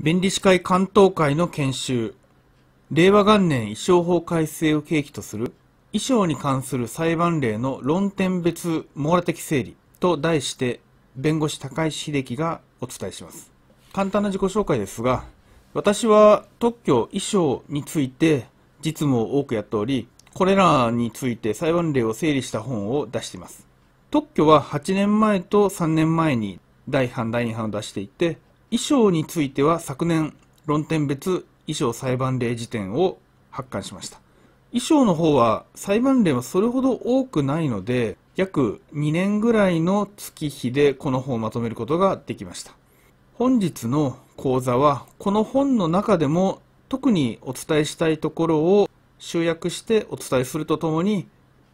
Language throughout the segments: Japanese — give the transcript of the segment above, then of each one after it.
弁理士会関東会の研修令和元年衣装法改正を契機とする衣装に関する裁判例の論点別網羅的整理と題して弁護士高石秀樹がお伝えします簡単な自己紹介ですが私は特許衣装について実務を多くやっておりこれらについて裁判例を整理した本を出しています特許は8年前と3年前に第1版第2版を出していて衣装については昨年論点別衣装裁判例辞典を発刊しました。衣装の方は裁判例はそれほど多くないので、約2年ぐらいの月日でこの本をまとめることができました。本日の講座はこの本の中でも特にお伝えしたいところを集約してお伝えするとともに、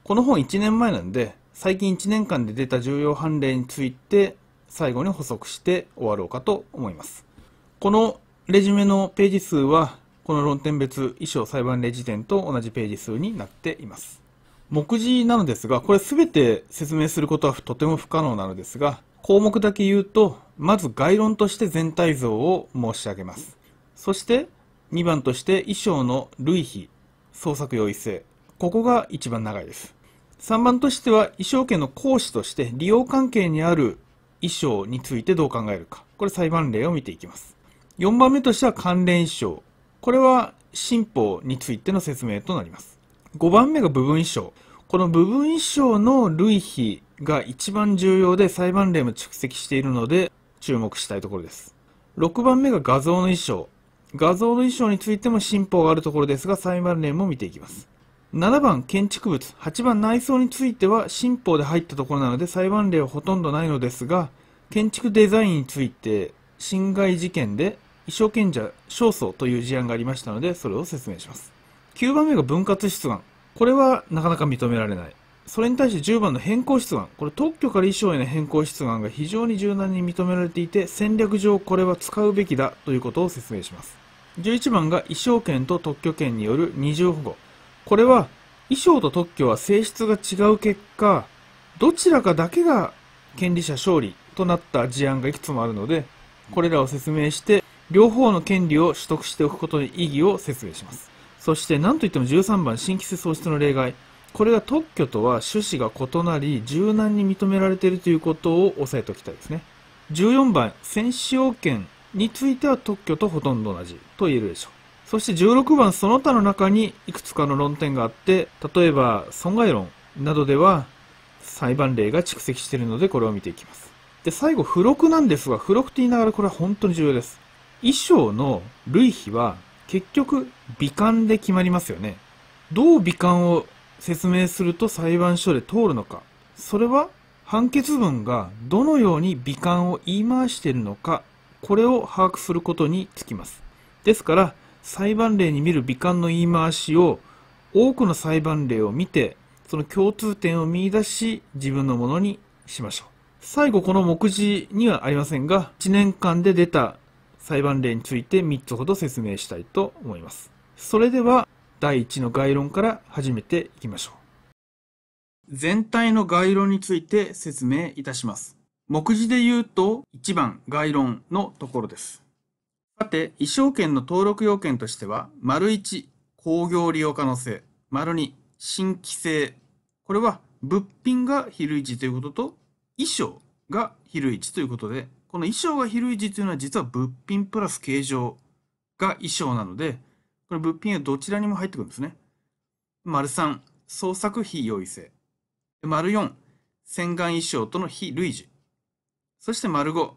この本1年前なんで、最近1年間で出た重要判例について最後に補足して終わろうかと思います。このレジュメのページ数は、この論点別衣装裁判例辞典と同じページ数になっています。目次なのですが、これ全て説明することはとても不可能なのですが、項目だけ言うと、まず概論として全体像を申し上げます。そして2番として衣装の類比、創作用意性。ここが一番長いです。3番としては衣装権の行使として利用関係にある衣装についてどう考えるか。これ裁判例を見ていきます。4番目としては関連衣装。これは新法についての説明となります。5番目が部分衣装。この部分衣装の類比が一番重要で裁判例も蓄積しているので注目したいところです。6番目が画像の衣装。画像の衣装についても新法があるところですが、裁判例も見ていきます。7番建築物、8番内装については新法で入ったところなので裁判例はほとんどないのですが、建築デザインについて侵害事件で一生賢者勝訴という事案がありましたので、それを説明します。9番目が分割出願。これはなかなか認められない。それに対して10番の変更出願。これ特許から衣装への変更出願が非常に柔軟に認められていて、戦略上これは使うべきだということを説明します。11番が衣装権と特許権による二重保護。これは衣装と特許は性質が違う結果、どちらかだけが権利者勝利となった事案がいくつもあるので、これらを説明して、両方の権利を取得しておくことに意義を説明します。そして何といっても13番、新規性喪失の例外。これが特許とは趣旨が異なり、柔軟に認められているということを押さえておきたいですね。14番、選使用権については特許とほとんど同じと言えるでしょう。そして16番その他の中にいくつかの論点があって、例えば損害論などでは裁判例が蓄積しているのでこれを見ていきます。で、最後、付録なんですが、付録と言いながらこれは本当に重要です。衣装の類比は結局美観で決まりますよね。どう美観を説明すると裁判所で通るのか。それは判決文がどのように美観を言い回しているのか、これを把握することにつきます。ですから、裁判例に見る美観の言い回しを多くの裁判例を見てその共通点を見出し自分のものにしましょう最後この目次にはありませんが1年間で出た裁判例について3つほど説明したいと思いますそれでは第1の概論から始めていきましょう全体の概論について説明いたします目次で言うと1番概論のところですさて、衣装券の登録要件としては、丸1、工業利用可能性、丸2、新規性。これは、物品が比類値ということと、衣装が比類値ということで、この衣装が比類値というのは実は物品プラス形状が衣装なので、これ物品はどちらにも入ってくるんですね。丸3、創作費用意性。丸4、洗顔衣装との非類似。そして丸5、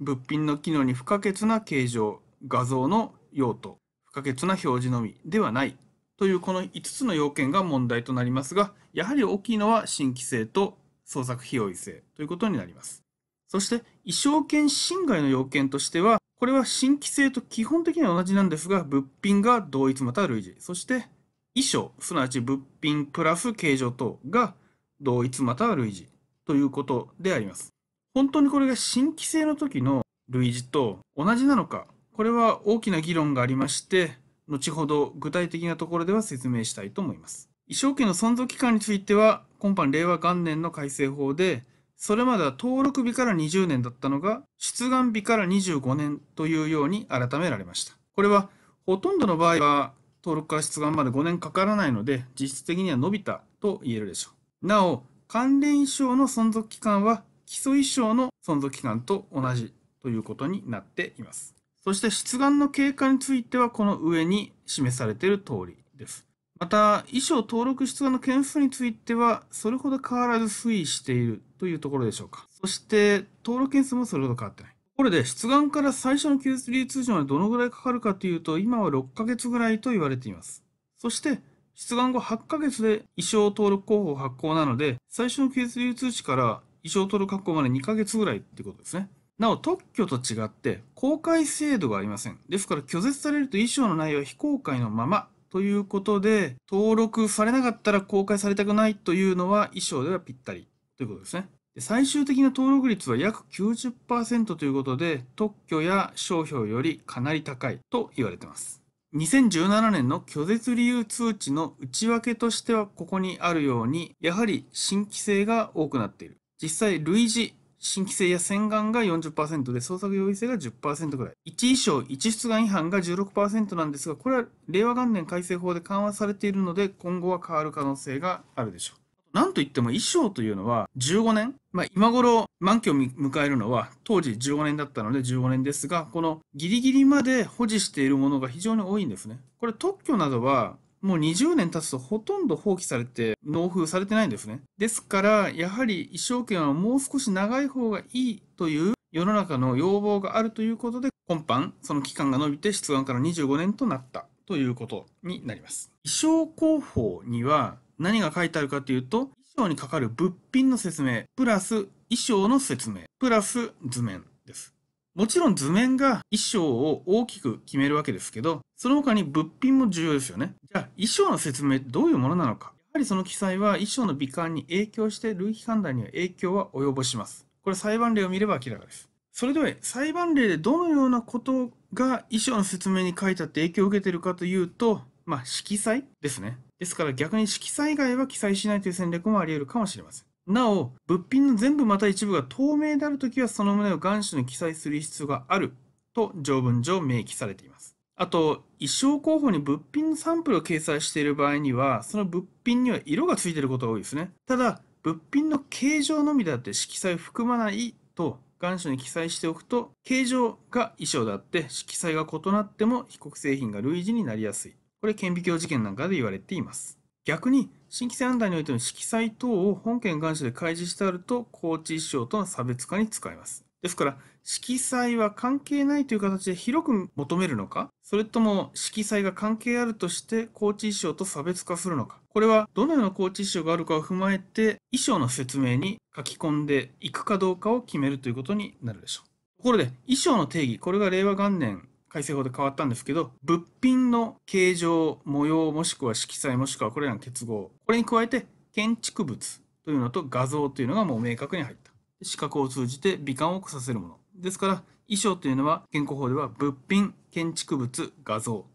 物品の機能に不可欠な形状。画像の用途、不可欠な表示のみではないというこの5つの要件が問題となりますが、やはり大きいのは新規性と創作費用異性ということになります。そして、衣装権侵害の要件としては、これは新規性と基本的には同じなんですが、物品が同一または類似、そして衣装、すなわち物品プラス形状等が同一または類似ということであります。本当にこれが新規性の時の類似と同じなのかこれは大きな議論がありまして、後ほど具体的なところでは説明したいと思います。衣装権の存続期間については、今般令和元年の改正法で、それまでは登録日から20年だったのが、出願日から25年というように改められました。これは、ほとんどの場合は、登録から出願まで5年かからないので、実質的には伸びたと言えるでしょう。なお、関連衣装の存続期間は、基礎衣装の存続期間と同じということになっています。そして出願の経過についてはこの上に示されている通りです。また、衣装登録出願の件数については、それほど変わらず推移しているというところでしょうか。そして、登録件数もそれほど変わってない。これで、出願から最初の給水通常までどのぐらいかかるかというと、今は6ヶ月ぐらいと言われています。そして、出願後8ヶ月で衣装登録候補発行なので、最初の給水流通知から衣装登録発行まで2ヶ月ぐらいっていうことですね。なお、特許と違って公開制度がありません。ですから、拒絶されると衣装の内容は非公開のままということで、登録されなかったら公開されたくないというのは衣装ではぴったりということですね。最終的な登録率は約90%ということで、特許や商標よりかなり高いと言われています。2017年の拒絶理由通知の内訳としてはここにあるように、やはり新規性が多くなっている。実際、類似新規性や洗顔が40%で、創作容易性が10%ぐらい。1衣装、1出願違反が16%なんですが、これは令和元年改正法で緩和されているので、今後は変わる可能性があるでしょう。なんといっても衣装というのは15年、まあ、今頃満期を迎えるのは当時15年だったので15年ですが、このギリギリまで保持しているものが非常に多いんですね。これ特許などはもう20年経つとほとんど放棄されて納付されてないんですね。ですから、やはり一生権はもう少し長い方がいいという世の中の要望があるということで、今般、その期間が延びて出願から25年となったということになります。衣装広報には何が書いてあるかというと、衣装にかかる物品の説明、プラス衣装の説明、プラス図面、もちろん図面が衣装を大きく決めるわけですけど、その他に物品も重要ですよね。じゃあ衣装の説明ってどういうものなのか。やはりその記載は衣装の美観に影響して類比判断には影響は及ぼします。これ裁判例を見れば明らかです。それでは裁判例でどのようなことが衣装の説明に書いてあって影響を受けているかというと、まあ色彩ですね。ですから逆に色彩以外は記載しないという戦略もあり得るかもしれません。なお、物品の全部また一部が透明であるときは、その旨を願書に記載する必要があると条文上明記されています。あと、衣装候補に物品のサンプルを掲載している場合には、その物品には色がついていることが多いですね。ただ、物品の形状のみであって色彩を含まないと願書に記載しておくと、形状が衣装であって色彩が異なっても被告製品が類似になりやすい。これ、顕微鏡事件なんかで言われています。逆に、新規性判断においての色彩等を本件願書で開示してあると、高知市長との差別化に使えます。ですから、色彩は関係ないという形で広く求めるのか、それとも色彩が関係あるとして高知衣装と差別化するのか、これはどのような高知衣装があるかを踏まえて、衣装の説明に書き込んでいくかどうかを決めるということになるでしょう。ところで、衣装の定義、これが令和元年改正法で変わったんですけど、物品の形状、模様、もしくは色彩、もしくはこれらの結合。これに加えて、建築物というのと画像というのがもう明確に入った。視覚を通じて美観を起こさせるもの。ですから、衣装というのは、現行法では物品、建築物、画像。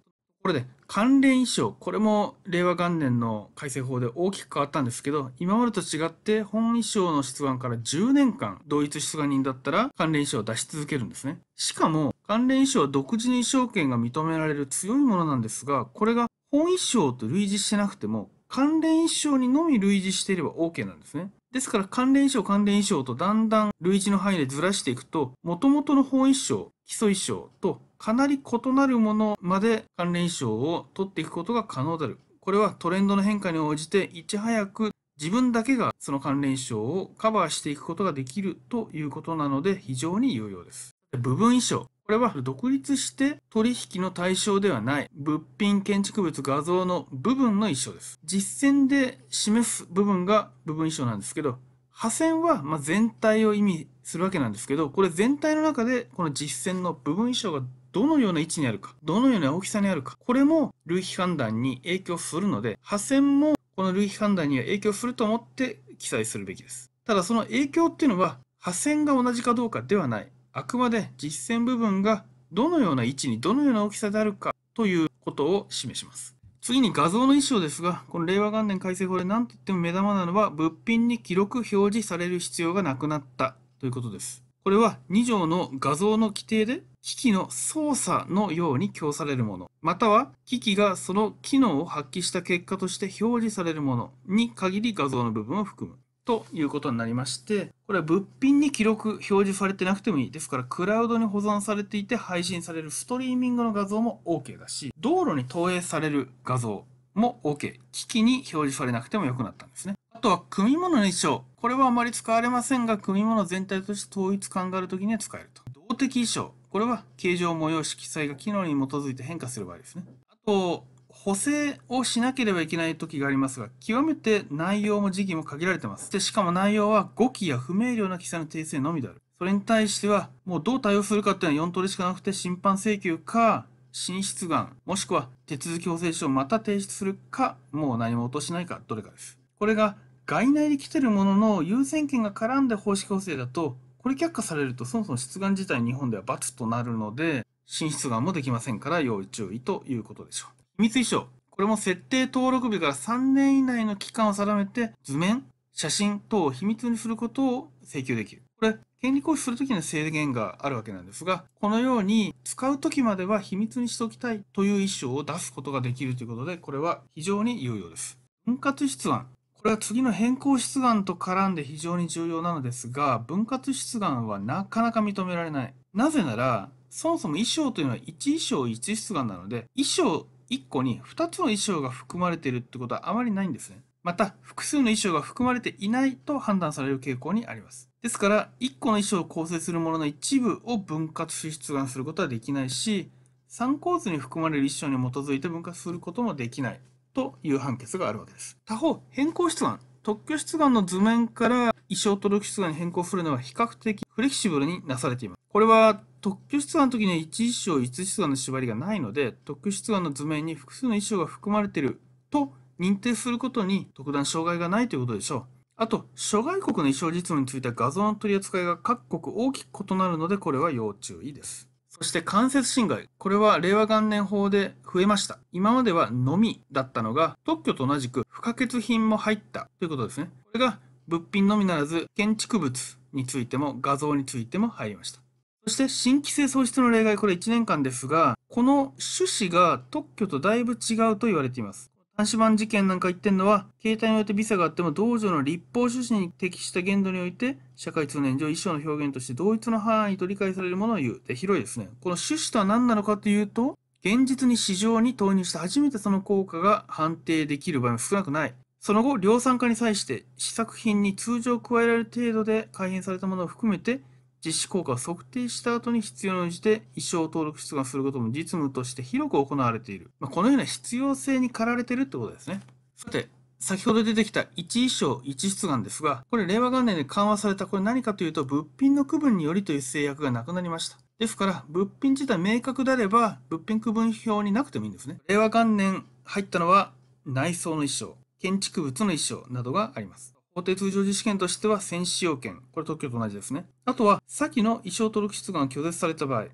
これで、関連衣装、これも令和元年の改正法で大きく変わったんですけど、今までと違って本衣装の出願から10年間、同一出願人だったら関連衣装を出し続けるんですね。しかも、関連衣装は独自に衣装権が認められる強いものなんですが、これが本衣装と類似してなくても、関連衣装にのみ類似していれば OK なんですね。ですから関連衣装関連衣装とだんだん類似の範囲でずらしていくと、元々の本衣装、基礎衣装とかなり異なるものまで関連衣装を取っていくことが可能である。これはトレンドの変化に応じていち早く自分だけがその関連衣装をカバーしていくことができるということなので非常に有用です。部分衣装。これは独立して取引の対象ではない物品建築物画像の部分の衣装です。実践で示す部分が部分衣装なんですけど、破線はまあ全体を意味するわけなんですけど、これ全体の中でこの実践の部分衣装がどのような位置にあるか、どのような大きさにあるか、これも類比判断に影響するので、破線もこの類比判断には影響すると思って記載するべきです。ただその影響っていうのは、破線が同じかどうかではない。あくまで実線部分がどのような位置にどのような大きさであるかということを示します。次に画像の衣装ですが、この令和元年改正法で何と言っても目玉なのは、物品に記録表示される必要がなくなったということです。これは2条の画像の規定で機器の操作のように供されるもの、または機器がその機能を発揮した結果として表示されるものに限り画像の部分を含む。ということになりまして、これは物品に記録表示されてなくてもいい。ですから、クラウドに保存されていて配信されるストリーミングの画像も OK だし、道路に投影される画像も OK。機器に表示されなくても良くなったんですね。あとは、組み物の衣装。これはあまり使われませんが、組み物全体として統一感があるときには使えると。動的衣装。これは形状、模様、色彩が機能に基づいて変化する場合ですね。あと、補正をしなければいけない時がありますが、極めて内容も時期も限られてます。で、しかも内容は語気や不明瞭な記載の訂正のみである。それに対しては、もうどう対応するかっていうのは4通りしかなくて、審判請求か、進出願、もしくは手続き補正書をまた提出するか、もう何も落としないか、どれかです。これが外内で来てるものの優先権が絡んで法式補正だと、これ却下されるとそもそも出願自体日本では罰となるので、新出願もできませんから要注意ということでしょう。秘密衣装。これも設定登録日から3年以内の期間を定めて、図面、写真等を秘密にすることを請求できる。これ、権利行使するときの制限があるわけなんですが、このように使うときまでは秘密にしておきたいという意思を出すことができるということで、これは非常に有用です。分割出願。これは次の変更出願と絡んで非常に重要なのですが、分割出願はなかなか認められない。なぜなら、そもそも衣装というのは1衣装1出願なので、衣装1個に2つの衣装が含まれているってことはあまりないんですね。また、複数の衣装が含まれていないと判断される傾向にあります。ですから、1個の衣装を構成するものの一部を分割出願することはできないし、参考図に含まれる衣装に基づいて分割することもできない。という判決があるわけです。他方、変更出願、特許出願の図面から意思登録出願に変更するのは比較的フレキシブルになされています。これは特許出願の時には1衣装1出願の縛りがないので、特許出願の図面に複数の衣装が含まれていると認定することに特段障害がないということでしょう。あと、諸外国の衣装実務については画像の取り扱いが各国大きく異なるので、これは要注意です。そして間接侵害。これは令和元年法で増えました。今まではのみだったのが、特許と同じく不可欠品も入ったということですね。これが物品のみならず、建築物についても画像についても入りました。そして新規性喪失の例外、これ1年間ですが、この趣旨が特許とだいぶ違うと言われています。監視版事件なんか言ってんのは、携帯においてビ差があっても道場の立法趣旨に適した限度において、社会通念上衣装の表現として同一の範囲と理解されるものを言う。で、広いですね。この趣旨とは何なのかというと、現実に市場に投入して初めてその効果が判定できる場合も少なくない。その後、量産化に際して、試作品に通常加えられる程度で改変されたものを含めて、実施効果を測定した後に必要に応じて衣装登録出願することも実務として広く行われている。まあ、このような必要性に駆られているってことですね。さて、先ほど出てきた1衣装1出願ですが、これ令和元年で緩和されたこれ何かというと物品の区分によりという制約がなくなりました。ですから、物品自体明確であれば、物品区分表になくてもいいんですね。令和元年入ったのは内装の衣装、建築物の衣装などがあります。法定通常自治権としては選使用権。これ特許と同じですね。あとは、先の衣装登録出願が拒絶された場合。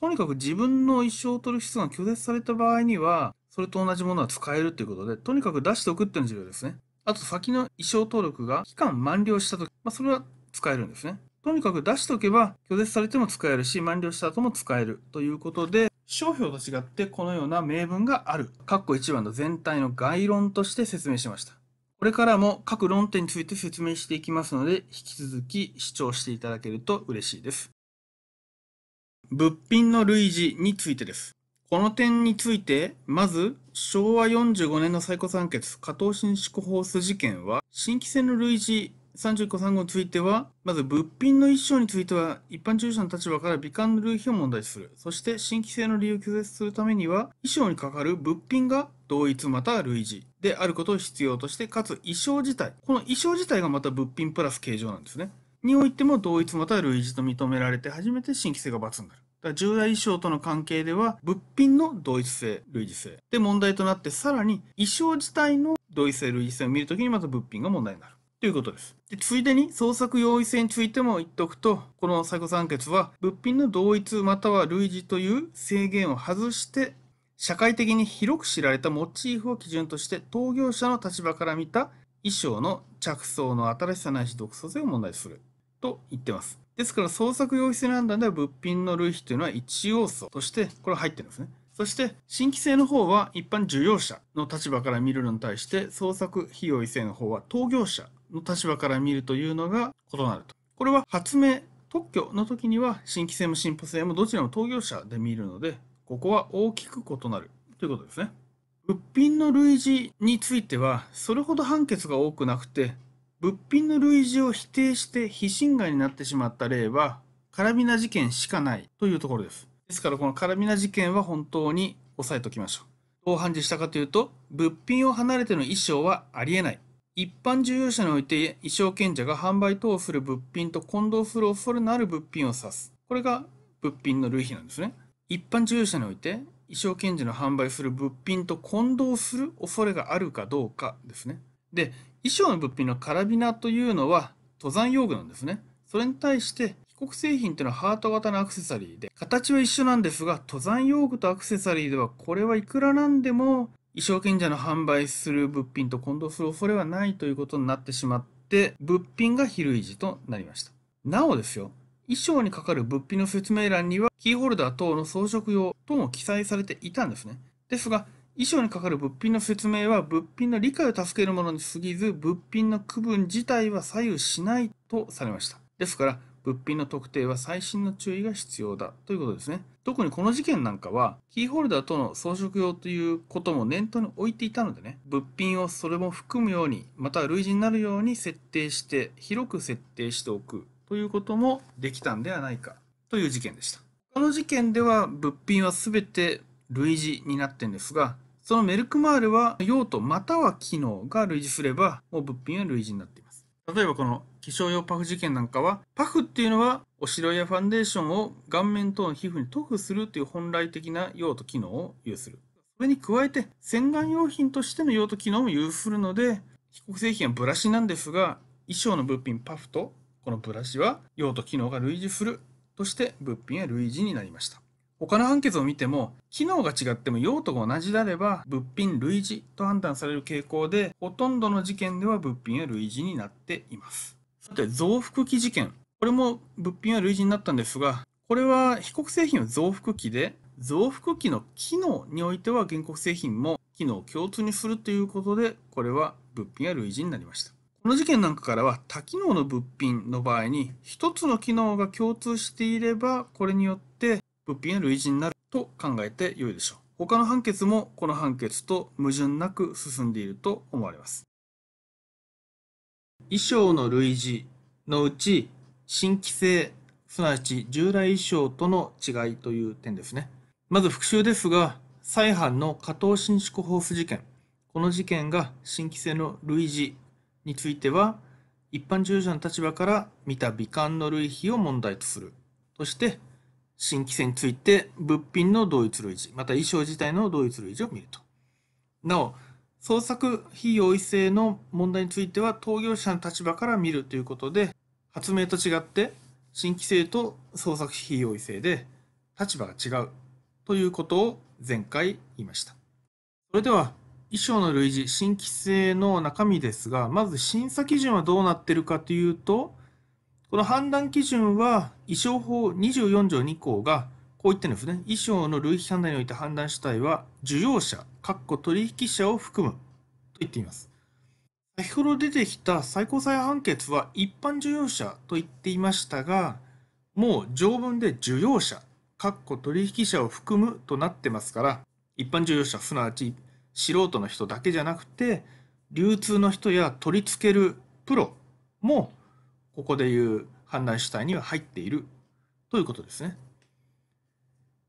とにかく自分の衣装登録出願が拒絶された場合には、それと同じものは使えるということで、とにかく出しておくっていうのが重要ですね。あと、先の衣装登録が期間満了したとき、まあ、それは使えるんですね。とにかく出しておけば拒絶されても使えるし、満了した後も使えるということで、商標と違ってこのような名分がある。括弧1番の全体の概論として説明しました。これからも各論点について説明していきますので、引き続き視聴していただけると嬉しいです。物品の類似についてです。この点について、まず、昭和45年の最高三決、加藤新宿行法数事件は、新規性の類似31個3号については、まず物品の一章については、一般従事者の立場から美観の類比を問題視する。そして、新規性の理由を拒絶するためには、衣装にかかる物品が同一または類似であることを必要として、かつ衣装自体、この衣装自体がまた物品プラス形状なんですね。においても同一または類似と認められて、初めて新規性が罰になる。だ従来衣装との関係では、物品の同一性、類似性。で、問題となって、さらに、衣装自体の同一性、類似性を見るときにまた物品が問題になる。ということです。でついでに創作用意性についても言っておくと、この最後3決は、物品の同一または類似という制限を外して、社会的に広く知られたモチーフを基準として、創業者の立場から見た衣装の着想の新しさないし独創性を問題すると言ってます。ですから創作用意性判断では物品の類比というのは一要素としてこれ入ってるんですね。そして新規性の方は一般受容者の立場から見るのに対して創作費用意性の方は創業者の立場から見るというのが異なると。これは発明、特許の時には新規性も進歩性もどちらも当業者で見るので、ここは大きく異なるということですね。物品の類似については、それほど判決が多くなくて、物品の類似を否定して非侵害になってしまった例は、カラビナ事件しかないというところです。ですからこのカラビナ事件は本当に押さえておきましょう。どう判事したかというと、物品を離れての衣装はありえない一般従業者において衣装賢者が販売等をする物品と混同する恐れのある物品を指す。これが物品の類比なんですね。一般従業者において衣装賢者の販売する物品と混同する恐れがあるかどうかですね。で、衣装の物品のカラビナというのは登山用具なんですね。それに対して被告製品というのはハート型のアクセサリーで、形は一緒なんですが、登山用具とアクセサリーではこれはいくらなんでも衣装賢者の販売する物品と混同する恐れはないということになってしまって、物品が比類似となりました。なおですよ、衣装にかかる物品の説明欄には、キーホルダー等の装飾用とも記載されていたんですね。ですが、衣装にかかる物品の説明は物品の理解を助けるものに過ぎず、物品の区分自体は左右しないとされました。ですから、物品の特定は細心の注意が必要だということですね。特にこの事件なんかは、キーホルダーとの装飾用ということも念頭に置いていたのでね、物品をそれも含むように、また類似になるように設定して、広く設定しておくということもできたんではないかという事件でした。この事件では物品は全て類似になってんですが、そのメルクマールは用途または機能が類似すれば、もう物品は類似になっています。例えばこの化粧用パフ事件なんかは、パフっていうのはお城やファンデーションを顔面等の皮膚に塗布するという本来的な用途機能を有する。それに加えて洗顔用品としての用途機能も有するので、被告製品はブラシなんですが、衣装の物品パフとこのブラシは用途機能が類似するとして物品は類似になりました。他の判決を見ても、機能が違っても用途が同じであれば、物品類似と判断される傾向で、ほとんどの事件では物品は類似になっています。って増幅器事件。これも物品は類似になったんですが、これは被告製品は増幅器で、増幅器の機能においては原告製品も機能を共通にするということで、これは物品は類似になりました。この事件なんかからは多機能の物品の場合に1つの機能が共通していればこれによって物品は類似になると考えてよいでしょう。他の判決もこの判決と矛盾なく進んでいると思われます。衣装の類似のうち新規性すなわち従来衣装との違いという点ですねまず復習ですが再犯の加藤伸縮ホース事件この事件が新規性の類似については一般従事者の立場から見た美観の類比を問題とするとして新規性について物品の同一類似また衣装自体の同一類似を見るとなお創作非用意性の問題については当業者の立場から見るということで、発明と違って新規性と創作非用意性で立場が違うということを前回言いました。それでは、衣装の類似、新規性の中身ですが、まず審査基準はどうなってるかというと、この判断基準は衣装法24条2項がこう言ってるんですね。衣装の類比判断において判断主体は、需要者、っこ取引者を含むと言っています。先ほど出てきた最高裁判決は一般受容者と言っていましたが、もう条文で需要者、っこ取引者を含むとなってますから、一般受容者、すなわち素人の人だけじゃなくて、流通の人や取り付けるプロも、ここでいう判断主体には入っているということですね。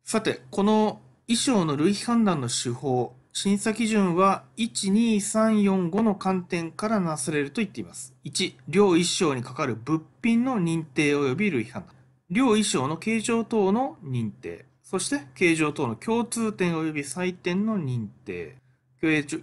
さて、この衣装の類比判断の手法、審査基準は12345の観点からなされると言っています。1、両衣装にかかる物品の認定及び類比判断。両衣装の形状等の認定。そして、形状等の共通点及び採点の認定。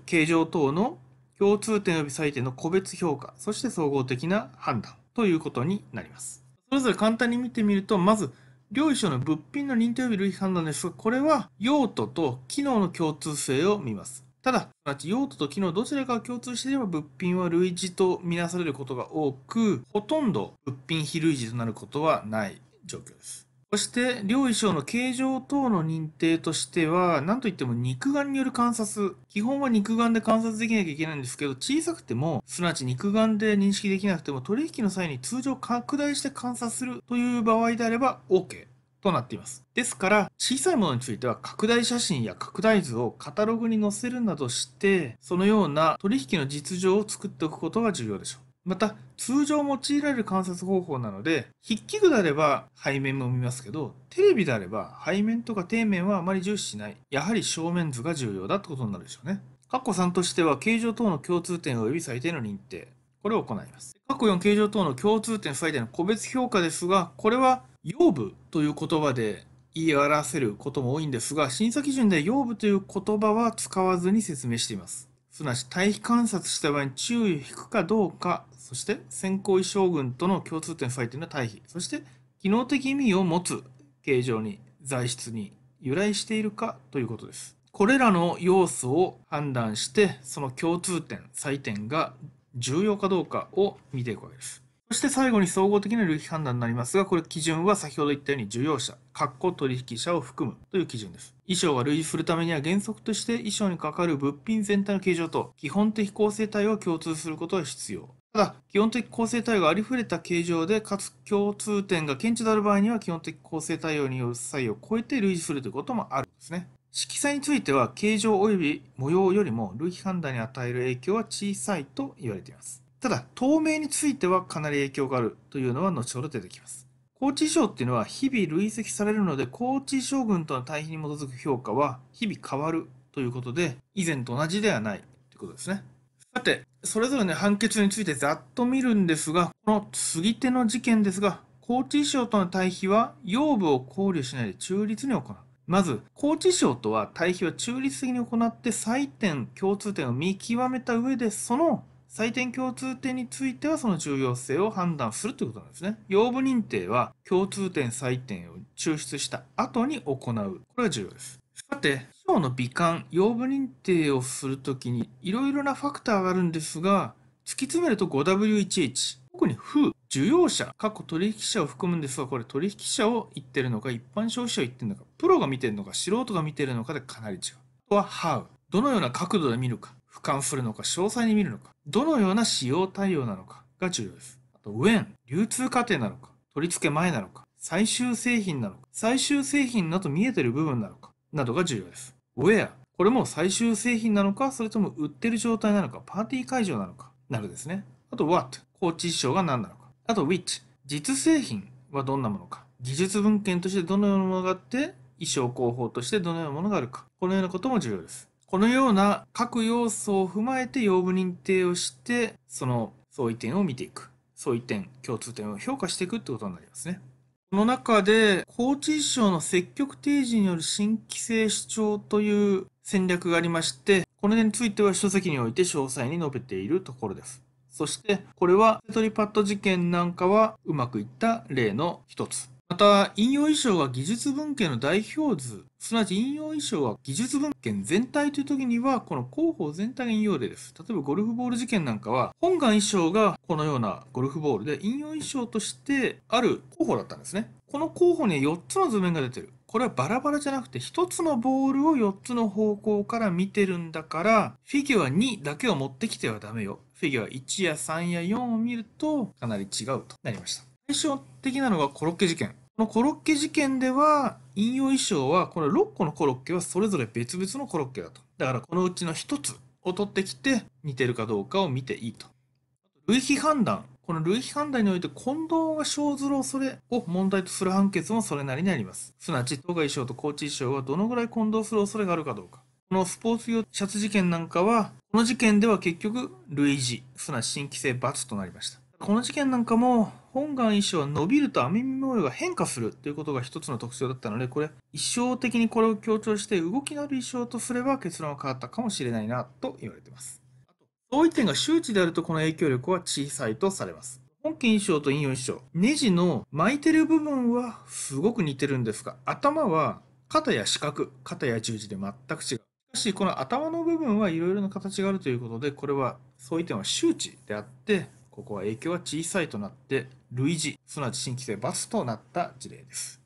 形状等の共通点及び採点の個別評価。そして、総合的な判断。ということになります。それぞれ簡単に見てみると、まず、両一の物品の認定及び類判断ですが、これは用途と機能の共通性を見ます。ただ、用途と機能どちらかが共通していれば物品は類似とみなされることが多く、ほとんど物品非類似となることはない状況です。そして、両衣装の形状等の認定としては、なんといっても肉眼による観察。基本は肉眼で観察できなきゃいけないんですけど、小さくても、すなわち肉眼で認識できなくても、取引の際に通常拡大して観察するという場合であれば OK。となっています。ですから、小さいものについては拡大写真や拡大図をカタログに載せるなどして、そのような取引の実情を作っておくことが重要でしょう。また、通常用いられる観察方法なので、筆記具であれば背面も見ますけど、テレビであれば背面とか底面はあまり重視しない。やはり正面図が重要だってことになるでしょうね。カッコ3としては、形状等の共通点及び最低の認定。これを行います。カッコ4形状等の共通点最低の個別評価ですが、これは腰部という言葉で言い表せることも多いんですが、審査基準で腰部という言葉は使わずに説明しています。すなわち退避観察した場合に注意を引くかどうか、そして先行医将軍との共通点を割いての対比、そして機能的意味を持つ形状に、材質に由来しているかということです。これらの要素を判断して、その共通点、採点が重要かどうかを見ていくわけです。そして最後に総合的な領域判断になりますが、これ基準は先ほど言ったように受容者、括弧取引者を含むという基準です。衣装が類似するためには原則として衣装にかかる物品全体の形状と基本的構成体を共通することは必要。ただ、基本的構成体がありふれた形状で、かつ共通点が顕著である場合には、基本的構成対応による異を超えて類似するということもあるんですね。色彩については、形状及び模様よりも類比判断に与える影響は小さいと言われています。ただ、透明についてはかなり影響があるというのは後ほど出てきます。高知省っていうのは日々累積されるので、高知将軍との対比に基づく評価は日々変わるということで、以前と同じではないということですね。さて、それぞれね、判決についてざっと見るんですが、この継手の事件ですが、高知省との対比は要部を考慮しないで中立に行う。まず、高知省とは対比は中立的に行って採点、共通点を見極めた上で、その採点共通点についてはその重要性を判断するということなんですね。用部認定は共通点採点を抽出した後に行う。これが重要です。さて、今日の美観、用部認定をするときにいろいろなファクターがあるんですが、突き詰めると 5W1H、特に不 h o 受容者、過去取引者を含むんですが、これ取引者を言ってるのか、一般消費者を言ってるのか、プロが見てるのか、素人が見てるのかでかなり違う。あとは How、どのような角度で見るか。俯瞰するのか、詳細に見るのか、どのような使用対応なのかが重要です。あと、when、流通過程なのか、取り付け前なのか、最終製品なのか、最終製品だと見えてる部分なのか、などが重要です。where、これも最終製品なのか、それとも売ってる状態なのか、パーティー会場なのか、などですね。あと、what、高知衣装が何なのか。あと、which、実製品はどんなものか。技術文献としてどのようなものがあって、衣装工法としてどのようなものがあるか。このようなことも重要です。このような各要素を踏まえて用部認定をして、その相違点を見ていく。相違点、共通点を評価していくってことになりますね。この中で、高知市長の積極提示による新規性主張という戦略がありまして、この点については書籍において詳細に述べているところです。そして、これは、セトリパッド事件なんかはうまくいった例の一つまた、引用衣装は技術文献の代表図、すなわち引用衣装は技術文献全体という時には、この広報全体が引用例です。例えばゴルフボール事件なんかは、本願衣装がこのようなゴルフボールで、引用衣装としてある候補だったんですね。この候補には4つの図面が出てる。これはバラバラじゃなくて1つのボールを4つの方向から見てるんだから、フィギュア2だけを持ってきてはダメよ。フィギュア1や3や4を見るとかなり違うとなりました。対照的なのがコロッケ事件。のコロッケ事件では、引用衣装は、この6個のコロッケはそれぞれ別々のコロッケだと。だからこのうちの1つを取ってきて、似てるかどうかを見ていいと。類比判断。この類比判断において混同が生ずる恐れを問題とする判決もそれなりにあります。すなわち、当該衣装と高知衣装はどのぐらい混同する恐れがあるかどうか。このスポーツ用シャツ事件なんかは、この事件では結局、類似、すなわち新規性罰となりました。この事件なんかも本願衣装は伸びると網目模様が変化するということが一つの特徴だったのでこれ一生的にこれを強調して動きのある一とすれば結論は変わったかもしれないなと言われています同一点が周知であるとこの影響力は小さいとされます本件衣装と陰陽衣装ネジの巻いてる部分はすごく似てるんですが頭は肩や四角肩や十字で全く違うしかしこの頭の部分はいろいろな形があるということでこれは相違点は周知であってここは影響は小さいとなって、類似、すなわち新規性バスとなった事例です。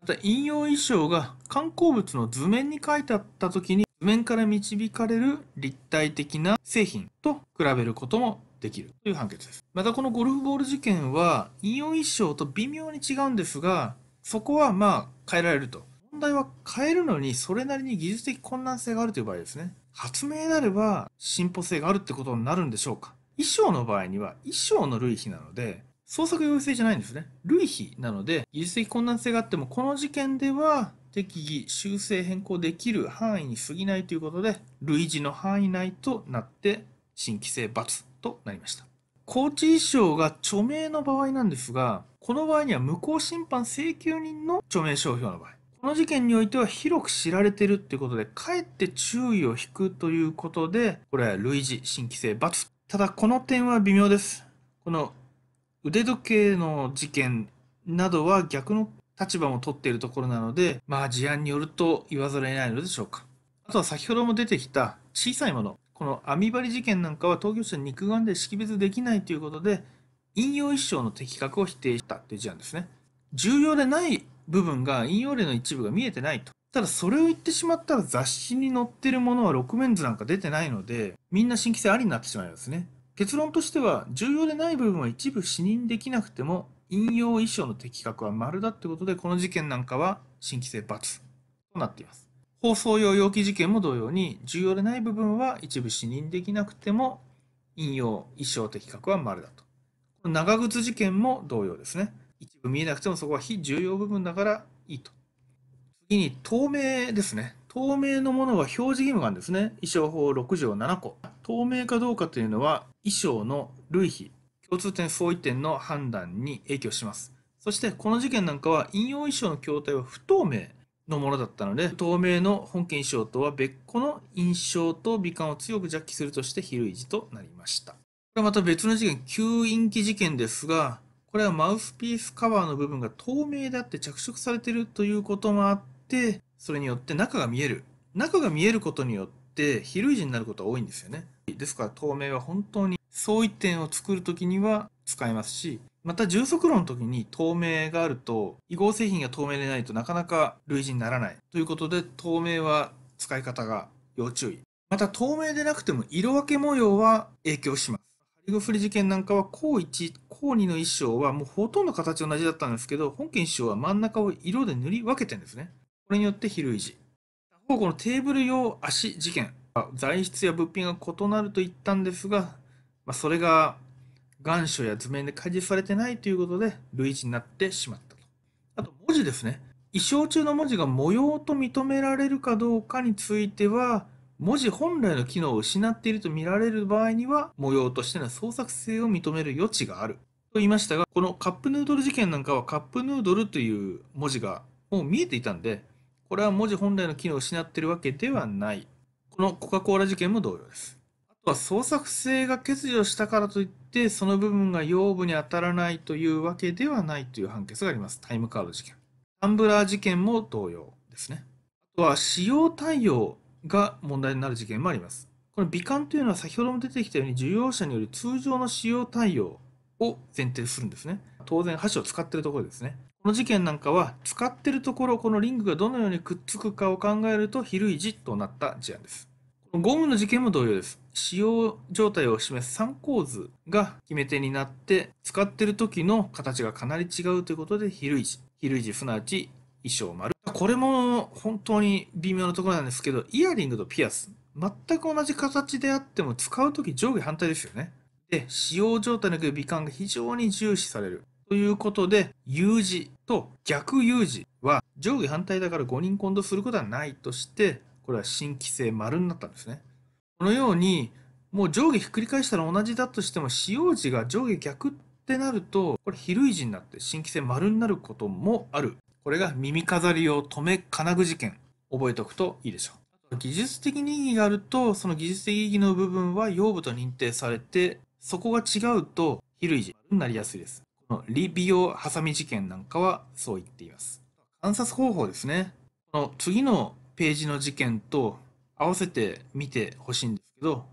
また、引用衣装が観光物の図面に書いてあった時に、図面から導かれる立体的な製品と比べることもできるという判決です。またこのゴルフボール事件は、引用衣装と微妙に違うんですが、そこはまあ変えられると。問題は変えるのにそれなりに技術的困難性があるという場合ですね。発明であれば進歩性があるってことになるんでしょうか衣装の場合には衣装の類比なので、創作要請じゃないんですね。類比なので、技術的困難性があっても、この事件では適宜修正変更できる範囲に過ぎないということで、類似の範囲内となって、新規性罰となりました。高知衣装が著名の場合なんですが、この場合には無効審判請求人の著名商標の場合。この事件においては広く知られてるってことで、かえって注意を引くということで、これは類似新規性罰ただこの点は微妙です。この腕時計の事件などは逆の立場も取っているところなので、まあ事案によると言わざるを得ないのでしょうか。あとは先ほども出てきた小さいもの。この網張り事件なんかは東京市は肉眼で識別できないということで、引用一章の的確を否定したという事案ですね。重要でない部分が引用例の一部が見えてないと。ただそれを言ってしまったら雑誌に載ってるものは6面図なんか出てないので、みんな新規性ありになってしまいますね。結論としては、重要でない部分は一部視認できなくても、引用遺書の的確は丸だってことで、この事件なんかは新規性×となっています。放送用容器事件も同様に、重要でない部分は一部視認できなくても、引用遺書的確は丸だと。この長靴事件も同様ですね。一部見えなくてもそこは非重要部分だからいいと。に透明ですね。透明のものは表示義務があるんですね。衣装法6条7個。透明かどうかというのは、衣装の類比、共通点相違点の判断に影響します。そして、この事件なんかは、引用衣装の筐体は不透明のものだったので、透明の本件衣装とは別個の印象と美観を強くジャッキするとして、非類似となりました。これはまた別の事件、吸引器事件ですが、これはマウスピースカバーの部分が透明であって着色されているということもあって、ってそれによって中が見える中が見えることによって比類似になることが多いんですよねですから透明は本当に相違点を作る時には使えますしまた重速論の時に透明があると違合製品が透明でないとなかなか類似にならないということで透明は使い方が要注意また透明でなくても色分け模様は影響しますハリゴフリ事件なんかは高1高2の衣装はもうほとんど形同じだったんですけど本件衣装は真ん中を色で塗り分けてんですねこれによって比類似。他方、このテーブル用足事件、材質や物品が異なると言ったんですが、まあ、それが願書や図面で開示されてないということで、類似になってしまったと。あと、文字ですね。衣装中の文字が模様と認められるかどうかについては、文字本来の機能を失っていると見られる場合には、模様としての創作性を認める余地がある。と言いましたが、このカップヌードル事件なんかはカップヌードルという文字がもう見えていたんで、これは文字本来の機能を失っているわけではない。このコカ・コーラ事件も同様です。あとは創作性が欠如したからといって、その部分が腰部に当たらないというわけではないという判決があります。タイムカード事件。タンブラー事件も同様ですね。あとは使用対応が問題になる事件もあります。この美観というのは先ほども出てきたように受容者による通常の使用対応を前提するんですね。当然箸を使ってるところですね。この事件なんかは使ってるところこのリングがどのようにくっつくかを考えると比類似となった事案です。このゴムの事件も同様です。使用状態を示す参考図が決め手になって使ってる時の形がかなり違うということで比類似。比類似すなわち衣装丸。これも本当に微妙なところなんですけどイヤリングとピアス全く同じ形であっても使う時上下反対ですよね。で、使用状態の美観が非常に重視される。ということで、有事と逆有事は上下反対だから5人混同することはないとして、これは新規制丸になったんですね。このように、もう上下ひっくり返したら同じだとしても、使用時が上下逆ってなると、これ比類字になって新規制丸になることもある。これが耳飾りを止め金具事件。覚えておくといいでしょう。技術的に意義があると、その技術的意義の部分は用部と認定されて、そこが違うと、る類字になりやすいです。リビオハサミ事件なんかはそう言っています。観察方法ですね。この次のページの事件と合わせて見てほしいんですけど、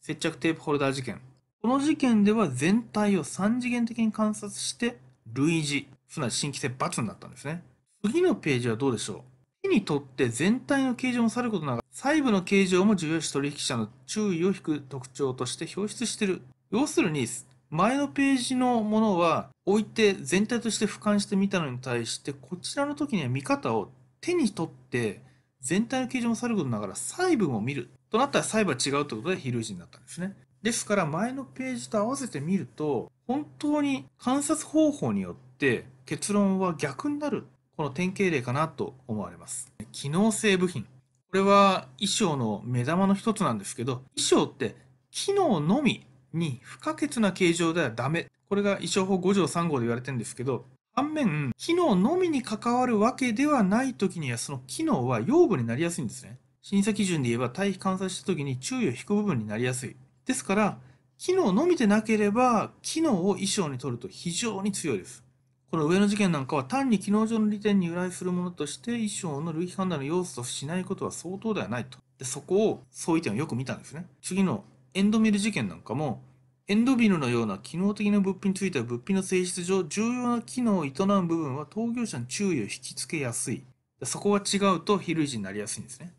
接着テープホルダー事件。この事件では全体を3次元的に観察して、類似、すなわち新規性×になったんですね。次のページはどうでしょう手にとって全体の形状もさることながら、細部の形状も重要視取引者の注意を引く特徴として表出している。要するに、前のページのものは置いて全体として俯瞰してみたのに対してこちらの時には見方を手に取って全体の形状もさることながら細部も見るとなったら細部は違うということで比類似になったんですね。ですから前のページと合わせてみると本当に観察方法によって結論は逆になるこの典型例かなと思われます。機能性部品これは衣装の目玉の一つなんですけど衣装って機能のみに不可欠な形状ではダメこれが医療法5条3号で言われてるんですけど、反面、機能のみに関わるわけではないときには、その機能は養分になりやすいんですね。審査基準で言えば、対比観察したときに注意を引く部分になりやすい。ですから、機能のみでなければ、機能を衣装に取ると非常に強いです。この上の事件なんかは単に機能上の利点に由来するものとして衣装の類比判断の要素としないことは相当ではないと。でそこを相違点をよく見たんですね。次のエンドミル事件なんかもエンドビルのような機能的な物品については物品の性質上重要な機能を営む部分は投業者の注意を引きつけやすい。そこが違うと非類似になりやすいんですね。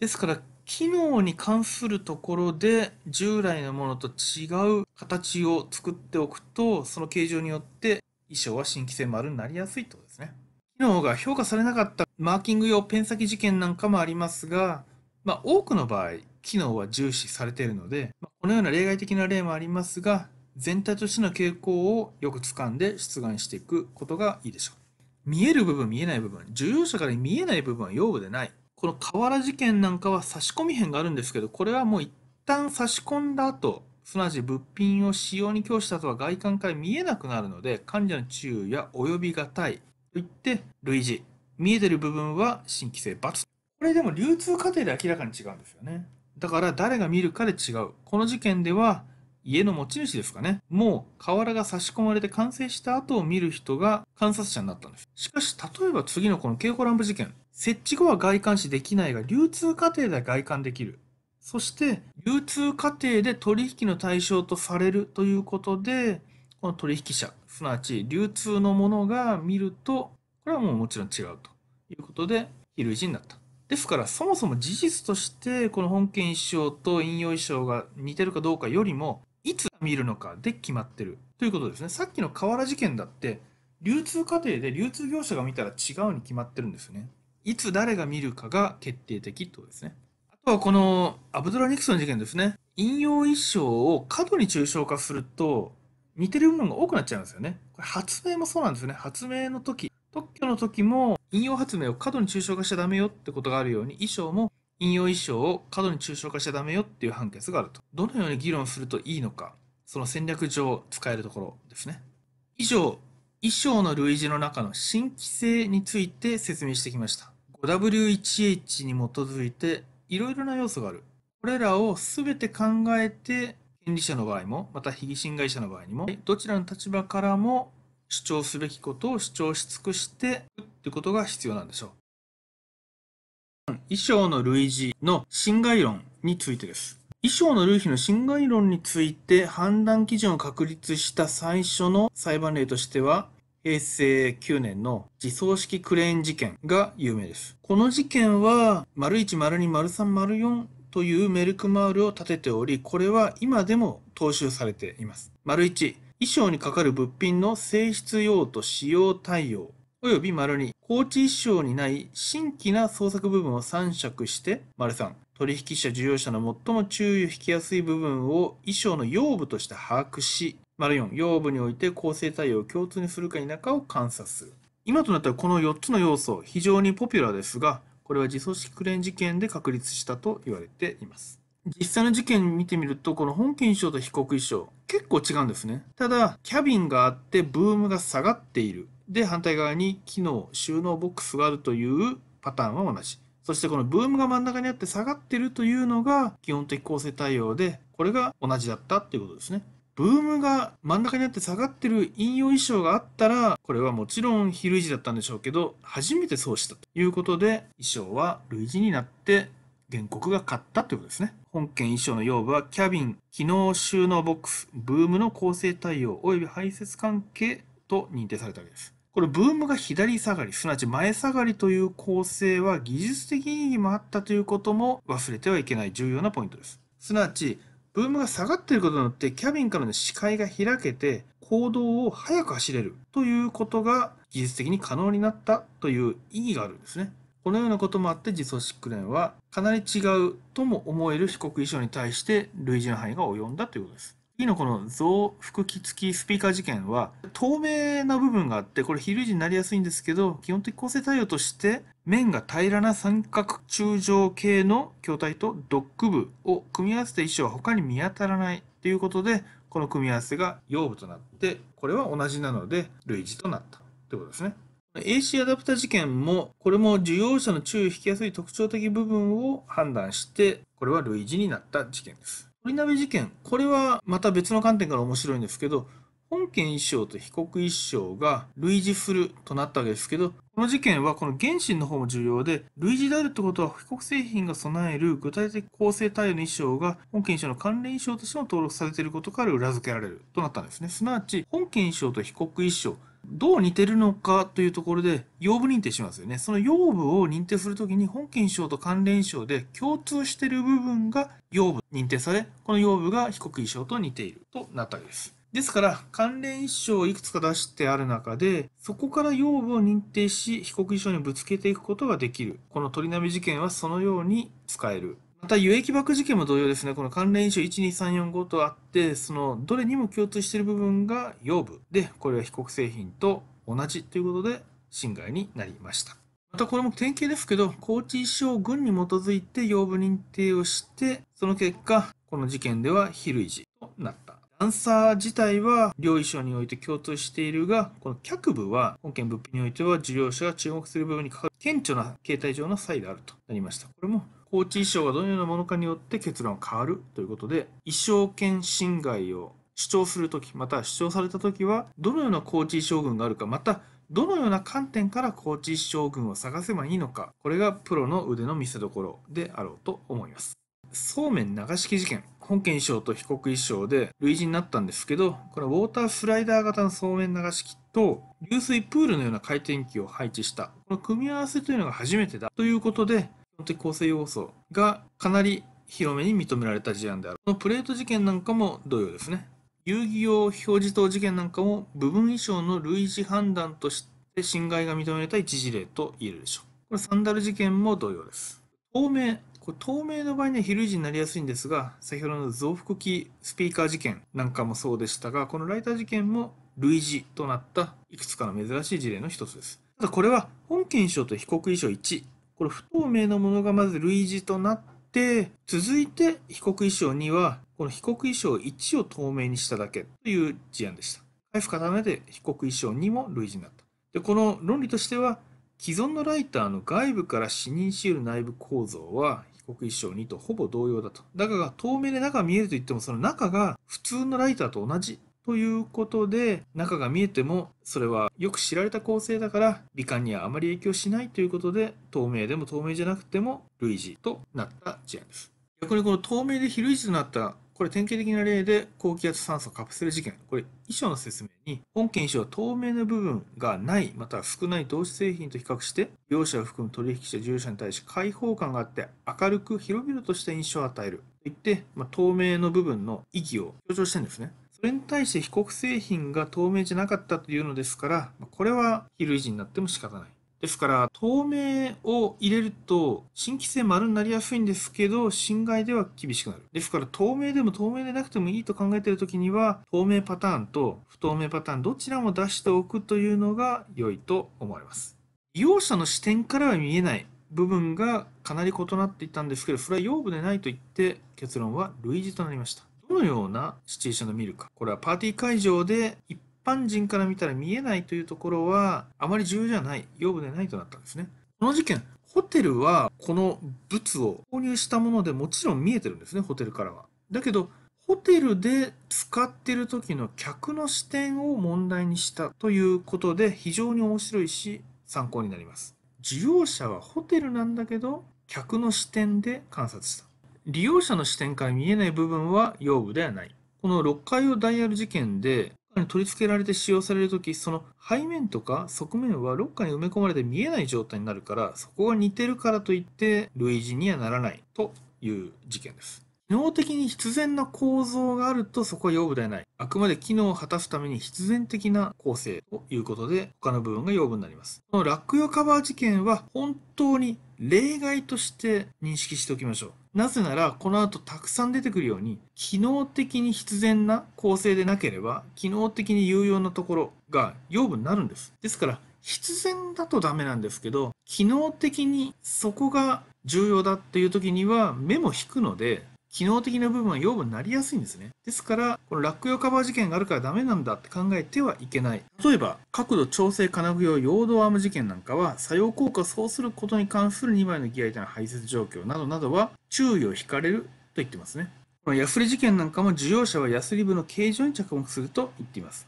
ですから、機能に関するところで従来のものと違う形を作っておくと、その形状によって衣装は新規性丸になりやすいとですね。機能が評価されなかったマーキング用ペン先事件なんかもありますが、まあ、多くの場合、機能は重視されているので、このような例外的な例もありますが、全体としての傾向をよく掴んで出願していくことがいいでしょう。見える部分、見えない部分、従業者から見えない部分は用部でない。この河原事件なんかは差し込み編があるんですけど、これはもう一旦差し込んだ後、すなわち物品を使用に供した後は外観から見えなくなるので、患者の注意や及びがたいといって類似。見えてる部分は新規性×。これでも流通過程で明らかに違うんですよね。だから誰が見るかで違う。この事件では家の持ち主ですかね。もう瓦が差し込まれて完成した後を見る人が観察者になったんです。しかし、例えば次のこの稽ランプ事件。設置後は外観視できないが、流通過程では外観できる。そして、流通過程で取引の対象とされるということで、この取引者、すなわち流通のものが見ると、これはもうもちろん違うということで、非類似になった。ですから、そもそも事実として、この本件一装と引用衣装が似てるかどうかよりも、いつ見るのかで決まってるということですね。さっきの河原事件だって、流通過程で流通業者が見たら違うに決まってるんですよね。いつ誰が見るかが決定的ってことですね。あとはこのアブドラ・ニクソン事件ですね。引用衣装を過度に抽象化すると、似てる部分が多くなっちゃうんですよね。これ発明もそうなんですよね。発明の時、特許の時も引用発明を過度に抽象化しちゃダメよってことがあるように、衣装も引用衣装を過度に抽象化しちゃダメよっていう判決があると。どのように議論するといいのか、その戦略上使えるところですね。以上、衣装の類似の中の新規性について説明してきました。5W1H に基づいていろいろな要素がある。これらを全て考えて、権利者の場合も、また被疑侵害者の場合にも、どちらの立場からも主張すべきことを主張し尽くしてってことが必要なんでしょう。衣装の類似の侵害論についてです。衣装の類比の侵害論について判断基準を確立した最初の裁判例としては、平成9年の自走式クレーン事件が有名です。この事件は、丸1、丸2、丸3、丸4というメルクマールを立てており、これは今でも踏襲されています。丸1、衣装にかかる物品の性質用途使用対応、及び丸2、高知衣装にない新規な創作部分を3。尺して、丸3、取引者需要者の最も注意を引きやすい部分を衣装の用部として把握し、丸4、用部において構成対応を共通にするか否かを観察する。今となったらこの4つの要素、非常にポピュラーですが、これは自組織クレーン事件で確立したと言われています。実際の事件見てみると、この本件衣装と被告衣装、結構違うんですね。ただ、キャビンがあってブームが下がっている。で、反対側に機能、収納ボックスがあるというパターンは同じ。そしてこのブームが真ん中にあって下がってるというのが基本的構成対応で、これが同じだったっていうことですね。ブームが真ん中にあって下がってる引用衣装があったら、これはもちろん非類似だったんでしょうけど、初めてそうしたということで、衣装は類似になって原告が勝ったということですね。本件衣装の要部は、キャビン、機能収納ボックス、ブームの構成対応、及び排泄関係と認定されたわけです。これ、ブームが左下がり、すなわち前下がりという構成は技術的意義もあったということも忘れてはいけない重要なポイントです。すなわち、ブームが下がっていることによって、キャビンからの視界が開けて、行動を早く走れるということが技術的に可能になったという意義があるんですね。このようなこともあって自訴執念はかなり違うとも思える被告遺書に対して類似の範囲が及んだということです。次のこの増幅機付きスピーカー事件は透明な部分があってこれ非類似になりやすいんですけど基本的構成対応として面が平らな三角柱状系の筐体とドック部を組み合わせた装は他に見当たらないということでこの組み合わせが用部となってこれは同じなので類似となったということですね。AC アダプタ事件も、これも受容者の注意を引きやすい特徴的部分を判断して、これは類似になった事件です。鳥鍋事件、これはまた別の観点から面白いんですけど、本件一章と被告一章が類似するとなったわけですけど、この事件はこの原神の方も重要で、類似であるってことは被告製品が備える具体的構成対応の衣装が本件衣装の関連衣装としても登録されていることから裏付けられるとなったんですね。すなわち、本件衣装と被告一章、どう似てるのかというところで、養分認定しますよね。その養分を認定するときに、本件証と関連賞で共通している部分が養分認定され、この養分が被告衣装と似ているとなったわけです。ですから、関連一章をいくつか出してある中で、そこから養分を認定し、被告遺装にぶつけていくことができる。この鳥波事件はそのように使えるまた、輸液爆事件も同様ですね、この関連因子12345とあって、そのどれにも共通している部分が腰部で、これは被告製品と同じということで、侵害になりました。またこれも典型ですけど、高知一生群に基づいて養部認定をして、その結果、この事件では非類似となった。ダンサー自体は両遺書において共通しているが、この脚部は本件物品においては受領者が注目する部分にかかる顕著な形態上の差異であるとなりました。これも放置衣装がどのようなものかによって結論が変わるということで、意匠権侵害を主張するとき、また主張されたときは、どのような高知将軍があるか、また、どのような観点から高知将軍を探せばいいのか、これがプロの腕の見せ所であろうと思います。そうめん流し器事件。本件衣装と被告衣装で類似になったんですけど、これはウォータースライダー型のそうめん流し器と流水プールのような回転器を配置した、この組み合わせというのが初めてだということで、本的構成要素がかなり広めに認められた事案である。このプレート事件なんかも同様ですね。遊戯王表示等事件なんかも部分衣装の類似判断として侵害が認められた一事例と言えるでしょう。これサンダル事件も同様です。透明。これ透明の場合には非類似になりやすいんですが、先ほどの増幅器スピーカー事件なんかもそうでしたが、このライター事件も類似となったいくつかの珍しい事例の一つです。ただこれは本件衣装と被告衣装1これ不透明なものがまず類似となって、続いて被告衣装2は、この被告衣装1を透明にしただけという事案でした。回復固めて被告衣装2も類似になった。で、この論理としては、既存のライターの外部から視認し得る内部構造は被告衣装2とほぼ同様だと。だから、透明で中が見えると言っても、その中が普通のライターと同じということで中が見えてもそれはよく知られた構成だから美観にはあまり影響しないということで透明でも透明じゃなくても類似となった事案です逆にこの透明で非類似となったこれ典型的な例で高気圧酸素カプセル事件これ遺書の説明に本件遺書は透明な部分がないまたは少ない同種製品と比較して両者を含む取引者従者に対し開放感があって明るく広々とした印象を与えるといって、まあ、透明の部分の意義を強調してるんですねそれに対して被告製品が透明じゃなかったというのですから、これは非類似になっても仕方ない。ですから、透明を入れると、新規性丸になりやすいんですけど、侵害では厳しくなる。ですから、透明でも透明でなくてもいいと考えている時には、透明パターンと不透明パターン、どちらも出しておくというのが良いと思われます。利用者の視点からは見えない部分がかなり異なっていたんですけど、それは養部でないと言って、結論は類似となりました。どのようなシチュエーションで見るか。これはパーティー会場で一般人から見たら見えないというところは、あまり重要じゃない、用分でないとなったんですね。この事件、ホテルはこの物を購入したものでもちろん見えてるんですね、ホテルからは。だけど、ホテルで使ってる時の客の視点を問題にしたということで非常に面白いし参考になります。需要者はホテルなんだけど客の視点で観察した。利用者の視点から見えない部分は用部ではない。この6階をダイヤル事件で、取り付けられて使用されるとき、その背面とか側面はロッカーに埋め込まれて見えない状態になるから、そこが似てるからといって類似にはならないという事件です。機能的に必然な構造があるとそこは用部ではない。あくまで機能を果たすために必然的な構成ということで、他の部分が用部になります。このラック用カバー事件は本当に例外として認識しておきましょう。なぜなら、この後たくさん出てくるように、機能的に必然な構成でなければ、機能的に有用なところが養分になるんです。ですから、必然だとダメなんですけど、機能的にそこが重要だっていう時には目も引くので、機能的な部分は養分になりやすいんですね。ですから、この落葉カバー事件があるからダメなんだって考えてはいけない。例えば、角度調整金具用用動アーム事件なんかは、作用効果をそうすることに関する2枚のギア板の排泄状況などなどは、注意を引かれると言ってますね。このヤスリ事件なんかも受容者はヤスリ部の形状に着目すると言っています。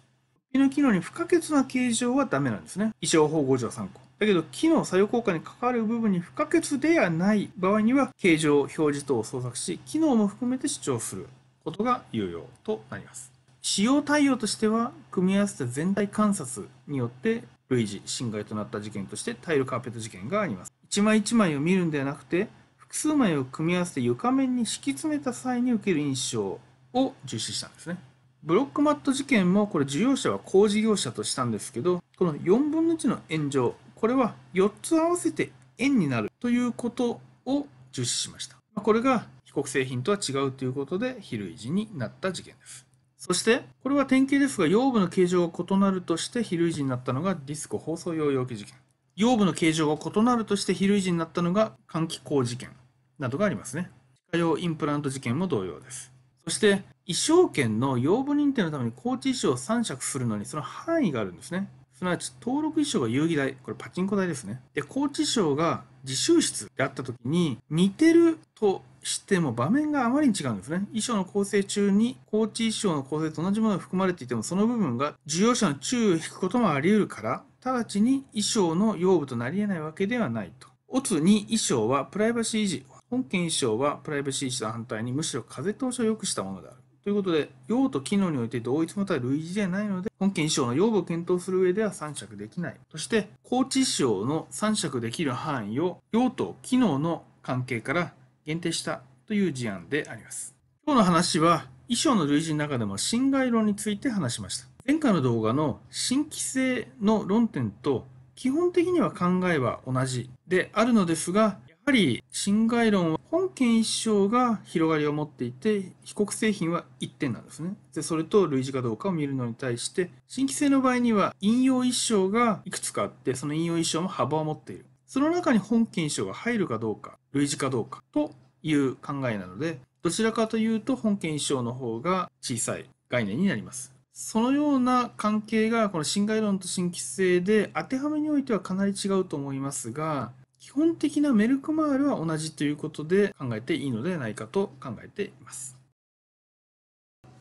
身の機能に不可欠な形状はダメなんですね。衣装法5条3項。だけど、機能作用効果に関わる部分に不可欠ではない場合には、形状、表示等を創作し、機能も含めて主張することが有用となります。使用対応としては、組み合わせた全体観察によって、類似、侵害となった事件として、タイルカーペット事件があります。一枚一枚を見るんではなくて、複数枚を組み合わせて床面に敷き詰めた際に受ける印象を重視したんですね。ブロックマット事件もこれ事業者は工事業者としたんですけど、この4分の1の炎上これは4つ合わせて円になるということを重視しました。これが被告製品とは違うということで比類似になった事件です。そして、これは典型ですが、腰部の形状が異なるとして比類似になったのがディスコ放送用容器事件。腰部の形状が異なるとして比類似になったのが換気口事件などがありますね。歯科用インプラント事件も同様です。そして、衣装権の養母認定のために高知衣装を3尺するのにその範囲があるんですね。すなわち登録衣装が遊戯台、これパチンコ台ですね。で、高知装が自習室であった時に、似てるとしても場面があまりに違うんですね。衣装の構成中に高知衣装の構成と同じものが含まれていても、その部分が受容者の注意を引くこともあり得るから、直ちに衣装の用部となり得ないわけではないと。オツに衣装はプライバシー維持、本件衣装はプライバシー維持と反対にむしろ風通しを良くしたものである。ということで、用途機能において同一または類似でないので、本件衣装の用語を検討する上では参酌できない。そして、高知衣装の参酌できる範囲を用途、機能の関係から限定したという事案であります。今日の話は、衣装の類似の中でも侵害論について話しました。前回の動画の新規性の論点と基本的には考えは同じであるのですが、やはり侵害論本件一章が広がりを持っていて、被告製品は1点なんですね。で、それと類似かどうかを見るのに対して、新規性の場合には引用一章がいくつかあって、その引用一章も幅を持っている。その中に本件一章が入るかどうか、類似かどうかという考えなので、どちらかというと本件一章の方が小さい概念になります。そのような関係がこの侵害論と新規性で当てはめにおいてはかなり違うと思いますが、基本的なメルクマールは同じということで考えていいのではないかと考えています。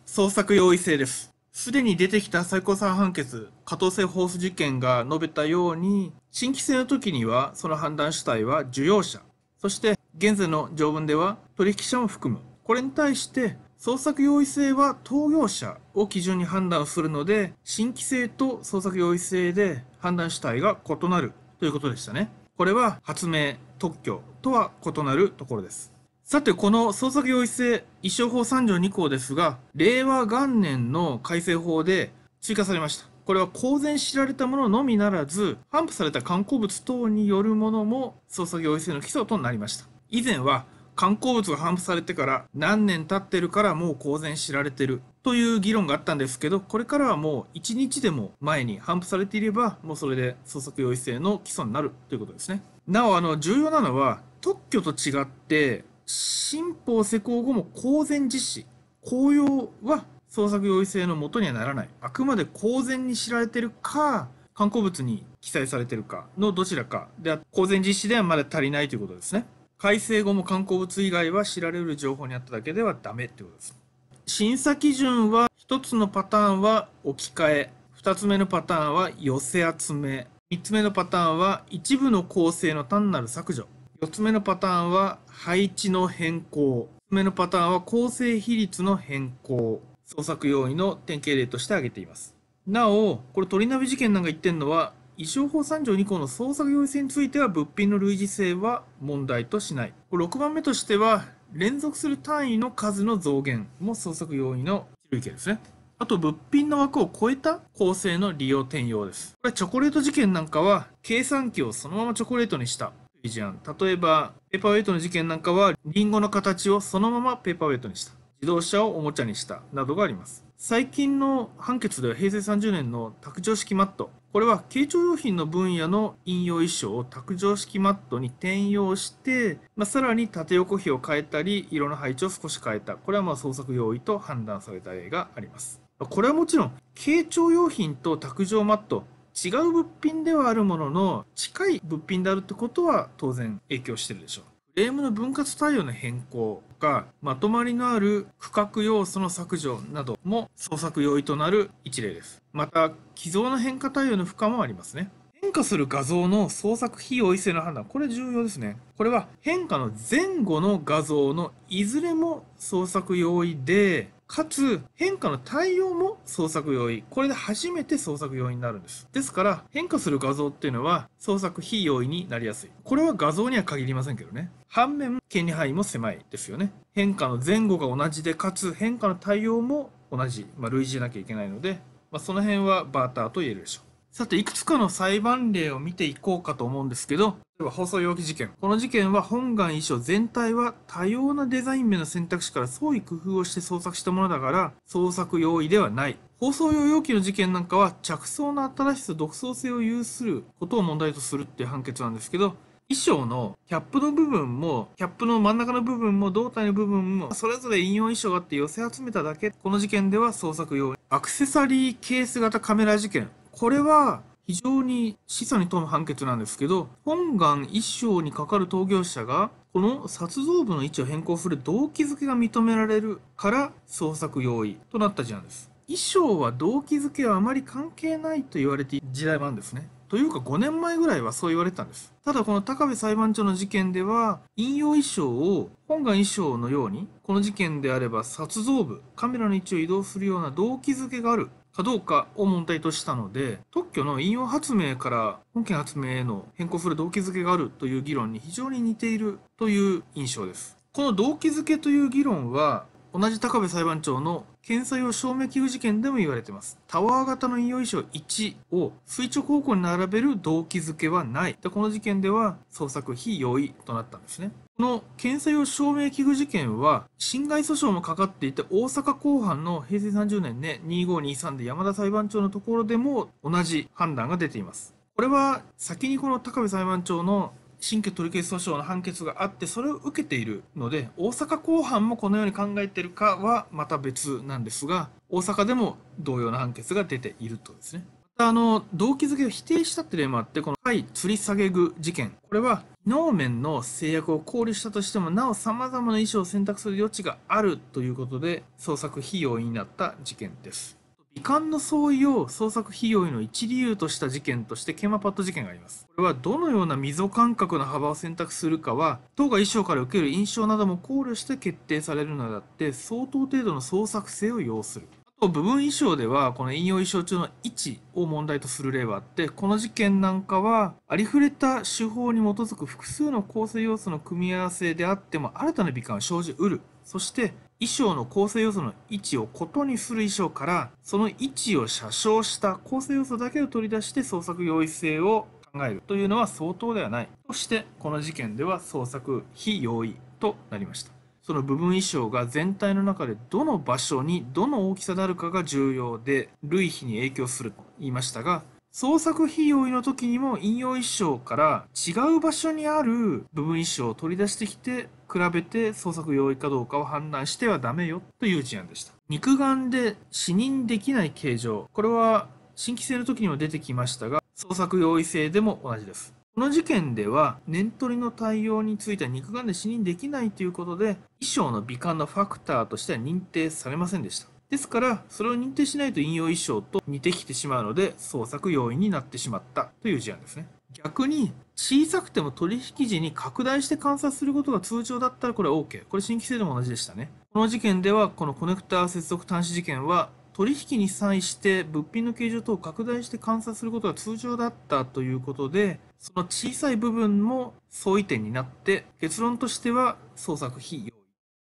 創作用意性です。すでに出てきた最高裁判決、可動性ホース事件が述べたように、新規制の時にはその判断主体は受容者、そして現在の条文では取引者も含む。これに対して創作用意性は当業者を基準に判断するので、新規制と創作用意性で判断主体が異なるということでしたね。これは発明、特許とは異なるところです。さて、この創作用一制、一生法3条2項ですが、令和元年の改正法で追加されました。これは公然知られたもののみならず、頒布された観光物等によるものも創作用一制の基礎となりました。以前は観光物が頒布されてから何年経ってるからもう公然知られてるという議論があったんですけど、これからはもう1日でも前に頒布されていれば、もうそれで捜索用意制の基礎になるということですね。なお、あの、重要なのは、特許と違って、新法施行後も公然実施、公用は捜索用意制のもとにはならない。あくまで公然に知られてるか、観光物に記載されてるかのどちらかで、公然実施ではまだ足りないということですね。改正後も観光物以外は知られる情報にあっただけではダメってことです。審査基準は1つのパターンは置き換え、2つ目のパターンは寄せ集め、3つ目のパターンは一部の構成の単なる削除、4つ目のパターンは配置の変更、5つ目のパターンは構成比率の変更、創作要因の典型例として挙げています。なお、これ鳥鍋事件なんか言ってるのは、医商法3条2項の捜索要請については物品の類似性は問題としない。6番目としては、連続する単位の数の増減も捜索要因の類型ですね。あと、物品の枠を超えた構成の利用転用です。これ、チョコレート事件なんかは、計算機をそのままチョコレートにした。いい例えば、ペーパーウェイトの事件なんかは、リンゴの形をそのままペーパーウェイトにした。自動車をおもちゃにした。などがあります。最近の判決では、平成30年の卓上式マット。これは軽調用品の分野の引用衣装を卓上式マットに転用して、まあ、さらに縦横比を変えたり、色の配置を少し変えた。これはまあ創作用意と判断された例があります。これはもちろん、軽調用品と卓上マット、違う物品ではあるものの、近い物品であるってことは当然影響してるでしょう。レームの分割対応の変更か、まとまりのある区画要素の削除なども創作要因となる一例です。また、既存の変化対応の負荷もありますね。変化する画像の創作費用一性の判断、これ重要ですね。これは変化の前後の画像のいずれも創作用意で、かつ、変化の対応も創作用意。これで初めて創作用意になるんです。ですから、変化する画像っていうのは創作非用意になりやすい。これは画像には限りませんけどね。反面、権利範囲も狭いですよね。変化の前後が同じで、かつ変化の対応も同じ。まあ、類似なきゃいけないので、まあ、その辺はバーターと言えるでしょう。さて、いくつかの裁判例を見ていこうかと思うんですけど、例えば放送容器事件。この事件は本願衣装全体は多様なデザイン面の選択肢から創意工夫をして創作したものだから、創作容易ではない。放送用容器の事件なんかは着想の新しさ独創性を有することを問題とするっていう判決なんですけど、衣装のキャップの部分も、キャップの真ん中の部分も、胴体の部分も、それぞれ引用衣装があって寄せ集めただけ、この事件では創作用。アクセサリーケース型カメラ事件。これは、非常に示唆に富む判決なんですけど、本願一章にかかる当業者が、この殺像部の位置を変更する動機づけが認められるから捜索用意となった事案です。衣装は動機づけはあまり関係ないと言われて時代もあるんですね。というか5年前ぐらいはそう言われてたんです。ただこの高部裁判所の事件では、引用衣装を本願衣装のように、この事件であれば殺像部、カメラの位置を移動するような動機づけがあるかどうかを問題としたので、特許の引用発明から本件発明への変更する動機づけがあるという議論に非常に似ているという印象です。この動機づけという議論は、同じ高部裁判長の検査用証明器具事件でも言われています。タワー型の引用衣書1を垂直方向に並べる動機づけはない。でこの事件では捜索非容易となったんですね。この検査用証明器具事件は、侵害訴訟もかかっていて、大阪公判の平成30年ね、2523で山田裁判長のところでも同じ判断が出ています。これは先にこの高部裁判長の新居取り消し訴訟の判決があってそれを受けているので大阪公判もこのように考えているかはまた別なんですが大阪でも同様の判決が出ているとですね。あの動機づけを否定したって例もあってこの貝吊り下げ具事件これは能面の制約を考慮したとしてもなおさまざまな衣装を選択する余地があるということで創作費用になった事件です遺憾の相違を創作費用の一理由とした事件としてケマパッド事件があります。これはどのような溝感覚の幅を選択するかは、当該衣装から受ける印象なども考慮して決定されるのであって、相当程度の創作性を要する。と部分衣装ではこの引用衣装中の位置を問題とする例はあってこの事件なんかはありふれた手法に基づく複数の構成要素の組み合わせであっても新たな美観は生じうるそして衣装の構成要素の位置を異にする衣装からその位置を写照した構成要素だけを取り出して創作用意性を考えるというのは相当ではないそしてこの事件では創作非用意となりましたその部分衣装が全体の中でどの場所にどの大きさであるかが重要で類比に影響すると言いましたが創作費用の時にも引用衣装から違う場所にある部分衣装を取り出してきて比べて創作用意かどうかを判断してはダメよという事案でした肉眼で視認できない形状これは新規性の時にも出てきましたが創作用意性でも同じですこの事件では、念取りの対応については肉眼で視認できないということで、衣装の美観のファクターとしては認定されませんでした。ですから、それを認定しないと引用衣装と似てきてしまうので、創作要因になってしまったという事案ですね。逆に、小さくても取引時に拡大して観察することが通常だったらこれは OK。これ新規制でも同じでしたね。この事件では、このコネクタ接続端子事件は、取引に際して物品の形状等を拡大して観察することが通常だったということで、その小さい部分も相違点になって、結論としては捜索費用。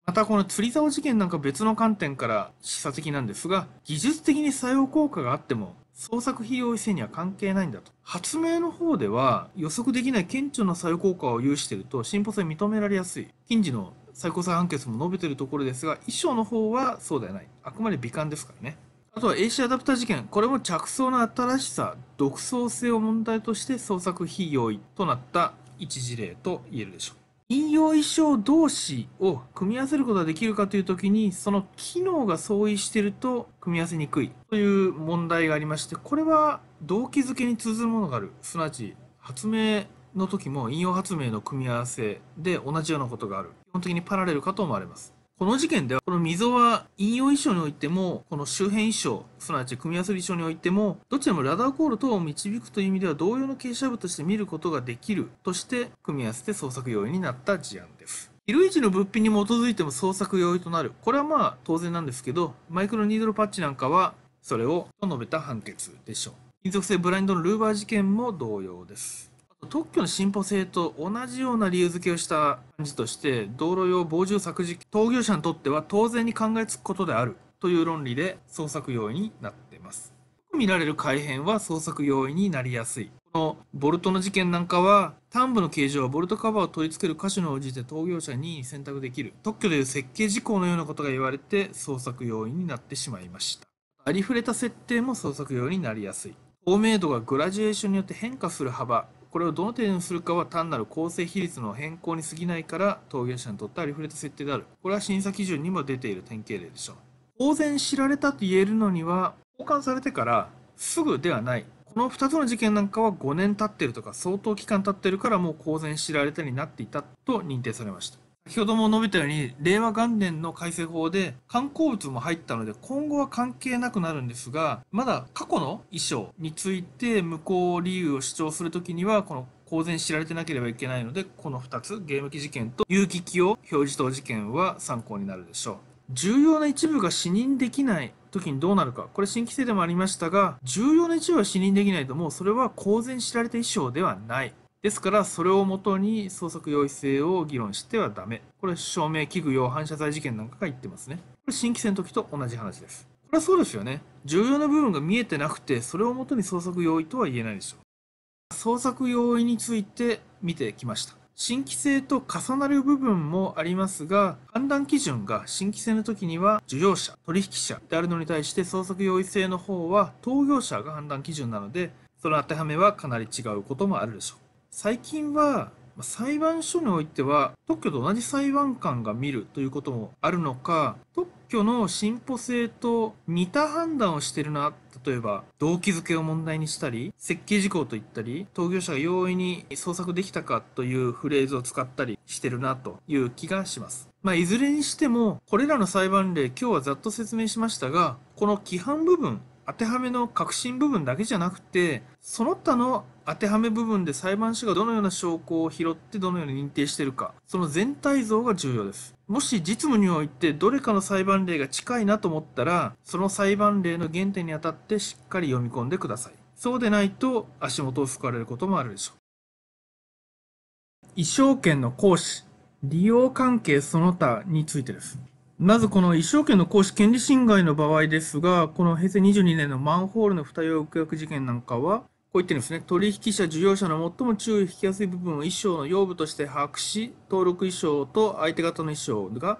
またこの釣り竿事件なんか別の観点から示唆的なんですが、技術的に作用効果があっても、創作費用異性には関係ないんだと。発明の方では予測できない顕著な作用効果を有していると進歩性認められやすい。近似の最高裁判決も述べているところですが、衣装の方はそうではない。あくまで美観ですからね。あとは AC アダプター事件。これも着想の新しさ、独創性を問題として創作非用意となった一事例と言えるでしょう。引用意象同士を組み合わせることができるかというときに、その機能が相違していると組み合わせにくいという問題がありまして、これは動機づけに通ずるものがある。すなわち、発明の時も引用発明の組み合わせで同じようなことがある。基本的にパラレルかと思われます。この事件では、この溝は引用衣装においても、この周辺衣装、すなわち組み合わせ衣装においても、どちらもラダーコール等を導くという意味では同様の傾斜部として見ることができるとして組み合わせて捜索要因になった事案です。衣類値の物品に基づいても捜索要因となる。これはまあ当然なんですけど、マイクロニードルパッチなんかはそれをと述べた判決でしょう。金属製ブラインドのルーバー事件も同様です。特許の進歩性と同じような理由付けをした感じとして道路用防重削除当業者にとっては当然に考えつくことであるという論理で創作用意になっています見られる改変は創作用意になりやすいこのボルトの事件なんかは端部の形状はボルトカバーを取り付ける箇所に応じて当業者に選択できる特許でいう設計事項のようなことが言われて創作要因になってしまいましたありふれた設定も創作用意になりやすい透明度がグラジュエーションによって変化する幅これをどの程度にするかは単なる構成比率の変更に過ぎないから当業者にとってありふれた設定であるこれは審査基準にも出ている典型例でしょう当然知られたと言えるのには交換されてからすぐではないこの2つの事件なんかは5年経ってるとか相当期間経ってるからもう公然知られたになっていたと認定されました先ほども述べたように、令和元年の改正法で観光物も入ったので、今後は関係なくなるんですが、まだ過去の衣装について無効理由を主張するときには、この公然知られてなければいけないので、この2つ、ゲーム機事件と有機機を表示等事件は参考になるでしょう。重要な一部が死認できない時にどうなるか。これ新規制でもありましたが、重要な一部は死認できないともうそれは公然知られた衣装ではない。ですから、それをもとに捜索要意性を議論してはダメ。これ、照明器具用反射材事件なんかが言ってますね。これ、新規戦の時と同じ話です。これはそうですよね。重要な部分が見えてなくて、それをもとに捜索要因とは言えないでしょう。捜索要因について見てきました。新規性と重なる部分もありますが、判断基準が新規性の時には受領者、取引者であるのに対して捜索要因性の方は当業者が判断基準なので、その当てはめはかなり違うこともあるでしょう。最近は裁判所においては特許と同じ裁判官が見るということもあるのか特許の進歩性と似た判断をしてるな例えば動機づけを問題にしたり設計事項といったり当業者が容易に捜索できたかというフレーズを使ったりしてるなという気がします。まあ、いずれにしてもこれらの裁判例今日はざっと説明しましたがこの規範部分当てはめの核心部分だけじゃなくてその他の当てはめ部分で裁判所がどのような証拠を拾ってどのように認定しているか、その全体像が重要です。もし実務においてどれかの裁判例が近いなと思ったら、その裁判例の原点にあたってしっかり読み込んでください。そうでないと足元を拭かれることもあるでしょう。衣装権の行使、利用関係その他についてです。まずこの一生懸の行使権利侵害の場合ですが、この平成22年のマンホールの蓋用薬薬事件なんかは、こう言ってるんですね。取引者、事業者の最も注意を引きやすい部分を衣装の要部として把握し、登録衣装と相手方の衣装が、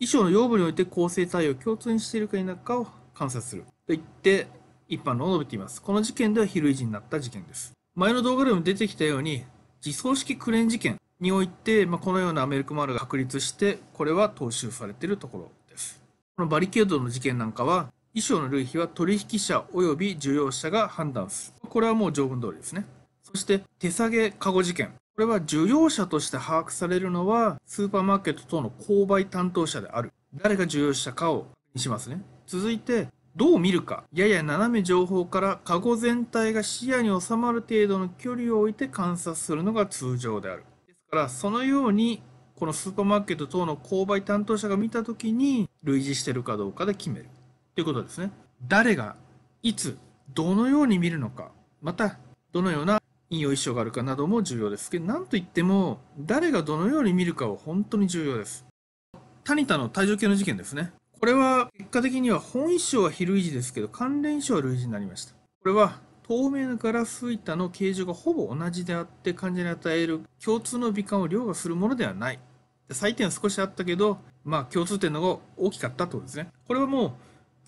衣装の要部において構成対応を共通にしているか否かを観察する。と言って、一般論を述べています。この事件では昼維持になった事件です。前の動画でも出てきたように、自走式クレーン事件において、まあ、このようなアメリカマールが確立して、これは踏襲されているところです。このバリケードの事件なんかは、衣装の類比は取引者及び受領者が判断する。これはもう条文通りですね。そして、手下げカゴ事件。これは受領者として把握されるのは、スーパーマーケット等の購買担当者である。誰が受領者かをしますね。続いて、どう見るか。やや斜め情報から、カゴ全体が視野に収まる程度の距離を置いて観察するのが通常である。ですから、そのように、このスーパーマーケット等の購買担当者が見たときに、類似しているかどうかで決める。ということですね。誰が、いつ、どのように見るのか、また、どのような引用衣装があるかなども重要ですけど、なんといっても、誰がどのように見るかは本当に重要です。タニタの体重計の事件ですね。これは結果的には本衣装は非類似ですけど、関連衣装は類似になりました。これは透明なガラス板の形状がほぼ同じであって患者に与える共通の美観を凌駕するものではない。採点は少しあったけど、まあ共通点の方が大きかったということですね。これはもう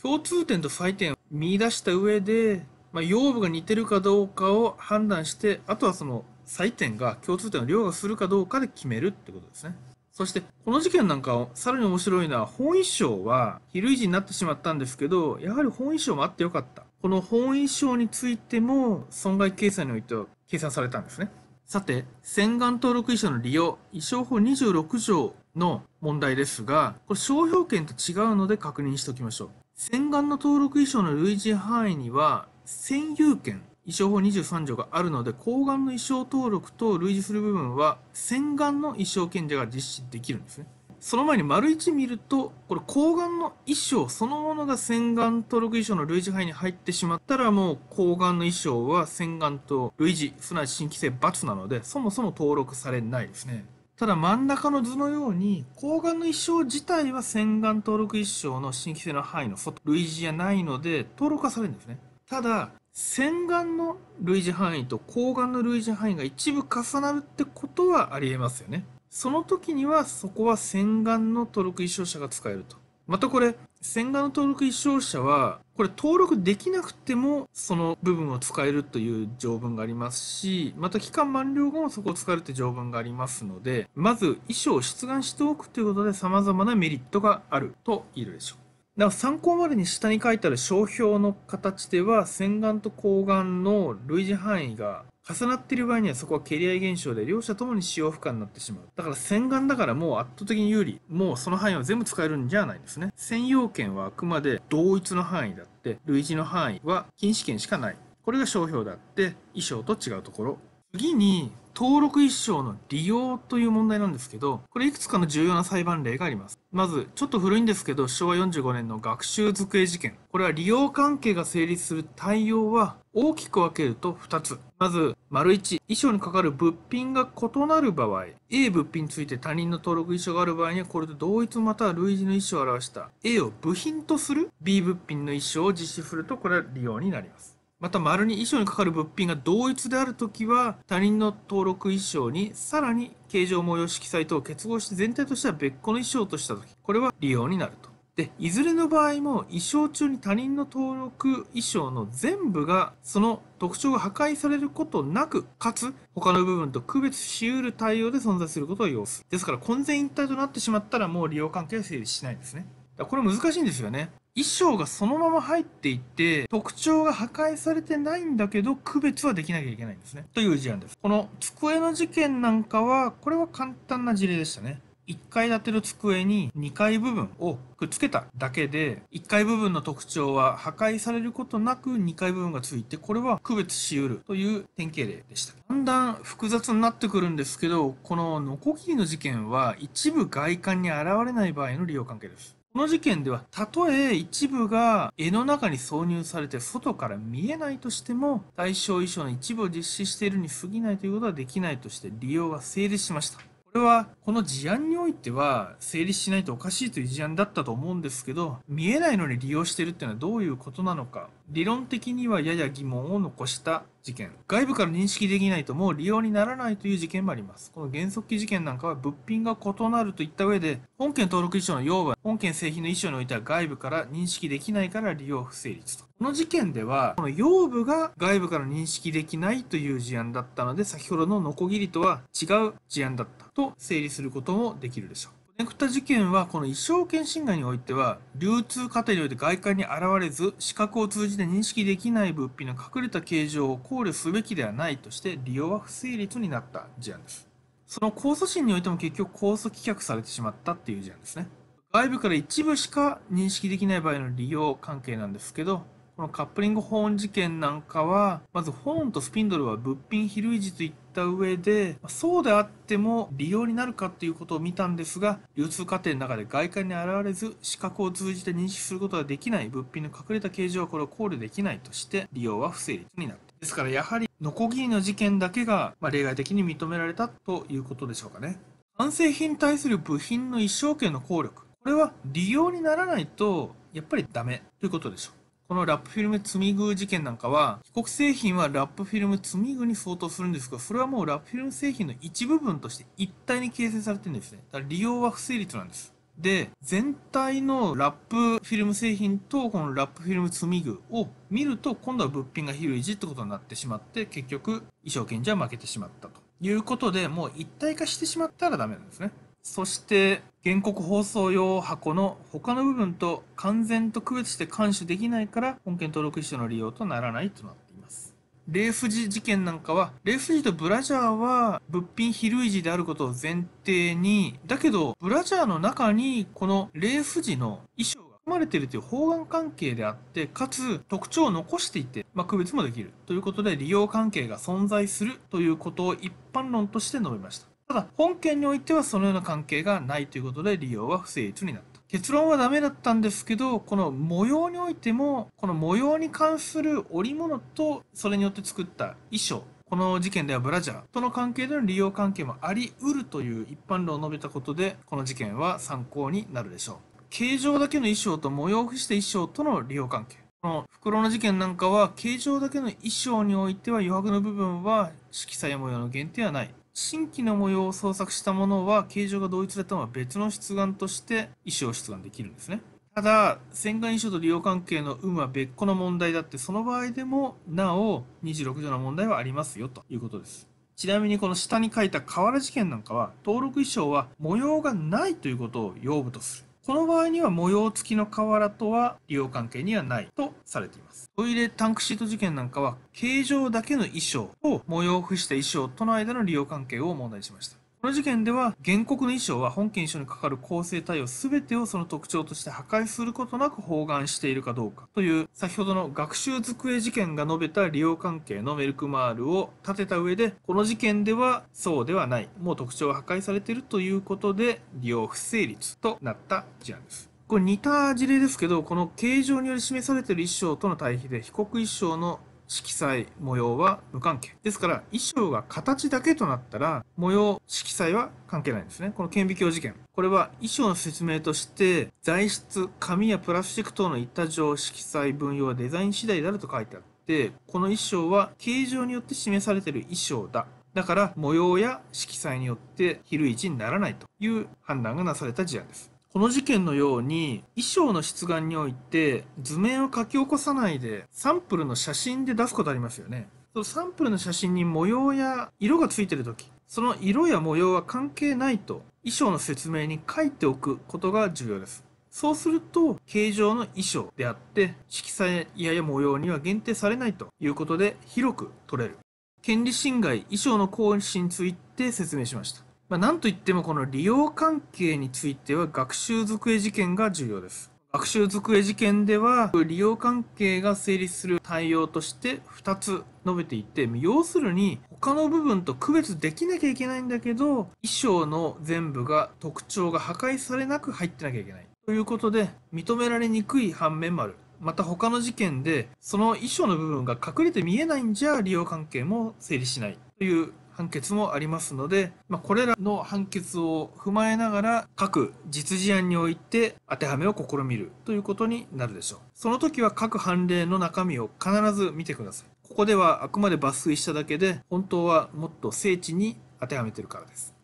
共通点と採点を見出した上で、まあ、養が似てるかどうかを判断して、あとはその採点が共通点を量がするかどうかで決めるってことですね。そして、この事件なんかさらに面白いのは、本意賞は昼維持になってしまったんですけど、やはり本意賞もあってよかった。この本意賞についても、損害計算においては計算されたんですね。さて、洗顔登録遺書の利用、遺書法26条の問題ですが、これ商標権と違うので確認しておきましょう。洗顔の登録衣装の類似範囲には、占有権、衣装法23条があるので、抗んの衣装登録と類似する部分は、洗顔の衣装権者が実施できるんですね。その前に丸1見ると、これ、抗んの衣装そのものが洗顔登録衣装の類似範囲に入ってしまったら、もう抗んの衣装は洗顔と類似、すなわち新規性×なので、そもそも登録されないですね。ただ真ん中の図のように、抗がんの一生自体は洗顔登録一生の新規性の範囲の外、類似じゃないので、登録はされるんですね。ただ、洗顔の類似範囲と抗がんの類似範囲が一部重なるってことはあり得ますよね。その時には、そこは洗顔の登録一生者が使えると。またこれ、洗顔の登録一生者は、これ登録できなくてもその部分を使えるという条文がありますし、また期間満了後もそこを使えるという条文がありますので、まず遺書を出願しておくということで様々なメリットがあると言えるでしょう。から参考までに下に書いてある商標の形では洗顔と抗顔の類似範囲が重なっている場合にはそこは蹴り合い現象で両者ともに使用不可になってしまう。だから洗顔だからもう圧倒的に有利。もうその範囲は全部使えるんじゃないんですね。専用権はあくまで同一の範囲だって、類似の範囲は禁止権しかない。これが商標だって、衣装と違うところ。次に、登録一生の利用という問題なんですけど、これいくつかの重要な裁判例があります。まず、ちょっと古いんですけど、昭和45年の学習机事件。これは利用関係が成立する対応は大きく分けると2つ。まず、丸1、衣装にかかる物品が異なる場合、A 物品について他人の登録衣装がある場合には、これと同一または類似の衣装を表した A を部品とする B 物品の衣装を実施すると、これは利用になります。また、丸に衣装にかかる物品が同一であるときは、他人の登録衣装に、さらに形状模様色彩等を結合して全体としては別個の衣装としたとき、これは利用になると。で、いずれの場合も衣装中に他人の登録衣装の全部がその特徴が破壊されることなく、かつ他の部分と区別しうる対応で存在することを要す。ですから、混然一体となってしまったらもう利用関係は成立しないんですね。だこれ難しいんですよね。衣装がそのまま入っていて、特徴が破壊されてないんだけど、区別はできなきゃいけないんですね。という事案です。この机の事件なんかは、これは簡単な事例でしたね。1階建ての机に2階部分をくっつけただけで、1階部分の特徴は破壊されることなく2階部分がついて、これは区別し得るという典型例でした。だんだん複雑になってくるんですけど、このノコギリの事件は一部外観に現れない場合の利用関係です。この事件では、たとえ一部が絵の中に挿入されて外から見えないとしても、対象衣装の一部を実施しているに過ぎないということはできないとして利用が成立しました。これは、この事案においては、成立しないとおかしいという事案だったと思うんですけど、見えないのに利用してるっていうのはどういうことなのか、理論的にはやや疑問を残した事件。外部から認識できないともう利用にならないという事件もあります。この原則機事件なんかは物品が異なるといった上で、本件登録遺書の要は、本件製品の遺書においては外部から認識できないから利用不成立と。この事件では、この腰部が外部から認識できないという事案だったので、先ほどのノコギリとは違う事案だった。と整理することもできるでしょう。コネクタ事件はこの一生権侵害においては流通過程において外観に現れず視覚を通じて認識できない物品の隠れた形状を考慮すべきではないとして利用は不成立になった事案です。その控訴審においても結局控訴棄却されてしまったっていう事案ですね。外部から一部しか認識できない場合の利用関係なんですけど、このカップリングホーン事件なんかは、まずホーンとスピンドルは物品比類時といっった上で、そうであっても利用になるかっていうことを見たんですが、流通過程の中で外観に現れず、視覚を通じて認識することができない物品の隠れた形状はこれを考慮できないとして、利用は不成立になった。ですからやはり、ノコギリの事件だけが、ま例外的に認められたということでしょうかね。完成品に対する部品の一生懸の効力。これは利用にならないと、やっぱりダメということでしょう。このラップフィルム積み具事件なんかは、被告製品はラップフィルム積み具に相当するんですが、それはもうラップフィルム製品の一部分として一体に形成されてるんですね。だから利用は不成立なんです。で、全体のラップフィルム製品とこのラップフィルム積み具を見ると、今度は物品が非類似ってことになってしまって、結局、衣装権じは負けてしまったということで、もう一体化してしまったらダメなんですね。そして、原告放送用箱の他の部分と完全と区別して監視できないから本件登録秘書の利用とならないとなっています。レーフジ事件なんかは、レーフジとブラジャーは物品非類似であることを前提に、だけど、ブラジャーの中にこのレーフジの衣装含まれているという方眼関係であって、かつ特徴を残していて、まあ、区別もできるということで利用関係が存在するということを一般論として述べました。ただ、本件においてはそのような関係がないということで利用は不成立になった。結論はダメだったんですけど、この模様においても、この模様に関する織物と、それによって作った衣装、この事件ではブラジャーとの関係での利用関係もあり得るという一般論を述べたことで、この事件は参考になるでしょう。形状だけの衣装と模様を付した衣装との利用関係。この袋の事件なんかは、形状だけの衣装においては余白の部分は色彩模様の限定はない。新規の模様を創作したものは形状が同一だったのは別の出願として衣装を出願できるんですね。ただ、洗顔衣装と利用関係の有無は別個の問題だって、その場合でも、なお26条の問題はありますよということです。ちなみにこの下に書いた河原事件なんかは、登録衣装は模様がないということを要部とする。この場合には模様付きの瓦とは利用関係にはないとされています。トイレタンクシート事件なんかは、形状だけの衣装と模様を付した衣装との間の利用関係を問題にしました。この事件では、原告の遺書は本件遺書にかかる構成体を全てをその特徴として破壊することなく包含しているかどうかという、先ほどの学習机事件が述べた利用関係のメルクマールを立てた上で、この事件ではそうではない、もう特徴は破壊されているということで、利用不成立となった事案です。これ似た事例ですけど、この形状により示されている一章との対比で、被告一章の色彩模様は無関係ですから衣装が形だけとなったら模様色彩は関係ないんですねこの顕微鏡事件これは衣装の説明として材質紙やプラスチック等の板状色彩分用はデザイン次第であると書いてあってこの衣装は形状によって示されている衣装だだから模様や色彩によって昼一にならないという判断がなされた事案ですこの事件のように衣装の出願において図面を書き起こさないでサンプルの写真で出すことありますよね。そのサンプルの写真に模様や色がついてる時、その色や模様は関係ないと衣装の説明に書いておくことが重要です。そうすると、形状の衣装であって、色彩や模様には限定されないということで広く取れる。権利侵害、衣装の行使について説明しました。まあ、なんといってもこの利用関係については学習机事件が重要です。学習机事件では利用関係が成立する対応として2つ述べていて要するに他の部分と区別できなきゃいけないんだけど衣装の全部が特徴が破壊されなく入ってなきゃいけないということで認められにくい反面もあるまた他の事件でその衣装の部分が隠れて見えないんじゃ利用関係も成立しないという判決もありますので、まあ、これらの判決を踏まえながら各実事案において当てはめを試みるということになるでしょう。その時は各判例の中身を必ず見てください。ここではあくまで抜粋しただけで、本当はもっと精緻に当てはめてるからです。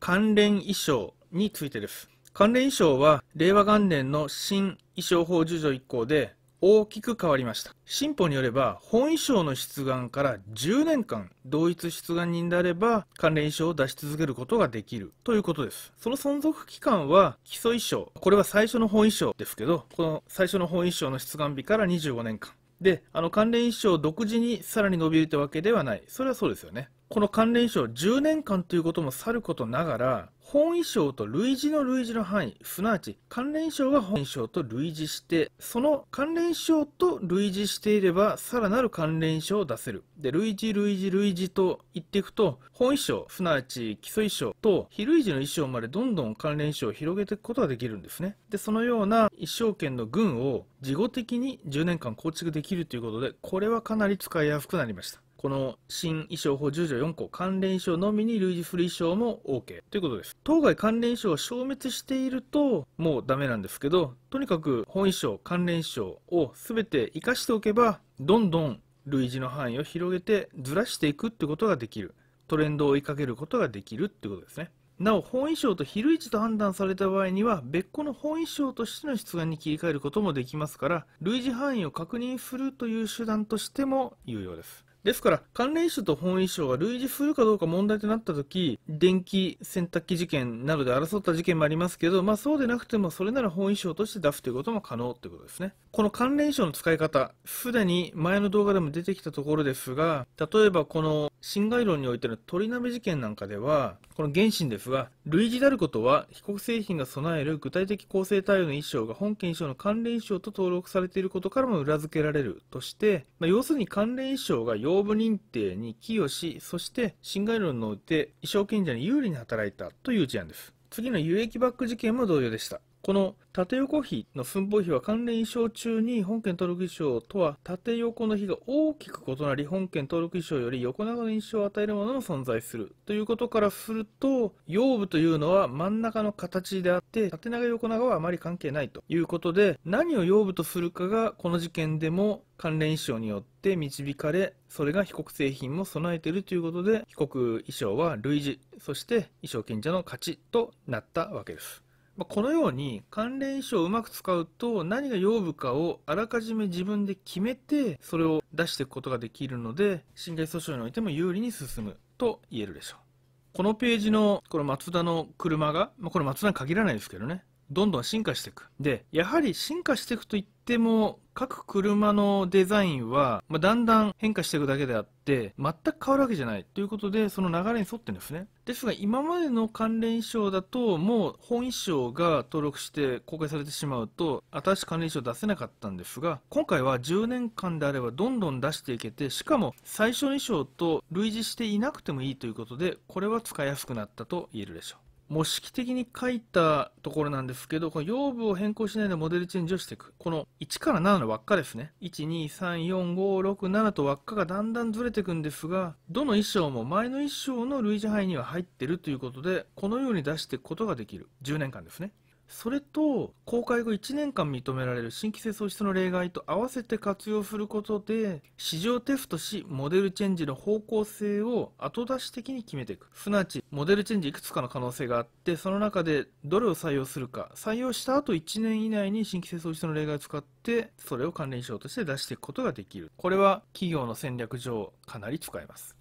関連衣装についてです。関連衣装は令和元年の新衣装法授受1項で大きく変わりました進歩によれば本衣装の出願から10年間同一出願人であれば関連衣装を出し続けることができるということですその存続期間は基礎衣装これは最初の本衣装ですけどこの最初の本衣装の出願日から25年間であの関連意を独自にさらに伸びるとわけではないそれはそうですよねこの関連装10年間ということもさることながら、本衣装と類似の類似の範囲、すなわち関連装が本衣装と類似して、その関連装と類似していれば、さらなる関連装を出せる。で、類似、類似、類似と言っていくと、本衣装、すなわち基礎衣装と非類似の衣装までどんどん関連装を広げていくことができるんですね。で、そのような一生圏の群を事後的に10年間構築できるということで、これはかなり使いやすくなりました。この新衣装法10条4項関連衣装のみに類似する衣装も OK ということです。当該関連衣装が消滅しているともうダメなんですけど、とにかく本衣装、関連衣装を全て活かしておけば、どんどん類似の範囲を広げてずらしていくってことができる。トレンドを追いかけることができるってことですね。なお、本衣装と比類値と判断された場合には、別個の本衣装としての出願に切り替えることもできますから、類似範囲を確認するという手段としても有用です。ですから、関連種と本意書が類似するかどうか問題となった時電気洗濯機事件などで争った事件もありますけど、まあ、そうでなくても、それなら本意書として出すということも可能ということですね。この関連書の使い方、すでに前の動画でも出てきたところですが、例えばこの侵害論においての鳥鍋事件なんかでは、この原神ですが、類似であることは、被告製品が備える具体的構成対応の衣装が本件衣装の関連衣装と登録されていることからも裏付けられるとして、まあ、要するに関連衣装が要部認定に寄与し、そして侵害論において衣装権者に有利に働いたという事案です。次の有益バック事件も同様でした。この縦横比の寸法比は関連衣装中に本件登録衣装とは縦横の比が大きく異なり本件登録衣装より横長の印象を与えるものも存在するということからすると腰部というのは真ん中の形であって縦長横長はあまり関係ないということで何を腰部とするかがこの事件でも関連衣装によって導かれそれが被告製品も備えているということで被告衣装は類似そして衣装賢者の勝ちとなったわけです。まあ、このように関連衣装をうまく使うと何が用部かをあらかじめ自分で決めてそれを出していくことができるので侵害訴訟においても有利に進むと言えるでしょうこのページのこのマツダの車が、まあ、これマツダに限らないですけどねどんどん進化していくでやはり進化していくといったても各車のデザインは、まあ、だんだん変化していくだけであって全く変わるわけじゃないということでその流れに沿ってんですねですが今までの関連衣装だともう本衣装が登録して公開されてしまうと新しい関連衣装出せなかったんですが今回は10年間であればどんどん出していけてしかも最初の衣装と類似していなくてもいいということでこれは使いやすくなったと言えるでしょう模式的に書いたところなんですけど、この用部を変更しないでモデルチェンジをしていく。この1から7の輪っかですね。1、2、3、4、5、6、7と輪っかがだんだんずれていくんですが、どの衣装も前の衣装の類似範囲には入ってるということで、このように出していくことができる。10年間ですね。それと、公開後1年間認められる新規性喪失の例外と合わせて活用することで、市場テストし、モデルチェンジの方向性を後出し的に決めていく。すなわち、モデルチェンジいくつかの可能性があって、その中でどれを採用するか、採用した後1年以内に新規性喪失の例外を使って、それを関連装として出していくことができる。これは企業の戦略上、かなり使えます。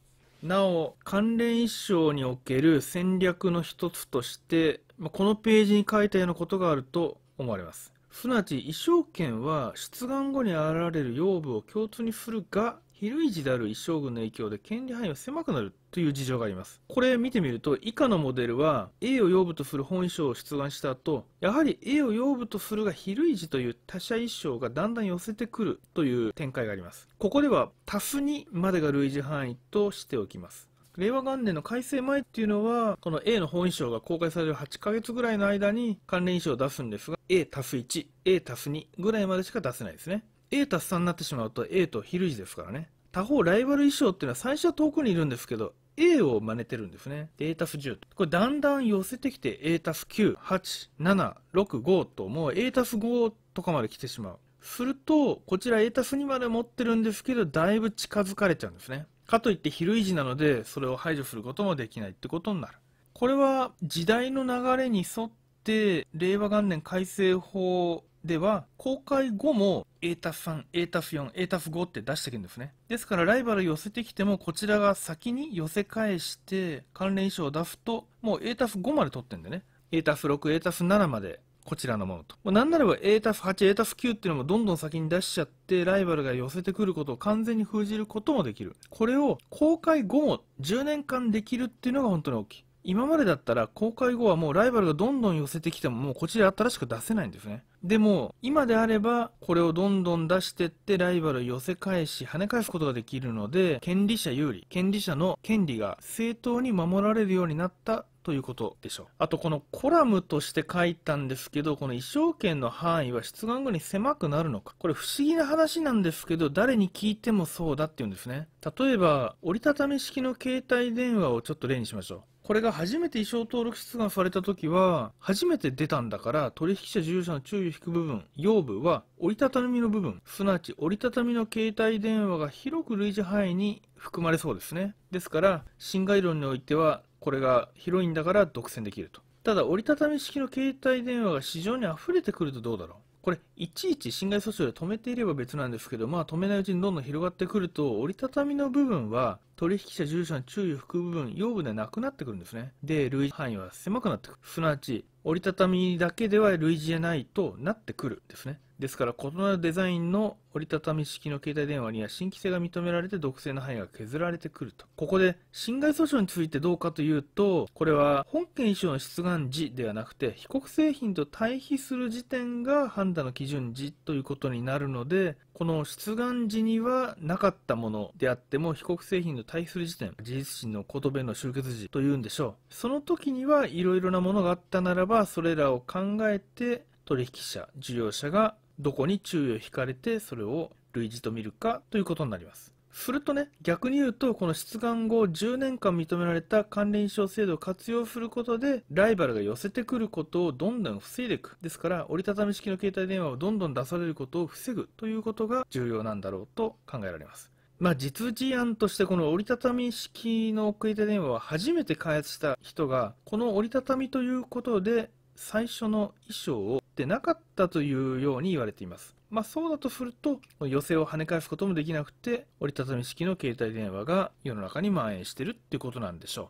なお、関連衣装における戦略の一つとして、まあ、このページに書いたようなことがあると思われます。すなわち、衣装権は出願後に現れる養分を共通にするが、広い時である衣装群の影響で権利範囲は狭くなるという事情があります。これ見てみると、以下のモデルは A を養部とする本衣装を出願した後、やはり A を養部とするが広い時という他者衣装がだんだん寄せてくるという展開があります。ここでは、足す2までが類似範囲としておきます。令和元年の改正前っていうのは、この A の本衣装が公開される8ヶ月ぐらいの間に関連衣装を出すんですが、A 足す1、A 足す2ぐらいまでしか出せないですね。A 足す3になってしまうと A とヒルジですからね。他方、ライバル衣装っていうのは最初は遠くにいるんですけど、A を真似てるんですね。A 足す10。これだんだん寄せてきて A 足す9、8、7、6、5ともう A 足す5とかまで来てしまう。すると、こちら A 足す2まで持ってるんですけど、だいぶ近づかれちゃうんですね。かといって昼維持なのでそれを排除することもできないってことになるこれは時代の流れに沿って令和元年改正法では公開後も A たす 3A たす 4A たす5って出していくんですねですからライバル寄せてきてもこちらが先に寄せ返して関連衣装を出すともう A たす5まで取ってんでね A たす 6A たす7までこちらのものと。なんならば A タフ8、A タフ9っていうのもどんどん先に出しちゃって、ライバルが寄せてくることを完全に封じることもできる。これを公開後も10年間できるっていうのが本当に大きい。今までだったら公開後はもうライバルがどんどん寄せてきてももうこちら新しく出せないんですね。でも今であればこれをどんどん出してってライバル寄せ返し跳ね返すことができるので権利者有利、権利者の権利が正当に守られるようになったということでしょう。あと、このコラムとして書いたんですけど、この衣装権の範囲は出願後に狭くなるのか。これ不思議な話なんですけど、誰に聞いてもそうだっていうんですね。例えば、折りたたみ式の携帯電話をちょっと例にしましょう。これが初めて衣装登録出願された時は、初めて出たんだから、取引者従業者の注意を引く部分、腰部は折りたたみの部分、すなわち折りたたみの携帯電話が広く類似範囲に含まれそうですね。ですから、侵害論においては、これが広いんだから独占できると。ただ、折りたたみ式の携帯電話が市場に溢れてくるとどうだろうこれ、いちいち侵害訴訟で止めていれば別なんですけど、まあ止めないうちにどんどん広がってくると、折りたたみの部分は取引者、住所の注意を含む部分、要部でなくなってくるんですね。で、類似範囲は狭くなってくる。すなわち、折りたたみだけでは類似じゃないとなってくるんですね。ですから、異なるデザインの折りたたみ式の携帯電話には新規性が認められて独占の範囲が削られてくると。ここで、侵害訴訟についてどうかというと、これは本件以上の出願時ではなくて、被告製品と対比する時点が判断の基準時ということになるので、この出願時にはなかったものであっても、被告製品と対比する時点、事実心の言弁の終結時というんでしょう。その時にはいろいろなものがあったならば、それらを考えて、取引者、事業者がどこに注意を引かれてそれを類似と見るかということになります。するとね、逆に言うと、この出願後10年間認められた関連証制度を活用することで、ライバルが寄せてくることをどんどん防いでいく。ですから、折りたたみ式の携帯電話をどんどん出されることを防ぐということが重要なんだろうと考えられます。まあ、実事案としてこの折りたたみ式の携帯電話は初めて開発した人がこの折りたたみということで最初の衣装をでなかったというように言われています。まあそうだとすると、寄せを跳ね返すこともできなくて、折りたたみ式の携帯電話が世の中に蔓延してるっていうことなんでしょう。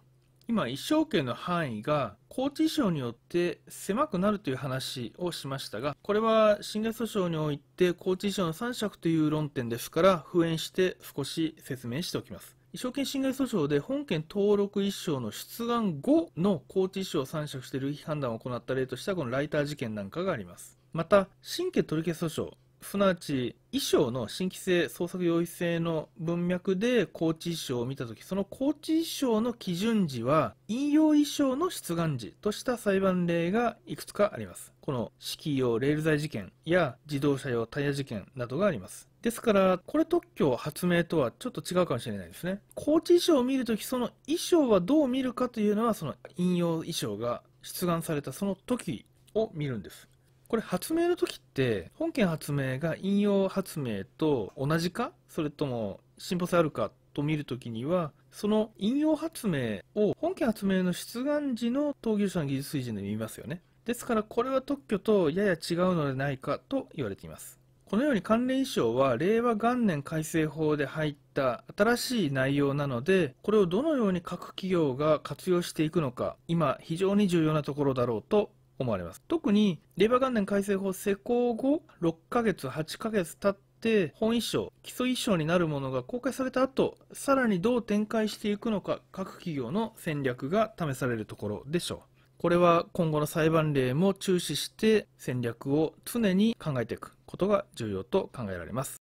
今、衣装圏の範囲が高知衣装によって狭くなるという話をしましたが、これは新月訴訟において高知衣装の3尺という論点ですから、復縁して少し説明しておきます。証券侵害訴訟で本件登録一章の出願後の高知一章を参釈して類判断を行った例としてはこのライター事件なんかがあります。また、神経取り消し訴訟、すなわち衣装の新規性、創作容易性の文脈で高知衣装を見たとき、その高知衣装の基準時は、引用衣装の出願時とした裁判例がいくつかあります。この、式用レール材事件や自動車用タイヤ事件などがあります。ですから、これ特許発明とはちょっと違うかもしれないですね。高知衣装を見るとき、その衣装はどう見るかというのは、その引用衣装が出願されたその時を見るんです。これ発明の時って本件発明が引用発明と同じかそれとも進歩性あるかと見る時にはその引用発明を本件発明の出願時の闘牛者の技術水準で見ますよねですからこれは特許とやや違うのではないかと言われていますこのように関連衣装は令和元年改正法で入った新しい内容なので、これをどのように各企業が活用していくのか、今非常に重要なところだろうと思われます。特に令和元年改正法施行後、6ヶ月、8ヶ月経って、本衣装、基礎衣装になるものが公開された後、さらにどう展開していくのか、各企業の戦略が試されるところでしょう。これは今後の裁判例も注視して戦略を常に考えていくことが重要と考えられます。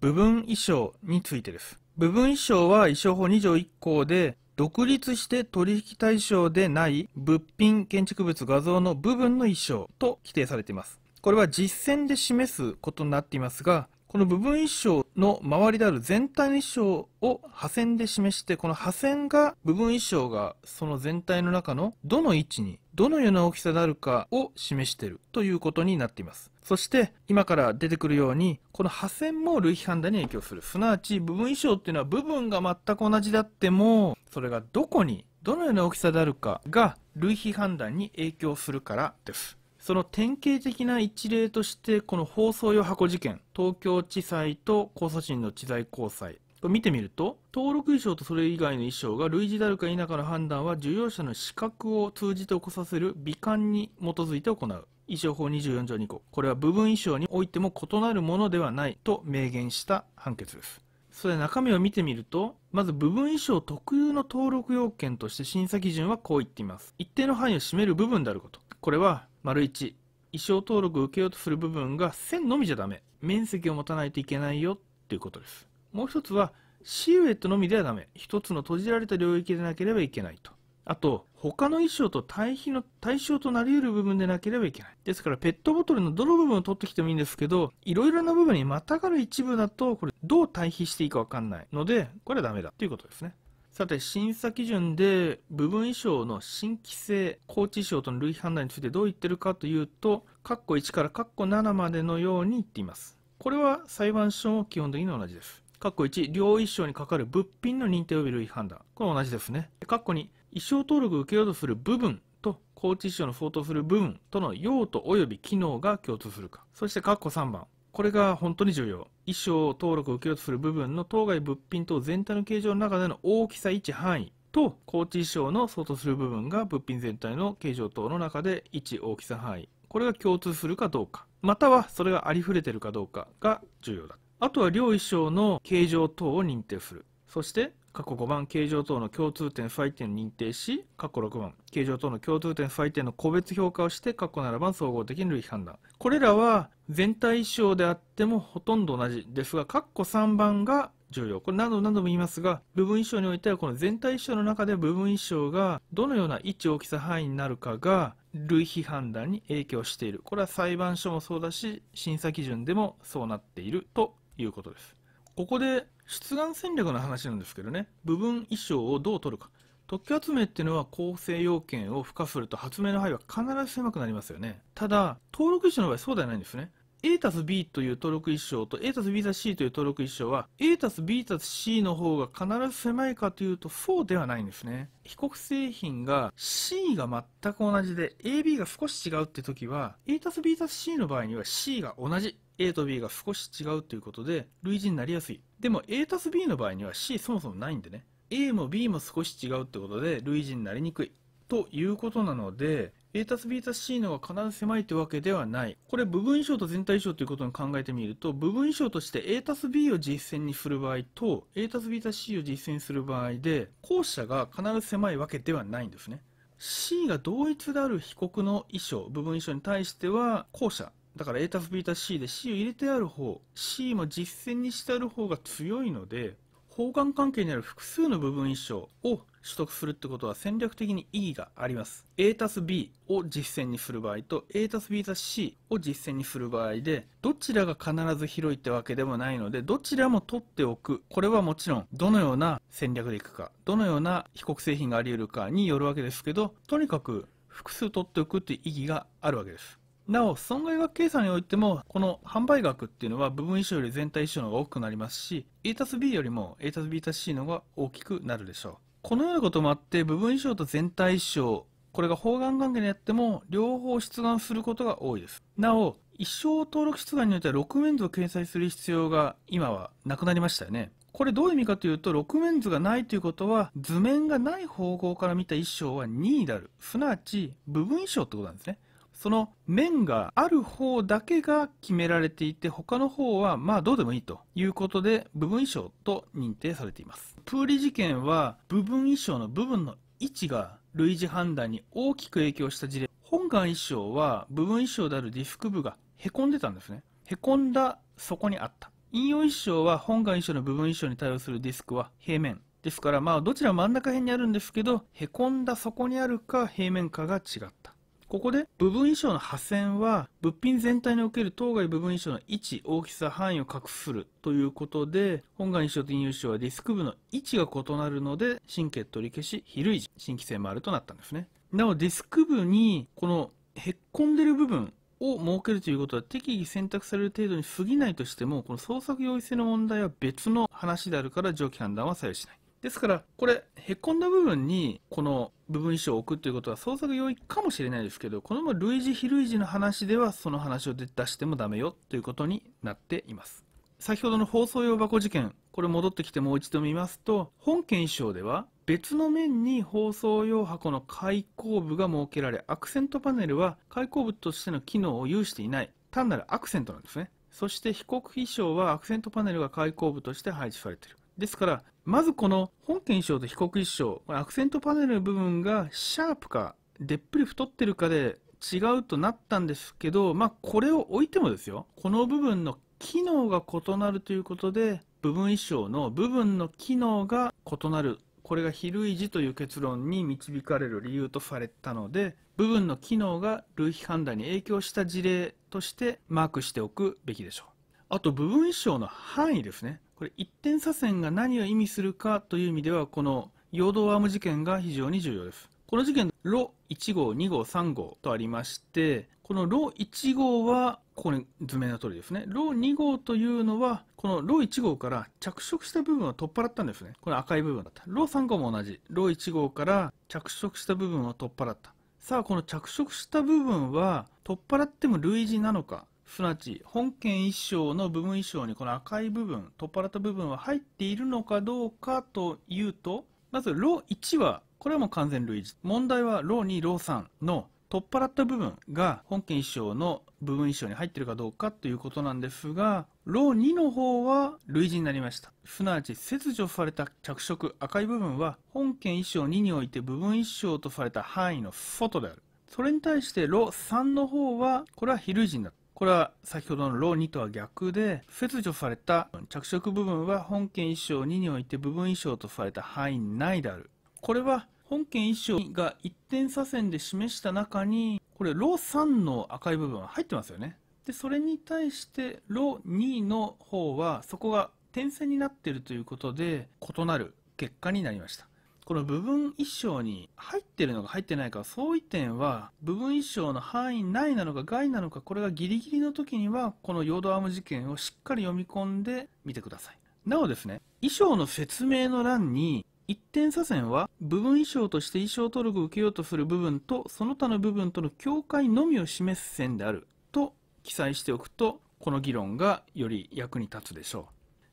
部分衣装についてです。部分衣装は衣装法2条1項で独立して取引対象でない物品、建築物、画像の部分の衣装と規定されています。これは実践で示すことになっていますが、この部分一章の周りである全体の一章を破線で示して、この破線が部分一章がその全体の中のどの位置に、どのような大きさであるかを示しているということになっています。そして、今から出てくるように、この破線も類比判断に影響する。すなわち、部分一章っていうのは部分が全く同じであっても、それがどこに、どのような大きさであるかが類比判断に影響するからです。その典型的な一例としてこの放送用箱事件東京地裁と控訴審の知財交裁見てみると、登録衣装とそれ以外の衣装が類似であるか否かの判断は受容者の資格を通じて起こさせる美観に基づいて行う。衣装法24条2項。これは部分衣装においても異なるものではないと明言した判決です。それ中身を見てみると、まず部分衣装特有の登録要件として審査基準はこう言っています。一定の範囲を占める部分であること。これは丸1衣装登録を受けようとする部分が線のみじゃダメ面積を持たないといけないよっていうことですもう一つはシルエットのみではダメ一つの閉じられた領域でなければいけないとあと他の衣装と対比の対象となり得る部分でなければいけないですからペットボトルのどの部分を取ってきてもいいんですけどいろいろな部分にまたがる一部だとこれどう対比していいか分かんないのでこれはダメだということですねさて、審査基準で部分衣装の新規性、高知衣装との類判断についてどう言ってるかというと、カッコ1からカッコ7までのように言っています。これは裁判所も基本的に同じです。カッコ1、両衣装にかかる物品の認定及び類判断。これも同じですね。カッコ2、衣装登録を受けようとする部分と、高知衣装の相当する部分との用途及び機能が共通するか。そしてカッコ3番、これが本当に重要。衣装登録を受けようとする部分の当該物品等全体の形状の中での大きさ、位置、範囲と、高知衣装の相当する部分が物品全体の形状等の中で位置、大きさ、範囲。これが共通するかどうか。または、それがありふれているかどうかが重要だ。あとは、両衣装の形状等を認定する。そして、過去5番形状等の共通点不相点を認定し、過去6番形状等の共通点不相点の個別評価をして、過去7番総合的に類比判断。これらは全体衣象であってもほとんど同じですが、括弧3番が重要。これ何度何度も言いますが、部分衣装においてはこの全体衣装の中で部分衣装がどのような位置大きさ範囲になるかが類比判断に影響している。これは裁判所もそうだし、審査基準でもそうなっているということです。ここで出願戦略の話なんですけどね部分衣装をどう取るか特許発明っていうのは構成要件を付加すると発明の範囲は必ず狭くなりますよねただ登録衣装の場合そうではないんですね A たす B という登録衣装と A たす B たす C という登録衣装は A たす B たす C の方が必ず狭いかというとそうではないんですね。被告製品が C が全く同じで AB が少し違うって時は A たす B たす C の場合には C が同じ A と B が少し違うということで類似になりやすいでも A たす B の場合には C そもそもないんでね A も B も少し違うってことで類似になりにくいということなので A たす B たす C の方が必ず狭いというわけではない。これ部分衣装と全体衣装ということに考えてみると、部分衣装として A たす B を実践にする場合と、A たす B たす C を実践する場合で、後者が必ず狭いわけではないんですね。C が同一である被告の衣装部分衣装に対しては、後者だから A たす B タす C で C を入れてある方、C も実践にしてある方が強いので、方眼関係にある複数の部分衣装を取得するってことは戦略的に意義があります。A たす B を実践にする場合と A たす B タす C を実践にする場合で、どちらが必ず広いってわけでもないので、どちらも取っておく。これはもちろん、どのような戦略でいくか、どのような被告製品があり得るかによるわけですけど、とにかく複数取っておくっていう意義があるわけです。なお、損害額計算においても、この販売額っていうのは部分衣装より全体衣装の方が多くなりますし、A たす B よりも A たす B たす C の方が大きくなるでしょう。このようなこともあって、部分衣装と全体衣装、これが方眼関係でやっても、両方出願することが多いです。なお、衣装登録出願においては6面図を掲載する必要が今はなくなりましたよね。これどういう意味かというと、6面図がないということは、図面がない方向から見た衣装は2である。すなわち、部分衣装ってことなんですね。その面がある方だけが決められていて、他の方はまあどうでもいいということで、部分衣装と認定されています。プーリ事件は、部分衣装の部分の位置が類似判断に大きく影響した事例。本願衣装は、部分衣装であるディスク部がへこんでたんですね。へこんだそこにあった。引用衣装は本願衣装の部分衣装に対応するディスクは平面。ですから、まあどちら真ん中辺にあるんですけど、へこんだそこにあるか平面かが違った。ここで部分衣装の破線は物品全体における当該部分衣装の位置、大きさ、範囲を隠するということで、本願衣装と引用衣はディスク部の位置が異なるので、神経取り消し、ひ類い、新規性もあるとなったんですね。なおディスク部にこのへっこんでる部分を設けるということは適宜選択される程度に過ぎないとしてもこの創作容易性の問題は別の話であるから上記判断は左右しないですから、これ、へこんだ部分に、この部分装を置くということは創作容易かもしれないですけど、このまま類似非類似の話では、その話を出してもダメよということになっています。先ほどの放送用箱事件、これ戻ってきてもう一度見ますと、本件衣装では、別の面に包装用箱の開口部が設けられ、アクセントパネルは開口部としての機能を有していない、単なるアクセントなんですね。そして被告衣装はアクセントパネルが開口部として配置されている。ですから、まずこの本件衣章と被告衣章、アクセントパネルの部分がシャープか、でっぷり太ってるかで違うとなったんですけど、まあ、これを置いてもですよ、この部分の機能が異なるということで、部分衣章の部分の機能が異なるこれが比類似という結論に導かれる理由とされたので部分の機能が類比判断に影響した事例としてマークしておくべきでしょうあと部分一章の範囲ですねこれ一点左遷が何を意味するかという意味ではこの陽動アーム事件が非常に重要ですこの事件ロ1号2号3号とありましてこのロ1号はここに図面の通りですねロ2号というのはこのロ1号から着色した部分を取っ払ったんですねこの赤い部分だったロ3号も同じロ1号から着色した部分を取っ払ったさあこの着色した部分は取っ払っても類似なのかすなわち本件一章の部分一章にこの赤い部分取っ払った部分は入っているのかどうかというとまずロ1はこれはもう完全類似問題はロ2ロ3の取っ払った部分が本件一章の部分一章に入ってるかどうかということなんですがロ2の方は類似になりましたすなわち切除された着色赤い部分は本件一章2において部分一章とされた範囲の外であるそれに対してロ3の方はこれは非類似になったこれは先ほどのロー2とは逆で、切除された着色部分は本件1章2において部分衣装とされた範囲内である。これは本件1章が一点左線で示した中に、これロー3の赤い部分は入ってますよね。で、それに対してロー2の方はそこが点線になっているということで異なる結果になりました。この部分衣装に入ってるのか入ってないか、相違点は、部分衣装の範囲内なのか外なのか、これがギリギリの時には、このヨードアーム事件をしっかり読み込んでみてください。なおですね、衣装の説明の欄に、一点左線は部分衣装として衣装登録を受けようとする部分とその他の部分との境界のみを示す線であると記載しておくとこの議論がより役に立つでしょ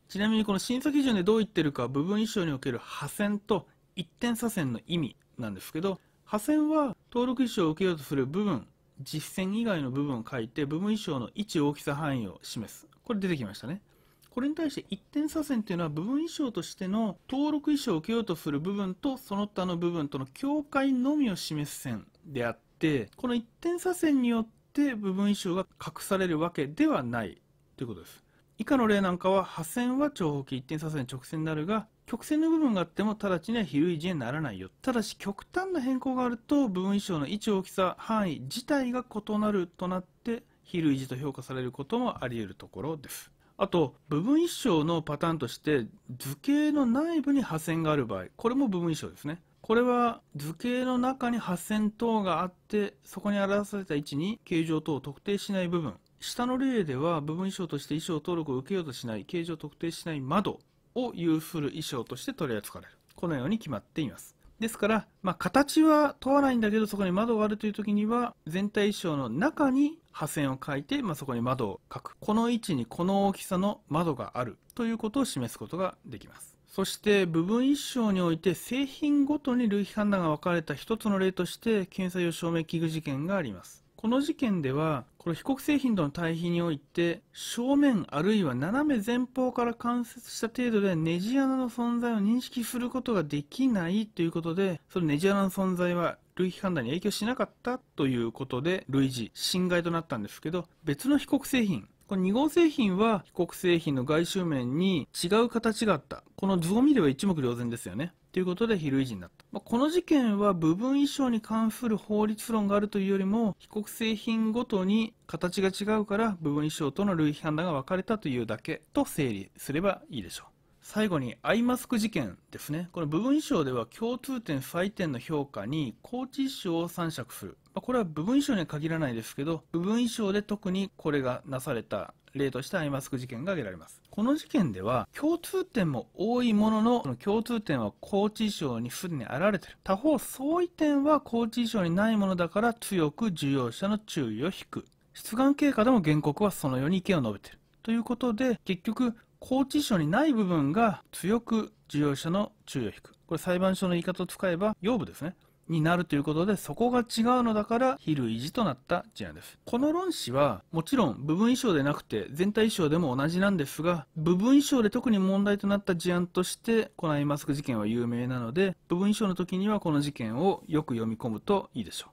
うちなみにこの審査基準でどう言ってるか部分衣装における破線と一点左遷の意味なんですけど、破線は登録意思を受けようとする部分、実践以外の部分を書いて、部分意思の位置大きさ範囲を示す。これ出てきましたね。これに対して一点左遷というのは部分意思としての登録意思を受けようとする部分とその他の部分との境界のみを示す線であって、この一点左遷によって部分意思が隠されるわけではないということです。以下の例なんかは、破線は長方形一点左線直線であるが、曲線の部分があっても直ちには比類似にならないよ。ただし極端な変更があると部分衣装の位置、大きさ、範囲自体が異なるとなって比類似と評価されることもあり得るところです。あと、部分衣装のパターンとして図形の内部に破線がある場合、これも部分衣装ですね。これは図形の中に破線等があってそこに表された位置に形状等を特定しない部分下の例では部分衣装として衣装登録を受けようとしない形状を特定しない窓を有する衣装として取り扱われる。このように決まっています。ですから、まあ、形は問わないんだけど、そこに窓があるという時には、全体衣装の中に破線を書いて、まあ、そこに窓を書く。この位置にこの大きさの窓があるということを示すことができます。そして部分衣装において製品ごとに類比判断が分かれた一つの例として検査用証明器具事件があります。この事件では、この被告製品との対比において、正面あるいは斜め前方から関節した程度でネジ穴の存在を認識することができないということで、そのネジ穴の存在は類比判断に影響しなかったということで、類似、侵害となったんですけど、別の被告製品、この2号製品は被告製品の外周面に違う形があった。この図を見れば一目瞭然ですよね。ということで非類似になった。まあ、この事件は部分衣装に関する法律論があるというよりも、被告製品ごとに形が違うから部分衣装との類比判断が分かれたというだけと整理すればいいでしょう。最後にアイマスク事件ですね。この部分衣装では共通点採点の評価に高知衣装を参酌する。これは部分衣装には限らないですけど、部分衣装で特にこれがなされた例としてアイマスク事件が挙げられます。この事件では共通点も多いものの、の共通点は高知省にすでにあられている。他方、相違点は高知省にないものだから強く受容者の注意を引く。出願経過でも原告はそのように意見を述べている。ということで、結局、拘置所にない部分が強く受容者の注意を引く。これ裁判所の言い方を使えば、要部ですね。になるということで、そこが違うのだから、比類似となった事案です。この論旨は、もちろん部分衣装でなくて全体衣装でも同じなんですが、部分衣装で特に問題となった事案として、このアイマスク事件は有名なので、部分衣装の時にはこの事件をよく読み込むといいでしょ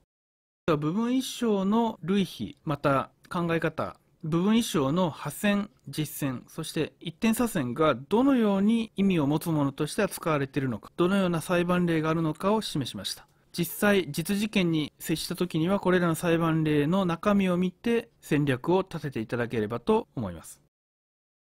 う。部分衣装の類比、また考え方、部分衣装の破線、実践、そして一点左線がどのように意味を持つものとして扱われているのか、どのような裁判例があるのかを示しました。実際実事件に接した時にはこれらの裁判例の中身を見て戦略を立てていただければと思います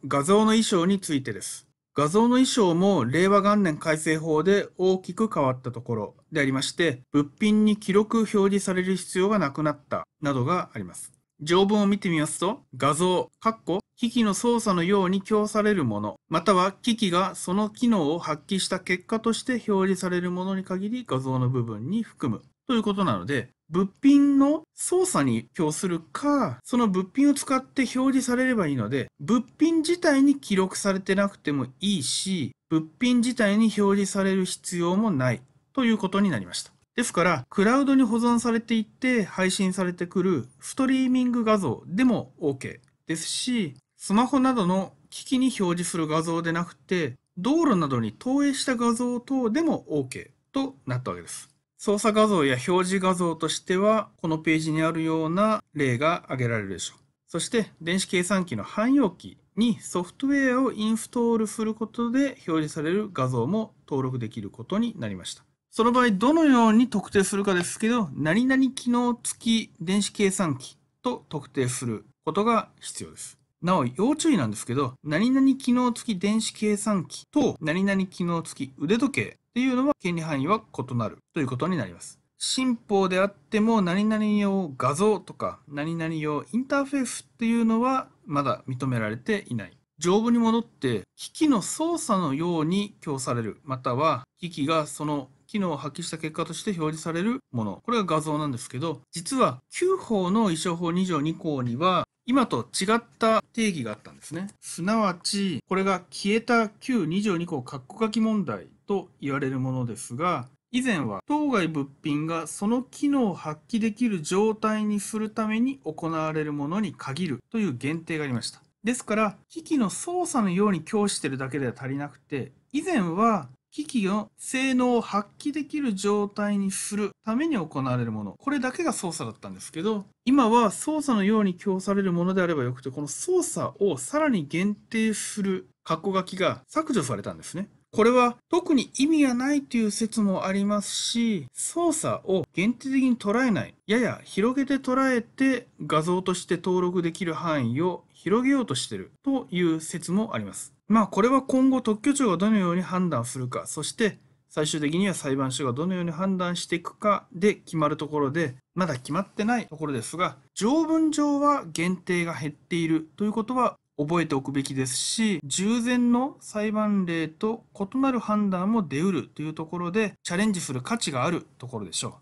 画像の衣装についてです画像の衣装も令和元年改正法で大きく変わったところでありまして物品に記録表示される必要がなくなったなどがあります条文を見てみますと、画像、ッコ、機器の操作のように供されるもの、または機器がその機能を発揮した結果として表示されるものに限り画像の部分に含むということなので、物品の操作に供するか、その物品を使って表示されればいいので、物品自体に記録されてなくてもいいし、物品自体に表示される必要もないということになりました。ですから、クラウドに保存されていって配信されてくるストリーミング画像でも OK ですし、スマホなどの機器に表示する画像でなくて、道路などに投影した画像等でも OK となったわけです。操作画像や表示画像としては、このページにあるような例が挙げられるでしょう。そして、電子計算機の汎用機にソフトウェアをインストールすることで表示される画像も登録できることになりました。その場合、どのように特定するかですけど、何々機能付き電子計算機と特定することが必要です。なお、要注意なんですけど、何々機能付き電子計算機と何々機能付き腕時計っていうのは権利範囲は異なるということになります。新法であっても何々用画像とか何々用インターフェースっていうのはまだ認められていない。条文に戻って機器の操作のように供されるまたは機器がその機能を発揮した結果として表示されるもの。これが画像なんですけど、実は9法の衣装法2条2項には、今と違った定義があったんですね。すなわち、これが消えた旧2条2項括弧書き問題と言われるものですが、以前は当該物品がその機能を発揮できる状態にするために行われるものに限るという限定がありました。ですから、機器の操作のように供してるだけでは足りなくて、以前は機器の性能を発揮できる状態にするために行われるもの。これだけが操作だったんですけど、今は操作のように供されるものであればよくて、この操作をさらに限定する括弧書きが削除されたんですね。これは特に意味がないという説もありますし、操作を限定的に捉えない、やや広げて捉えて画像として登録できる範囲を広げようとしているという説もあります。まあこれは今後特許庁がどのように判断するか、そして最終的には裁判所がどのように判断していくかで決まるところで、まだ決まってないところですが、条文上は限定が減っているということは覚えておくべきですし、従前の裁判例と異なる判断も出うるというところで、チャレンジする価値があるところでしょ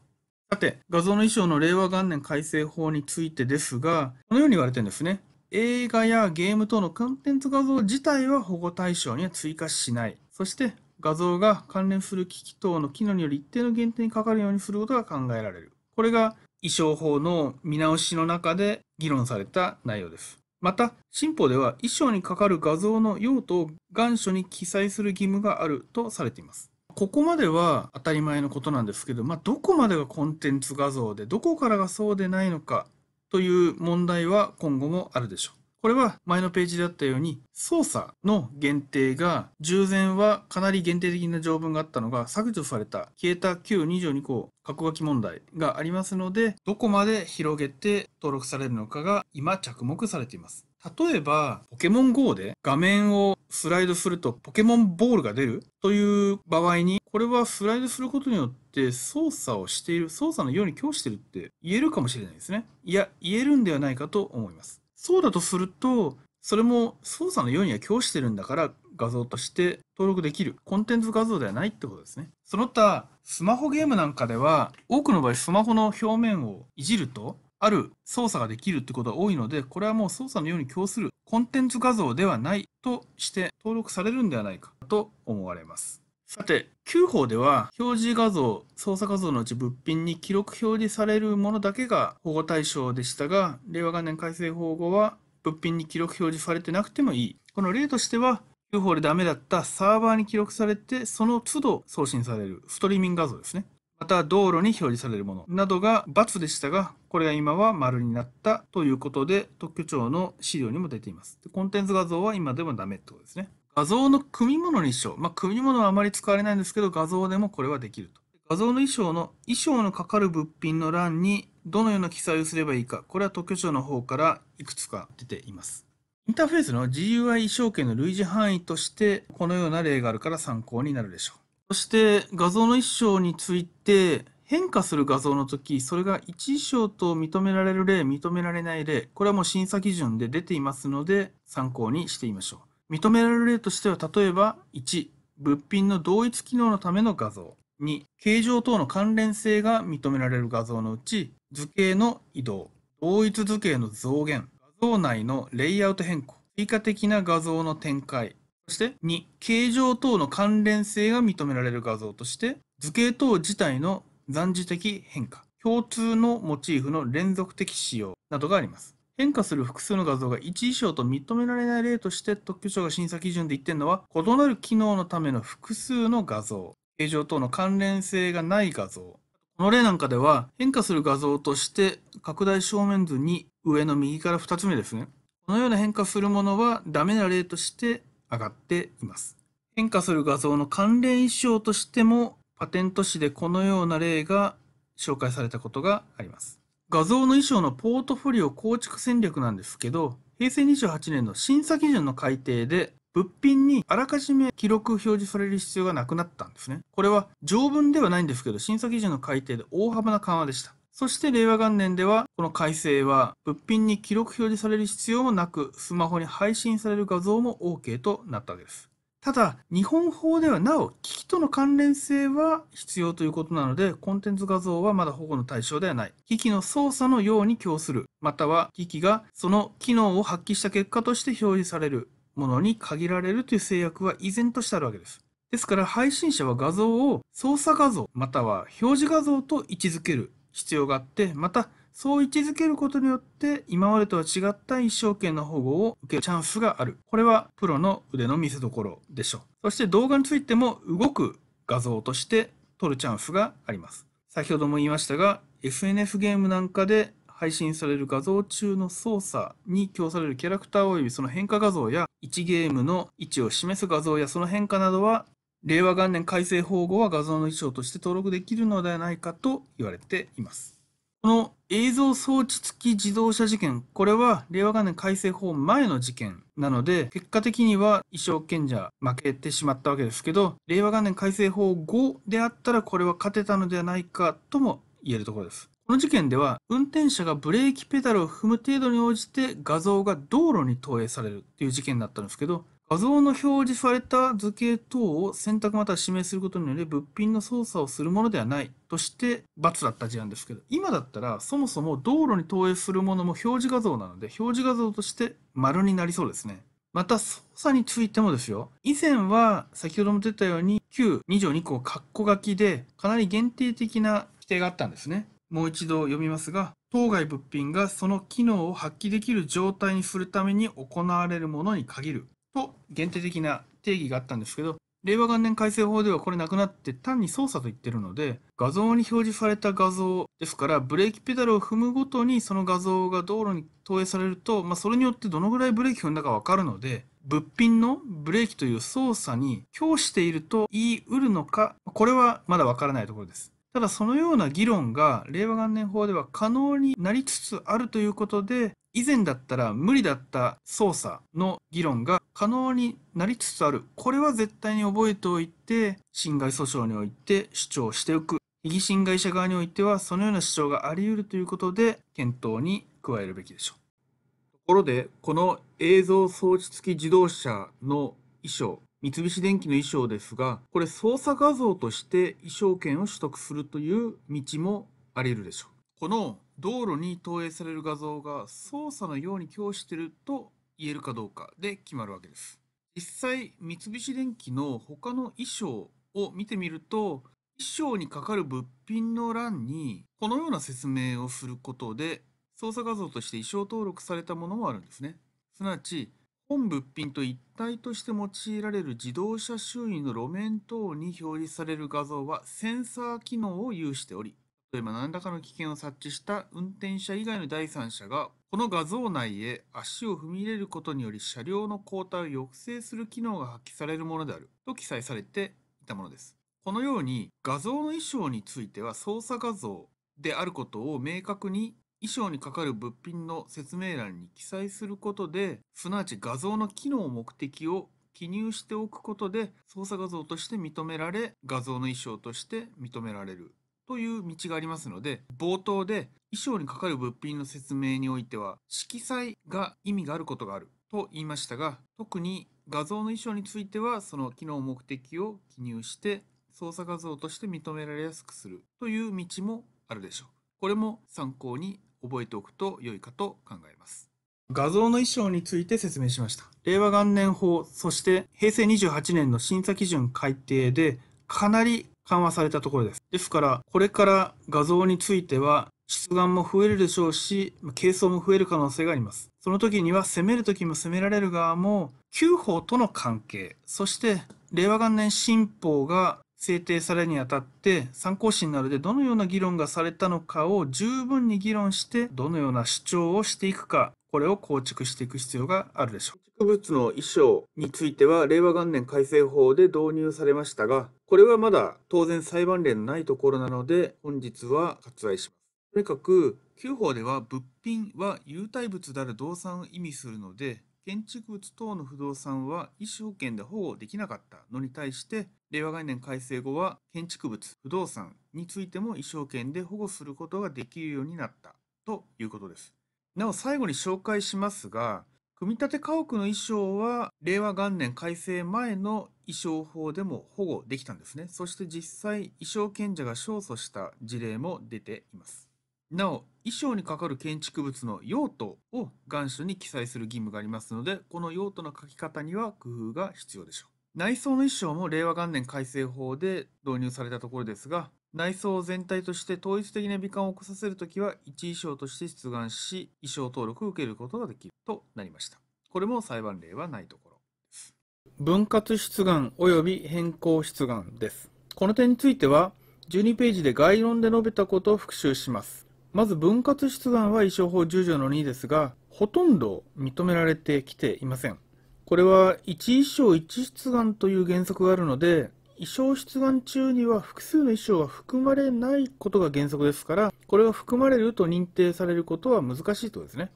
う。さて、画像の衣装の令和元年改正法についてですが、このように言われてるんですね。映画やゲーム等のコンテンツ画像自体は保護対象には追加しない。そして画像が関連する機器等の機能により一定の限定にかかるようにすることが考えられる。これが衣装法の見直しの中で議論された内容です。また、新法では衣装にかかる画像の用途を願書に記載する義務があるとされています。ここまでは当たり前のことなんですけど、まあ、どこまでがコンテンツ画像で、どこからがそうでないのか、という問題は今後もあるでしょう。これは前のページであったように操作の限定が従前はかなり限定的な条文があったのが削除された消えた q 22項格書き問題がありますのでどこまで広げて登録されるのかが今着目されています。例えば、ポケモン GO で画面をスライドするとポケモンボールが出るという場合に、これはスライドすることによって操作をしている、操作のように強してるって言えるかもしれないですね。いや、言えるんではないかと思います。そうだとすると、それも操作のようには供してるんだから画像として登録できるコンテンツ画像ではないってことですね。その他、スマホゲームなんかでは多くの場合スマホの表面をいじるとある操作ができるってことが多いので、これはもう操作のように供するコンテンツ画像ではないとして登録されるんではないかと思われます。さて、9法では表示画像、操作画像のうち物品に記録表示されるものだけが保護対象でしたが、令和元年改正法後は物品に記録表示されてなくてもいい。この例としては、9法でダメだったサーバーに記録されて、その都度送信されるストリーミング画像ですね。また道路に表示されるものなどが×でしたが、これが今は丸になったということで、特許庁の資料にも出ています。でコンテンツ画像は今でもダメってことですね。画像の組み物の衣装。まあ、組物はあまり使われないんですけど、画像でもこれはできると。画像の衣装の衣装のかかる物品の欄にどのような記載をすればいいか、これは特許庁の方からいくつか出ています。インターフェースの GUI 衣装権の類似範囲として、このような例があるから参考になるでしょう。そして画像の一章について変化する画像の時それが一章と認められる例認められない例これはもう審査基準で出ていますので参考にしてみましょう認められる例としては例えば1物品の同一機能のための画像2形状等の関連性が認められる画像のうち図形の移動同一図形の増減画像内のレイアウト変更追加的な画像の展開そして2、形状等の関連性が認められる画像として、図形等自体の残次的変化、共通のモチーフの連続的使用などがあります。変化する複数の画像が1以上と認められない例として特許庁が審査基準で言ってるのは、異なる機能のための複数の画像、形状等の関連性がない画像、この例なんかでは変化する画像として拡大正面図に上の右から2つ目ですね。このような変化するものはダメな例として上がっています。変化する画像の関連衣象としても、パテント誌でこのような例が紹介されたことがあります。画像の衣装のポートフォリオ構築戦略なんですけど、平成28年の審査基準の改定で、物品にあらかじめ記録表示される必要がなくなったんですね。これは条文ではないんですけど、審査基準の改定で大幅な緩和でした。そして令和元年では、この改正は、物品に記録表示される必要もなく、スマホに配信される画像も OK となったわけです。ただ、日本法ではなお、機器との関連性は必要ということなので、コンテンツ画像はまだ保護の対象ではない。機器の操作のように供する、または機器がその機能を発揮した結果として表示されるものに限られるという制約は依然としてあるわけです。ですから、配信者は画像を操作画像、または表示画像と位置づける必要があって、また、そう位置づけることによって、今までとは違った一生懸の保護を受けるチャンスがある。これはプロの腕の見せ所でしょう。そして動画についても動く画像として撮るチャンスがあります。先ほども言いましたが、SNF ゲームなんかで配信される画像中の操作に供されるキャラクター及びその変化画像や1ゲームの位置を示す画像やその変化などは令和元年改正法後は画像の衣装として登録できるのではないかと言われています。この映像装置付き自動車事件、これは令和元年改正法前の事件なので、結果的には衣装権者負けてしまったわけですけど、令和元年改正法後であったらこれは勝てたのではないかとも言えるところです。この事件では、運転者がブレーキペダルを踏む程度に応じて画像が道路に投影されるっていう事件だったんですけど、画像の表示された図形等を選択または指名することにより物品の操作をするものではないとして×だった事案ですけど、今だったらそもそも道路に投影するものも表示画像なので、表示画像として丸になりそうですね。また操作についてもですよ。以前は先ほども出たように9、2条2項括弧書きでかなり限定的な規定があったんですね。もう一度読みますが、当該物品がその機能を発揮できる状態にするために行われるものに限る。と限定的な定義があったんですけど、令和元年改正法ではこれなくなって単に操作と言ってるので、画像に表示された画像ですから、ブレーキペダルを踏むごとにその画像が道路に投影されると、まあ、それによってどのぐらいブレーキ踏んだかわかるので、物品のブレーキという操作に供していると言い得るのか、これはまだわからないところです。ただそのような議論が令和元年法では可能になりつつあるということで、以前だったら無理だった操作の議論が可能になりつつある。これは絶対に覚えておいて、侵害訴訟において主張しておく。被疑侵害者側においては、そのような主張があり得るということで、検討に加えるべきでしょう。ところで、この映像装置付き自動車の衣装、三菱電機の衣装ですが、これ操作画像として衣装権を取得するという道もあり得るでしょう。この道路に投影される画像が操作のように供していると言えるかどうかで決まるわけです。実際、三菱電機の他の衣装を見てみると、衣装にかかる物品の欄にこのような説明をすることで操作画像として衣装登録されたものもあるんですね。すなわち、本物品と一体として用いられる自動車周囲の路面等に表示される画像はセンサー機能を有しており、例えば何らかの危険を察知した運転者以外の第三者が、この画像内へ足を踏み入れることにより車両の後退を抑制する機能が発揮されるものであると記載されていたものです。このように画像の衣装については操作画像であることを明確に衣装にかかる物品の説明欄に記載することで、すなわち画像の機能目的を記入しておくことで、操作画像として認められ、画像の衣装として認められるという道がありますので、冒頭で衣装にかかる物品の説明においては、色彩が意味があることがあると言いましたが、特に画像の衣装については、その機能目的を記入して、操作画像として認められやすくするという道もあるでしょう。これも参考に覚えておくと良いかと考えます。画像の衣装について説明しました。令和元年法、そして平成28年の審査基準改定で、かなり緩和されたところです。ですから、これから画像については、出願も増えるでしょうし、軽装も増える可能性があります。その時には、攻める時も攻められる側も、旧法との関係、そして、令和元年新法が制定されるにあたって、参考審などでどのような議論がされたのかを十分に議論して、どのような主張をしていくか、これを構築していく必要があるでしょう。植物の衣装については、令和元年改正法で導入されましたが、これはまだ当然裁判例のないところなので、本日は割愛します。とにかく、旧法では物品は有体物である動産を意味するので、建築物等の不動産は意思保険で保護できなかったのに対して、令和概念改正後は建築物、不動産についても意思保険で保護することができるようになったということです。なお最後に紹介しますが、組み立て家屋の衣装は令和元年改正前の衣装法でも保護できたんですね。そして実際衣装賢者が勝訴した事例も出ています。なお、衣装にかかる建築物の用途を願書に記載する義務がありますので、この用途の書き方には工夫が必要でしょう。内装の衣装も令和元年改正法で導入されたところですが、内装全体として統一的な美観を起こさせるときは、一衣装として出願し、衣装登録を受けることができるとなりました。これも裁判例はないところです。分割出願及び変更出願です。この点については、12ページで概論で述べたことを復習します。まず分割出願は衣装法10条の2ですが、ほとんど認められてきていません。これは一衣装一出願という原則があるので、衣装出願中には複数の衣装が含まれないことが原則ですから、これが含まれると認定されることは難しいとですね。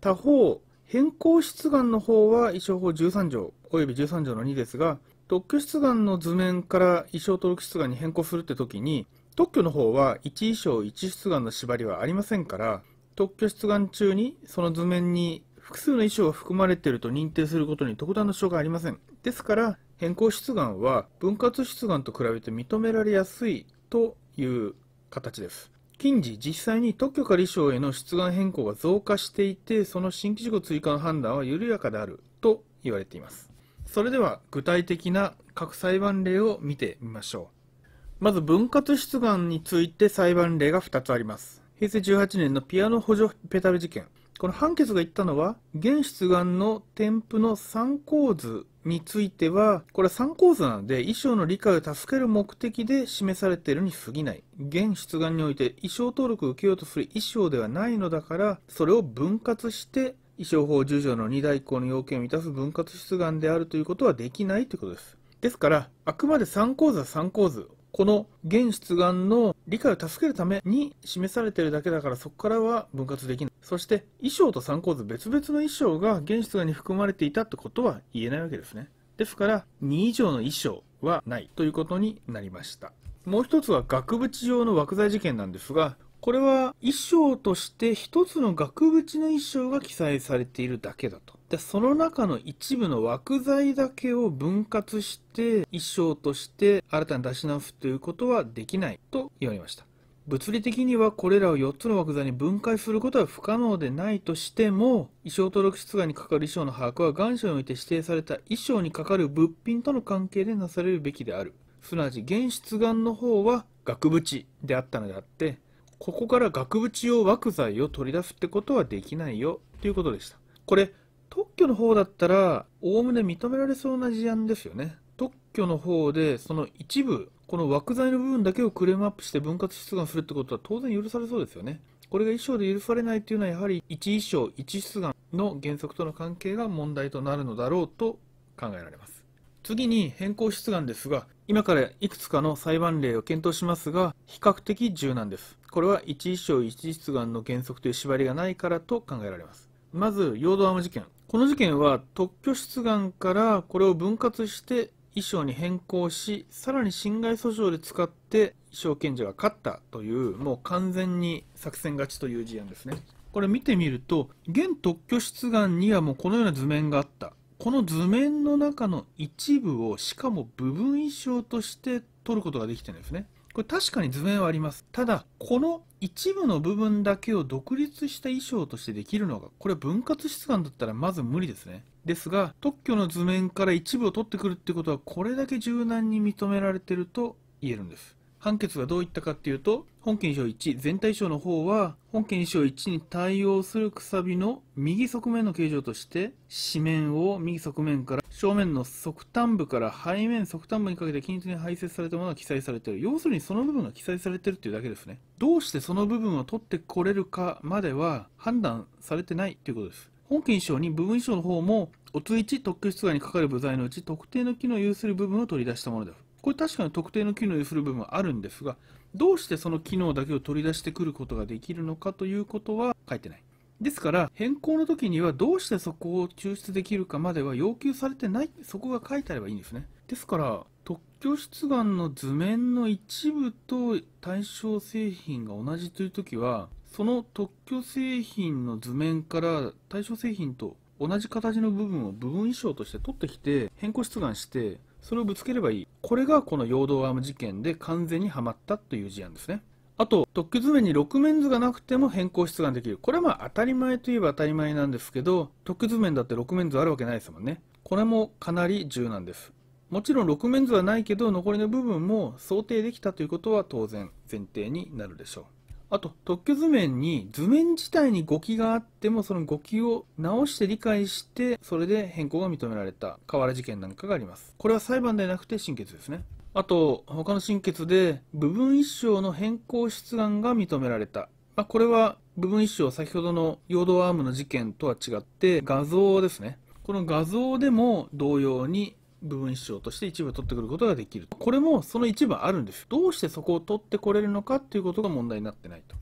他方、変更出願の方は衣装法13条及び13条の2ですが、特許出願の図面から意匠登録出願に変更するって時に、特許の方は1衣装1出願の縛りはありませんから、特許出願中にその図面に複数の衣装が含まれていると認定することに特段の証がありません。ですから、変更出願は分割出願と比べて認められやすいという形です。近似、実際に特許仮称への出願変更が増加していて、その新規事項追加の判断は緩やかであると言われています。それでは具体的な各裁判例を見てみましょう。まず分割出願について裁判例が2つあります。平成18年のピアノ補助ペタル事件。この判決が言ったのは、現出願の添付の参考図については、これは参考図なので、衣装の理解を助ける目的で示されているに過ぎない。現出願において衣装登録を受けようとする衣装ではないのだから、それを分割して、衣装法10条の2大項の要件を満たす分割出願であるということはできないということです。ですから、あくまで参考図は参考図。この現出願の理解を助けるために示されているだけだからそこからは分割できない。そして衣装と参考図別々の衣装が現出願に含まれていたってことは言えないわけですね。ですから2以上の衣装はないということになりました。もう一つは額縁上の枠材事件なんですが、これは衣装として一つの額縁の衣装が記載されているだけだと。でその中の一部の枠材だけを分割して衣装として新たに出し直すということはできないと言われました物理的にはこれらを4つの枠材に分解することは不可能でないとしても衣装登録出願にかかる衣装の把握は願書において指定された衣装にかかる物品との関係でなされるべきであるすなわち現出願の方は額縁であったのであってここから額縁用枠材を取り出すってことはできないよということでしたこれ特許の方だったら、おおむね認められそうな事案ですよね。特許の方で、その一部、この枠材の部分だけをクレームアップして分割出願するってことは当然許されそうですよね。これが一章で許されないというのは、やはり一衣章一出願の原則との関係が問題となるのだろうと考えられます。次に変更出願ですが、今からいくつかの裁判例を検討しますが、比較的柔軟です。これは一一章一出願の原則という縛りがないからと考えられます。まず、陽動アーム事件。この事件は特許出願からこれを分割して衣装に変更しさらに侵害訴訟で使って衣装検事が勝ったというもう完全に作戦勝ちという事案ですねこれ見てみると現特許出願にはもうこのような図面があったこの図面の中の一部をしかも部分衣装として取ることができてるんですねこれ確かに図面はありますただこの一部の部分だけを独立した衣装としてできるのが、これは分割質感だったらまず無理ですね。ですが、特許の図面から一部を取ってくるってことは、これだけ柔軟に認められてると言えるんです。判決がどういったかっていうと、本件章1、全体章の方は、本件章1に対応するくさびの右側面の形状として、紙面を右側面から、正面の側端部から背面側端部にかけて均一に排泄されたものが記載されている。要するにその部分が記載されているっていうだけですね。どうしてその部分を取ってこれるかまでは判断されてないっていうことです。本件章に部分章の方も、お通1特許出願にかかる部材のうち特定の機能を有する部分を取り出したものです。これ確かに特定の機能にする部分はあるんですが、どうしてその機能だけを取り出してくることができるのかということは書いてない。ですから、変更の時にはどうしてそこを抽出できるかまでは要求されてない、そこが書いてあればいいんですね。ですから、特許出願の図面の一部と対象製品が同じという時は、その特許製品の図面から対象製品と同じ形の部分を部分衣装として取ってきて、変更出願して、それをぶつければいい。これがこの陽動アーム事件で完全にはまったという事案ですね。あと、特許図面に6面図がなくても変更出願できる。これはまあ当たり前といえば当たり前なんですけど、特許図面だって6面図あるわけないですもんね。これもかなり重なんです。もちろん6面図はないけど、残りの部分も想定できたということは当然前提になるでしょう。あと特許図面に図面自体に語気があってもその語気を直して理解してそれで変更が認められた河原事件なんかがありますこれは裁判ではなくて審決ですねあと他の審決で部分一生の変更出願が認められた、まあ、これは部分一生先ほどの陽動アームの事件とは違って画像ですねこの画像でも同様に部分視聴として一部取ってくることができる。これもその一部あるんですどうしてそこを取ってこれるのかっていうことが問題になってないと。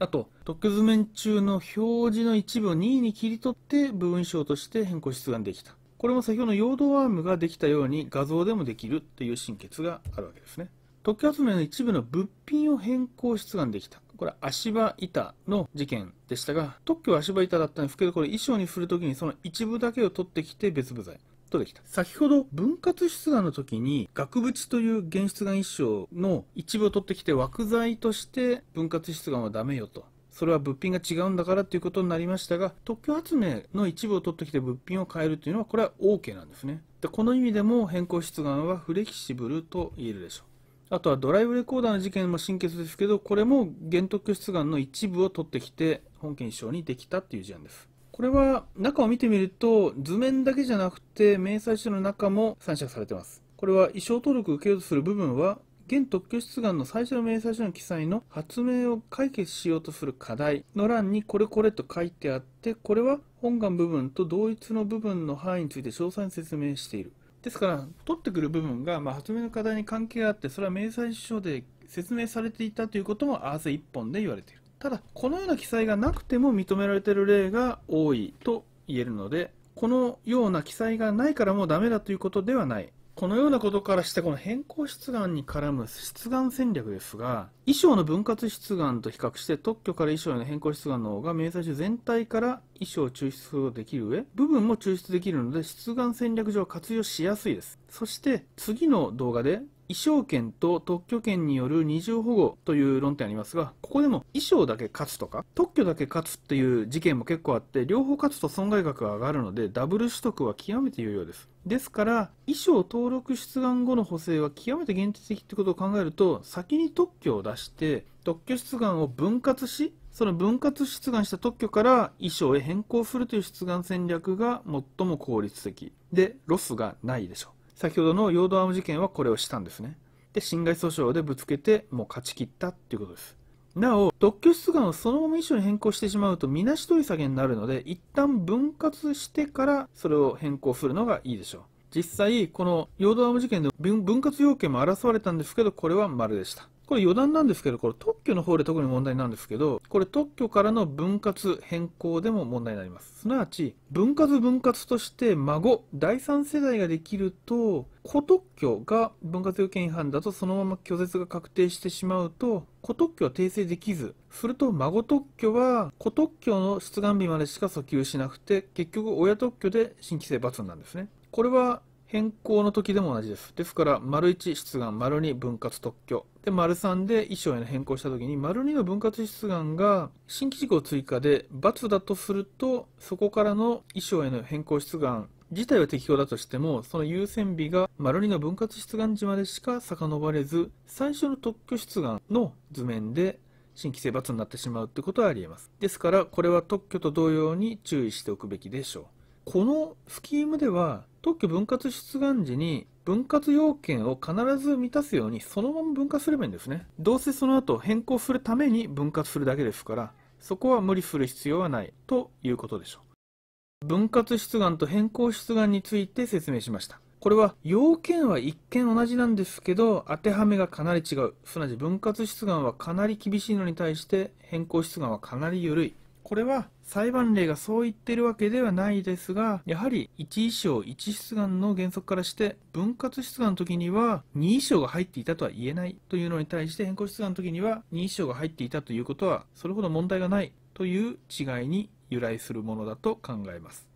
あと、特図面中の表示の一部を任意に切り取って部分視聴として変更出願できた。これも先ほどの陽動アームができたように画像でもできるっていう心血があるわけですね。特許集めの一部の物品を変更出願できた。これは足場板の事件でしたが、特許は足場板だったんですけど、これ衣装にするときにその一部だけを取ってきて別部材。とできた。先ほど分割出願の時に額縁という原出願一章の一部を取ってきて枠材として分割出願はダメよと。それは物品が違うんだからということになりましたが、特許発明の一部を取ってきて物品を変えるというのは、これは OK なんですね。で、この意味でも変更出願はフレキシブルと言えるでしょう。あとはドライブレコーダーの事件も新決ですけど、これも原特許出願の一部を取ってきて、本件一章にできたっていう事案です。これは中を見てみると図面だけじゃなくて明細書の中も参照されてますこれは衣装登録を受けようとする部分は現特許出願の最初の明細書の記載の発明を解決しようとする課題の欄にこれこれと書いてあってこれは本願部分と同一の部分の範囲について詳細に説明しているですから取ってくる部分が、まあ、発明の課題に関係があってそれは明細書で説明されていたということも合わせ1本で言われているただ、このような記載がなくても認められている例が多いと言えるので、このような記載がないからもうダメだということではない。このようなことからして、この変更出願に絡む出願戦略ですが、衣装の分割出願と比較して、特許から衣装への変更出願の方が、明細書全体から衣装を抽出できる上、部分も抽出できるので、出願戦略上活用しやすいです。そして、次の動画で、衣装権と特許権による二重保護という論点ありますが、ここでも衣装だけ勝つとか、特許だけ勝つっていう事件も結構あって、両方勝つと損害額が上がるので、ダブル取得は極めて有用です。ですから、衣装登録出願後の補正は極めて限定的ってことを考えると、先に特許を出して、特許出願を分割し、その分割出願した特許から衣装へ変更するという出願戦略が最も効率的でロスがないでしょう先ほどの陽動アーム事件はこれをしたんですね。で、侵害訴訟でぶつけて、もう勝ち切ったっていうことです。なお、特許出願をそのまま一緒に変更してしまうと、みなし取り下げになるので、一旦分割してから、それを変更するのがいいでしょう。実際、この陽動アーム事件で分割要件も争われたんですけど、これは丸でした。これ余談なんですけど、これ特許の方で特に問題なんですけど、これ特許からの分割変更でも問題になります。すなわち、分割分割として孫、第三世代ができると、子特許が分割要件違反だとそのまま拒絶が確定してしまうと、子特許は訂正できず、すると孫特許は子特許の出願日までしか訴求しなくて、結局親特許で新規性罰なんですね。これは変更の時でも同じです。ですから、丸1出願、丸2分割特許、で、丸3で衣装への変更したときに、丸2の分割出願が新規事項追加で×だとすると、そこからの衣装への変更出願自体は適用だとしても、その優先日が丸2の分割出願時までしか遡れず、最初の特許出願の図面で新規性×になってしまうってことはあり得ます。ですから、これは特許と同様に注意しておくべきでしょう。このスキームでは特許分割出願時に分割要件を必ず満たすようにそのまま分割すればいいんですねどうせその後変更するために分割するだけですからそこは無理する必要はないということでしょう分割出願と変更出願について説明しましたこれは要件は一見同じなんですけど当てはめがかなり違うすなわち分割出願はかなり厳しいのに対して変更出願はかなり緩いこれは裁判例がそう言ってるわけではないですが、やはり1衣装1出願の原則からして、分割出願の時には2衣装が入っていたとは言えないというのに対して、変更出願の時には2衣装が入っていたということは、それほど問題がないという違いに由来するものだと考えます。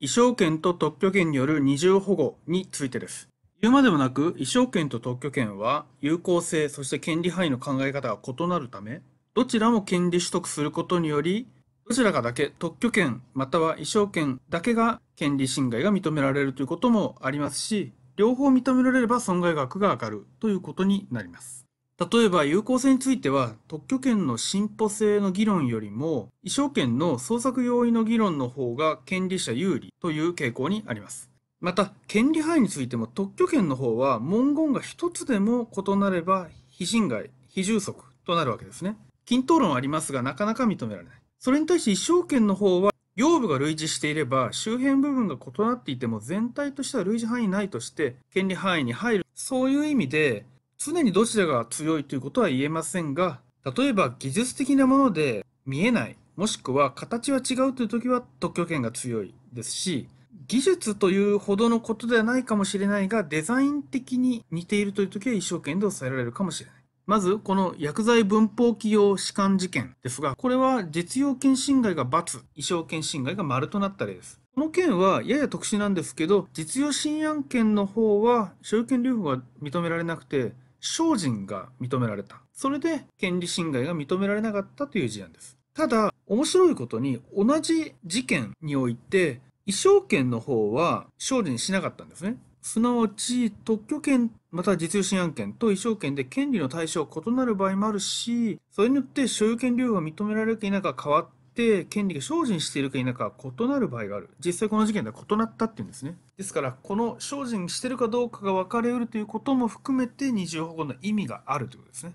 衣装権と特許権による二重保護についてです。言うまでもなく、衣装権と特許権は有効性、そして権利範囲の考え方が異なるため、どちらも権利取得することにより、どちらかだけ特許権または衣装権だけが権利侵害が認められるということもありますし両方認められれば損害額が上がるということになります。例えば有効性については特許権の進歩性の議論よりも衣装権の創作要因の議論の方が権利者有利という傾向にあります。また権利範囲についても特許権の方は文言が一つでも異なれば非侵害、非充足となるわけですね。均等論ありますがなかなか認められない。それに対して一生圏の方は、腰部が類似していれば、周辺部分が異なっていても全体としては類似範囲ないとして、権利範囲に入る。そういう意味で、常にどちらが強いということは言えませんが、例えば技術的なもので見えない、もしくは形は違うという時は特許権が強いですし、技術というほどのことではないかもしれないが、デザイン的に似ているという時は一生懸で抑えられるかもしれない。まず、この薬剤文法起用士官事件ですが、これは実用権侵害が×、意匠権侵害が丸となった例です。この件はやや特殊なんですけど、実用新案件の方は所有権留保が認められなくて、精進が認められた。それで権利侵害が認められなかったという事案です。ただ、面白いことに同じ事件において、意匠権の方は精進しなかったんですね。すなわち特許権また実用新案権と衣装権で権利の対象異なる場合もあるし、それによって所有権利用が認められるか否か変わって、権利が精進しているか否か異なる場合がある。実際この事件では異なったっていうんですね。ですから、この精進してるかどうかが分かれうるということも含めて二重保護の意味があるということですね。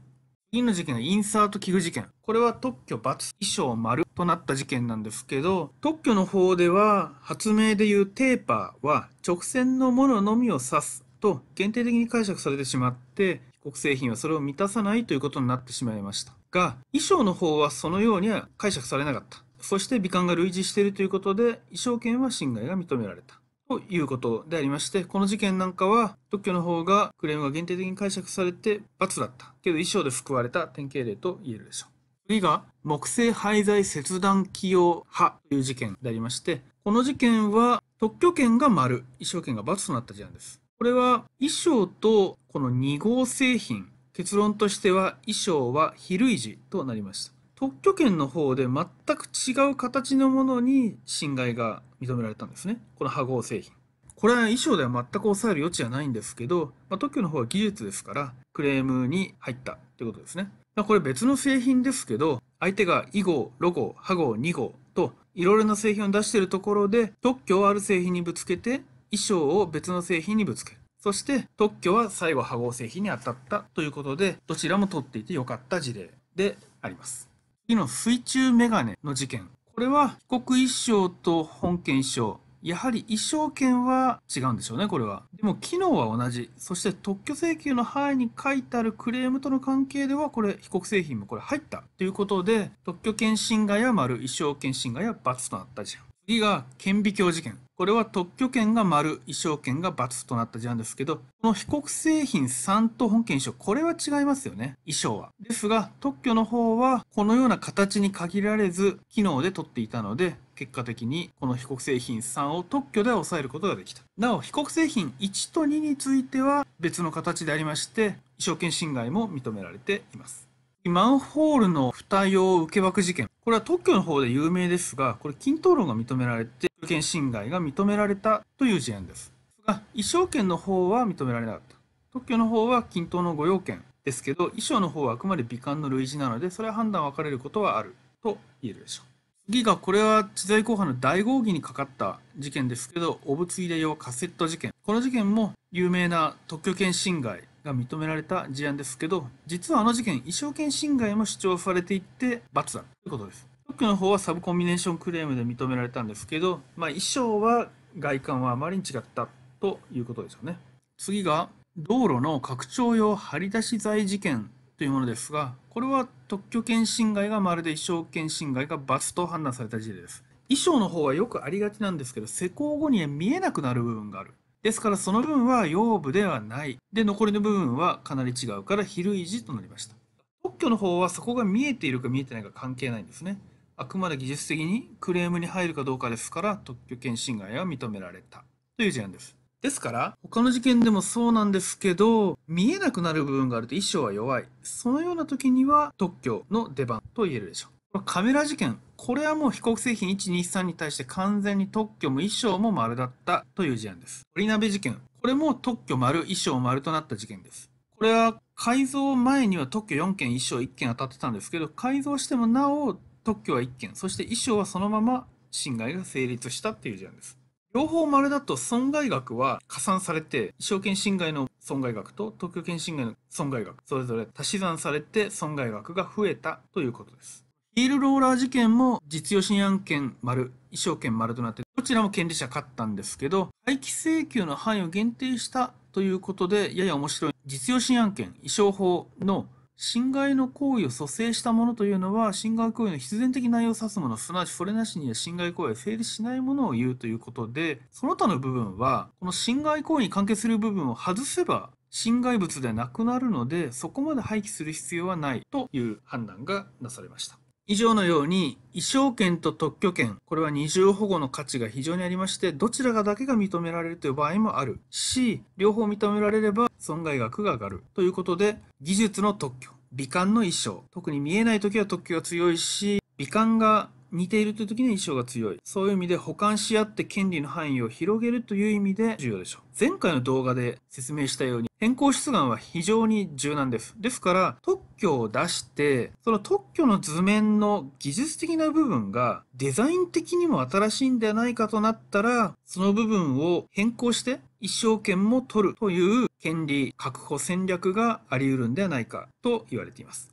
次の事件はインサート器具事件。これは特許×衣装丸となった事件なんですけど、特許の方では発明でいうテーパーは直線のもののみを指すと限定的に解釈されてしまって被告製品はそれを満たさないということになってしまいましたが衣装の方はそのようには解釈されなかったそして美観が類似しているということで衣装権は侵害が認められたということでありましてこの事件なんかは特許の方がクレームが限定的に解釈されて罰だったけど衣装で救われた典型例と言えるでしょう次が木製廃材切断器用派という事件でありましてこの事件は特許権が丸衣装権が罰となった事案ですこれは衣装とこの2号製品、結論としては衣装は比類似となりました。特許権の方で全く違う形のものに侵害が認められたんですね。この破合製品。これは衣装では全く抑える余地はないんですけど、まあ、特許の方は技術ですから、クレームに入ったということですね。これ別の製品ですけど、相手が囲号、ロ号、破号、2号といろいろな製品を出しているところで、特許をある製品にぶつけて、衣装を別の製品にぶつける。そして特許は最後破合製品に当たったということで、どちらも取っていて良かった事例であります。次の水中メガネの事件。これは被告衣装と本件衣装。やはり衣装権は違うんでしょうね、これは。でも機能は同じ。そして特許請求の範囲に書いてあるクレームとの関係では、これ、被告製品もこれ入った。ということで、特許権侵害は丸、衣装権侵害は×となったじゃん。次が顕微鏡事件。これは特許権が丸、衣装権が×となった事案ですけど、この被告製品3と本件衣装、これは違いますよね。衣装は。ですが、特許の方はこのような形に限られず、機能で取っていたので、結果的にこの被告製品3を特許で抑えることができた。なお、被告製品1と2については別の形でありまして、衣装権侵害も認められています。マンホールの帯を受け爆事件。これは特許の方で有名ですが、これ均等論が認められて、特権侵害が認められたという事案です。が、衣装権の方は認められなかった。特許の方は均等の御用権ですけど、衣装の方はあくまで美観の類似なので、それは判断分かれることはあると言えるでしょう。次が、これは知財公判の大合議にかかった事件ですけど、お物入れ用カセット事件。この事件も有名な特許権侵害が認められた事案ですけど、実はあの事件、違証権侵害も主張されていって罰だということです。特区の方はサブコンビネーションクレームで認められたんですけど、まあ、衣装は外観はあまりに違ったということですよね。次が、道路の拡張用張り出し材事件というものですが、これは特許権侵害がまるで衣装権侵害が罰と判断された事例です。衣装の方はよくありがちなんですけど、施工後には見えなくなる部分がある。ですからその分は腰部ではない。で、残りの部分はかなり違うから比類似となりました。特許の方はそこが見えているか見えてないか関係ないんですね。あくまで技術的にクレームに入るかどうかですから特許権侵害は認められたという事案です。ですから、他の事件でもそうなんですけど、見えなくなる部分があると衣装は弱い。そのような時には特許の出番と言えるでしょう。カメラ事件、これはもう被告製品123に対して完全に特許も衣装も丸だったという事案です。織鍋事件、これも特許丸、衣装丸となった事件です。これは改造前には特許4件、衣装1件当たってたんですけど、改造してもなお特許は1件、そして衣装はそのまま侵害が成立したっていう事案です。両方丸だと損害額は加算されて、装券侵害の損害額と特許権侵害の損害額、それぞれ足し算されて損害額が増えたということです。ヒールローラー事件も実用新案件丸、衣装件丸となって、どちらも権利者勝ったんですけど、廃棄請求の範囲を限定したということで、やや面白い実用新案件、衣装法の侵害の行為を蘇生したものというのは、侵害行為の必然的内容を指すもの、すなわちそれなしには侵害行為は成立しないものを言うということで、その他の部分は、この侵害行為に関係する部分を外せば、侵害物ではなくなるので、そこまで廃棄する必要はないという判断がなされました。以上のように、衣装権と特許権、これは二重保護の価値が非常にありまして、どちらがだけが認められるという場合もあるし、両方認められれば損害額が上がる。ということで、技術の特許、美観の衣装、特に見えない時は特許が強いし、美観が似ているという時には象が強い。そういう意味で保管し合って権利の範囲を広げるという意味で重要でしょう。前回の動画で説明したように変更出願は非常に柔軟です。ですから特許を出して、その特許の図面の技術的な部分がデザイン的にも新しいんではないかとなったら、その部分を変更して一生懸も取るという権利確保戦略があり得るんではないかと言われています。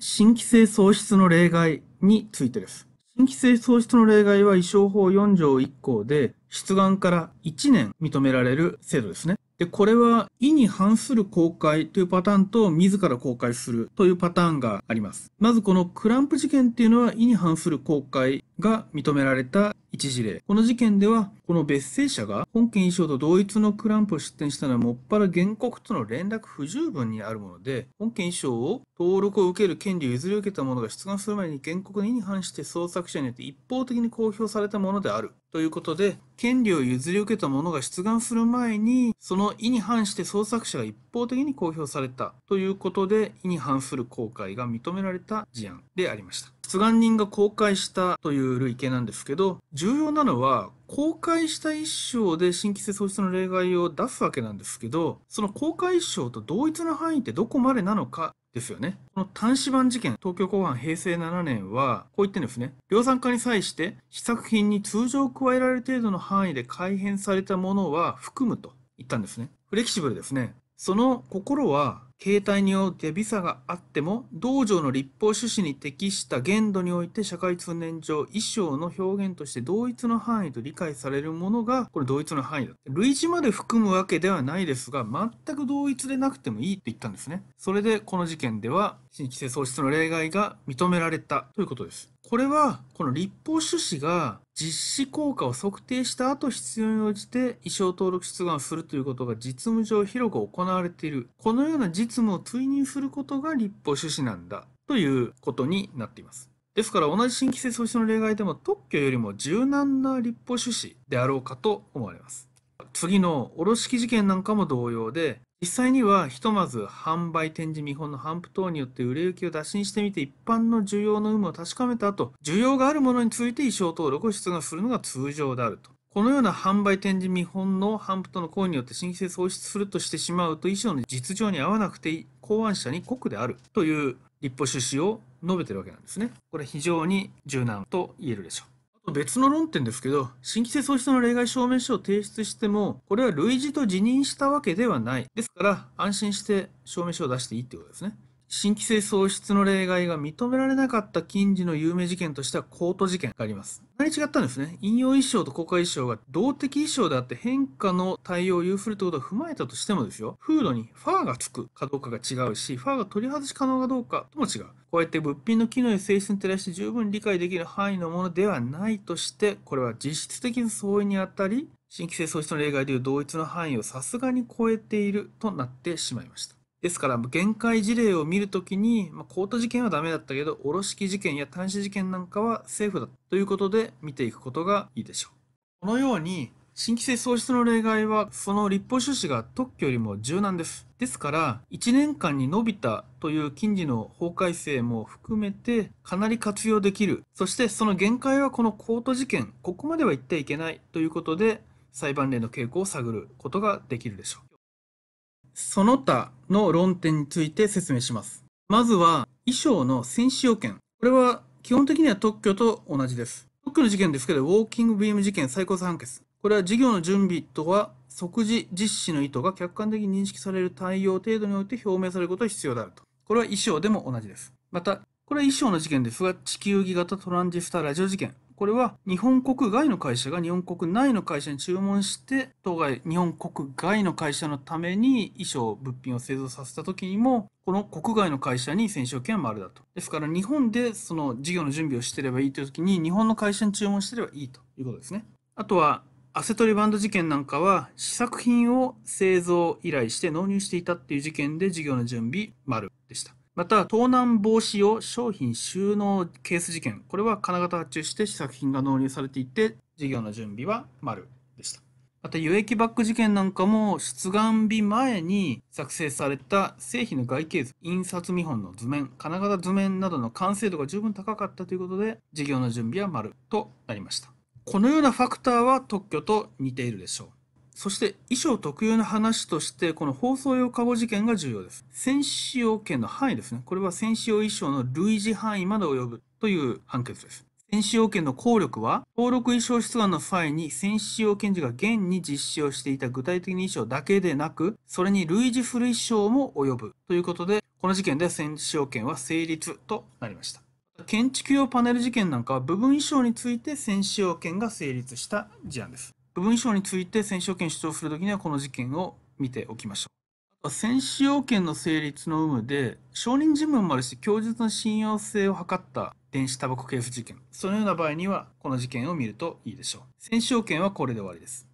新規性喪失の例外についてです。新規性喪失の例外は、異症法4条1項で、出願から1年認められる制度ですね。で、これは、意に反する公開というパターンと、自ら公開するというパターンがあります。まず、このクランプ事件っていうのは、意に反する公開が認められた一事例。この事件では、この別姓者が本件衣装と同一のクランプを出展したのはもっぱら原告との連絡不十分にあるもので、本件衣装を登録を受ける権利を譲り受けた者が出願する前に原告に違反して創作者によって一方的に公表されたものである。ということで、権利を譲り受けた者が出願する前に、その意に反して創作者が一方的に公表されたということで、意に反する公開が認められた事案でありました。出願人が公開したという類型なんですけど、重要なのは、公開した一章で新規性喪失の例外を出すわけなんですけど、その公開一章と同一の範囲ってどこまでなのかですよね。この端子版事件、東京公判平成7年は、こう言ってんですね。量産化に際して、試作品に通常加えられる程度の範囲で改変されたものは含むと言ったんですね。フレキシブルですね。その心は形態によって微差があっても道場の立法趣旨に適した限度において社会通念上衣装の表現として同一の範囲と理解されるものがこれ同一の範囲だ類似まで含むわけではないですが全く同一でなくてもいいって言ったんですねそれでこの事件では新規性喪失の例外が認められたということですこれは、この立法趣旨が実施効果を測定した後必要に応じて衣装登録出願するということが実務上広く行われている。このような実務を追認することが立法趣旨なんだということになっています。ですから同じ新規性創止の例外でも特許よりも柔軟な立法趣旨であろうかと思われます。次の卸し事件なんかも同様で、実際にはひとまず販売展示見本の販布等によって売れ行きを打診してみて一般の需要の有無を確かめた後需要があるものについて衣装登録を出願するのが通常であるとこのような販売展示見本の販布との行為によって新規性喪失するとしてしまうと衣装の実情に合わなくて考案者に酷であるという立法趣旨を述べてるわけなんですね。これ非常に柔軟と言えるでしょう。別の論点ですけど、新規性喪失の例外証明書を提出しても、これは類似と辞任したわけではない。ですから、安心して証明書を出していいってことですね。新規性喪失の例外が認められなかった近似の有名事件としては、コート事件があります。何違ったんですね。引用衣装と公開衣装が動的衣装であって変化の対応を有するということを踏まえたとしてもですよ、フードにファーがつくかどうかが違うし、ファーが取り外し可能かどうかとも違う。こうやって物品の機能や性質に照らして十分理解できる範囲のものではないとして、これは実質的に相違にあたり、新規性喪失の例外でいう同一の範囲をさすがに超えているとなってしまいました。ですから、限界事例を見るときに、まあ、コート事件はダメだったけど、卸式事件や端子事件なんかはセーフだということで見ていくことがいいでしょう。このように、新規性喪失の例外は、その立法趣旨が特許よりも柔軟です。ですから、1年間に伸びたという近似の法改正も含めて、かなり活用できる。そして、その限界はこのコート事件、ここまでは言ってはいけないということで、裁判例の傾向を探ることができるでしょう。その他の論点について説明します。まずは、衣装の先使要件。これは基本的には特許と同じです。特許の事件ですけど、ウォーキングビーム事件最高裁判決。これは事業の準備とは即時実施の意図が客観的に認識される対応程度において表明されることが必要であると。これは衣装でも同じです。また、これは衣装の事件ですが、地球儀型トランジスタラジオ事件。これは日本国外の会社が日本国内の会社に注文して、当該日本国外の会社のために衣装、物品を製造させた時にも、この国外の会社に選奨権は丸だと。ですから日本でその事業の準備をしてればいいという時に、日本の会社に注文してればいいということですね。あとは、アセトリバンド事件なんかは試作品を製造依頼して納入していたっていう事件で事業の準備丸でした。また、盗難防止用商品収納ケース事件。これは金型発注して試作品が納入されていて、事業の準備は丸でした。また、輸液バッグ事件なんかも、出願日前に作成された製品の外形図、印刷見本の図面、金型図面などの完成度が十分高かったということで、事業の準備は丸となりました。このようなファクターは特許と似ているでしょう。そして衣装特有の話としてこの放送用カゴ事件が重要です。戦使用権の範囲ですね。これは戦使用衣装の類似範囲まで及ぶという判決です。戦使用権の効力は登録衣装出願の際に戦使用権時が現に実施をしていた具体的な衣装だけでなくそれに類似する衣装も及ぶということでこの事件で戦使用権は成立となりました。建築用パネル事件なんかは部分衣装について先使用権が成立した事案です。部分衣装について先使用権主張するときにはこの事件を見ておきましょう。先使用権の成立の有無で証人尋問もあるし供述の信用性を図った電子タバコ系譜事件そのような場合にはこの事件を見るといいでしょう先使用権はこれで終わりです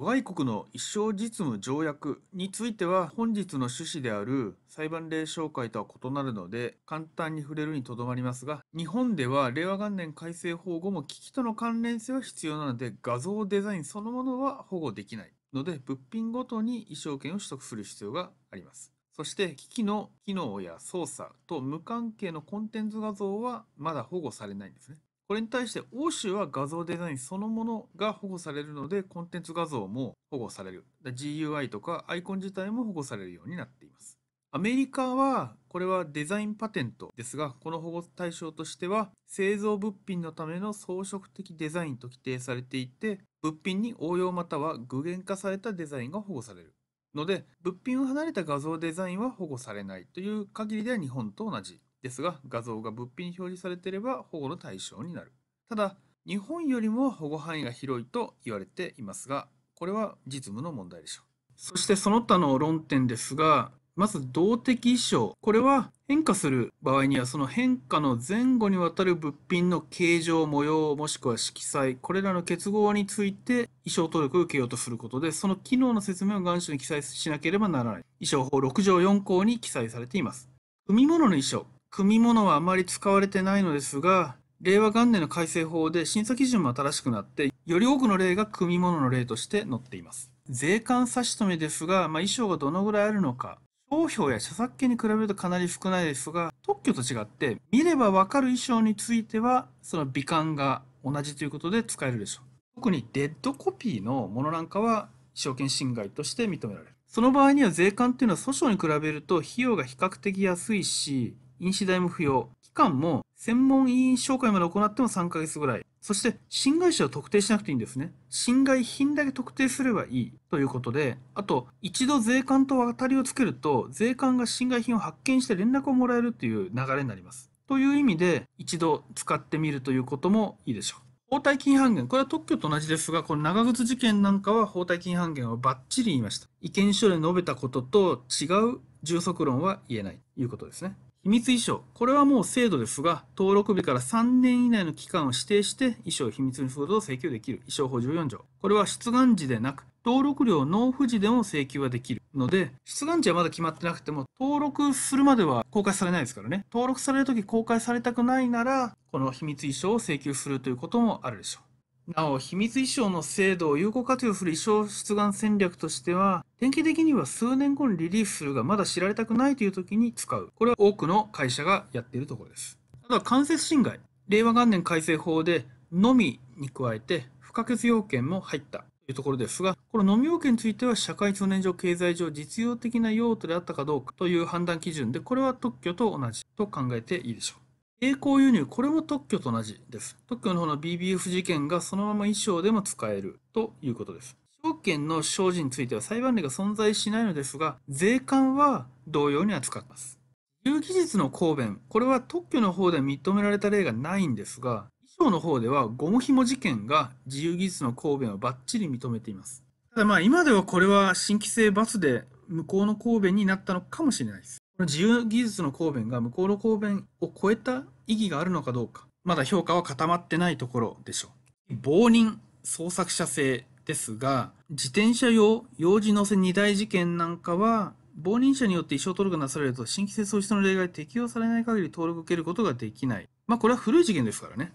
外国の一生実務条約については本日の趣旨である裁判例紹介とは異なるので簡単に触れるにとどまりますが日本では令和元年改正法後も危機との関連性は必要なので画像デザインそのものは保護できないので物品ごとに衣装権を取得する必要があります。そして機器の機能や操作と無関係のコンテンツ画像はまだ保護されないんですね。これに対して欧州は画像デザインそのものが保護されるので、コンテンツ画像も保護される。GUI とかアイコン自体も保護されるようになっています。アメリカは、これはデザインパテントですが、この保護対象としては、製造物品のための装飾的デザインと規定されていて、物品に応用または具現化されたデザインが保護される。ので、物品を離れた画像デザインは保護されないという限りでは日本と同じですが、画像が物品表示されていれば保護の対象になる。ただ、日本よりも保護範囲が広いと言われていますが、これは実務の問題でしょう。そしてその他の論点ですが、まず動的衣装これは変化する場合にはその変化の前後にわたる物品の形状、模様、もしくは色彩、これらの結合について衣装登録を受けようとすることで、その機能の説明を願書に記載しなければならない。衣装法6条4項に記載されています。踏み物の衣装組物はあまり使われてないのですが、令和元年の改正法で審査基準も新しくなって、より多くの例が組物の例として載っています。税関差し止めですが、まあ、衣装がどのぐらいあるのか、商標や著作権に比べるとかなり少ないですが、特許と違って、見ればわかる衣装については、その美観が同じということで使えるでしょう。特にデッドコピーのものなんかは、証券侵害として認められる。その場合には税関っていうのは訴訟に比べると費用が比較的安いし、飲酒代も不要、期間も専門委員紹介まで行っても3ヶ月ぐらい、そして侵害者を特定しなくていいんですね。侵害品だけ特定すればいいということで、あと一度税関と渡りをつけると、税関が侵害品を発見して連絡をもらえるという流れになります。という意味で、一度使ってみるということもいいでしょう。法帯金半減。これは特許と同じですが、この長靴事件なんかは法帯金半減をバッチリ言いました。意見書で述べたことと違う充足論は言えないということですね。秘密衣装。これはもう制度ですが、登録日から3年以内の期間を指定して衣装を秘密にすることを請求できる。衣装法14条。これは出願時でなく、登録料納付時でも請求はできるので、出願時はまだ決まってなくても、登録するまでは公開されないですからね。登録されるとき公開されたくないなら、この秘密衣装を請求するということもあるでしょう。なお、秘密衣装の制度を有効活用する衣装出願戦略としては、典型的には数年後にリリースするがまだ知られたくないという時に使う。これは多くの会社がやっているところです。ただ、間接侵害。令和元年改正法で、のみに加えて不可欠要件も入ったというところですが、この飲み要件については社会通念上、経済上、実用的な用途であったかどうかという判断基準で、これは特許と同じと考えていいでしょう。栄光輸入、これも特許と同じです。特許の方の BBF 事件がそのまま衣装でも使えるということです。証券の商事については裁判例が存在しないのですが、税関は同様に扱います。自由技術の公弁、これは特許の方で認められた例がないんですが、衣装の方ではゴム紐事件が自由技術の公弁をバッチリ認めています。ただまあ今ではこれは新規性罰で無効の公弁になったのかもしれないです。この自由技術の公弁が向こうの公弁を超えた意義があるのかどうか、まだ評価は固まってないところでしょう。棒人、捜索者制ですが、自転車用幼児乗せ2大事件なんかは、亡人者によって衣装登録がなされると、新規性喪失の例外適用されない限り登録を受けることができない。まあこれは古い事件ですからね。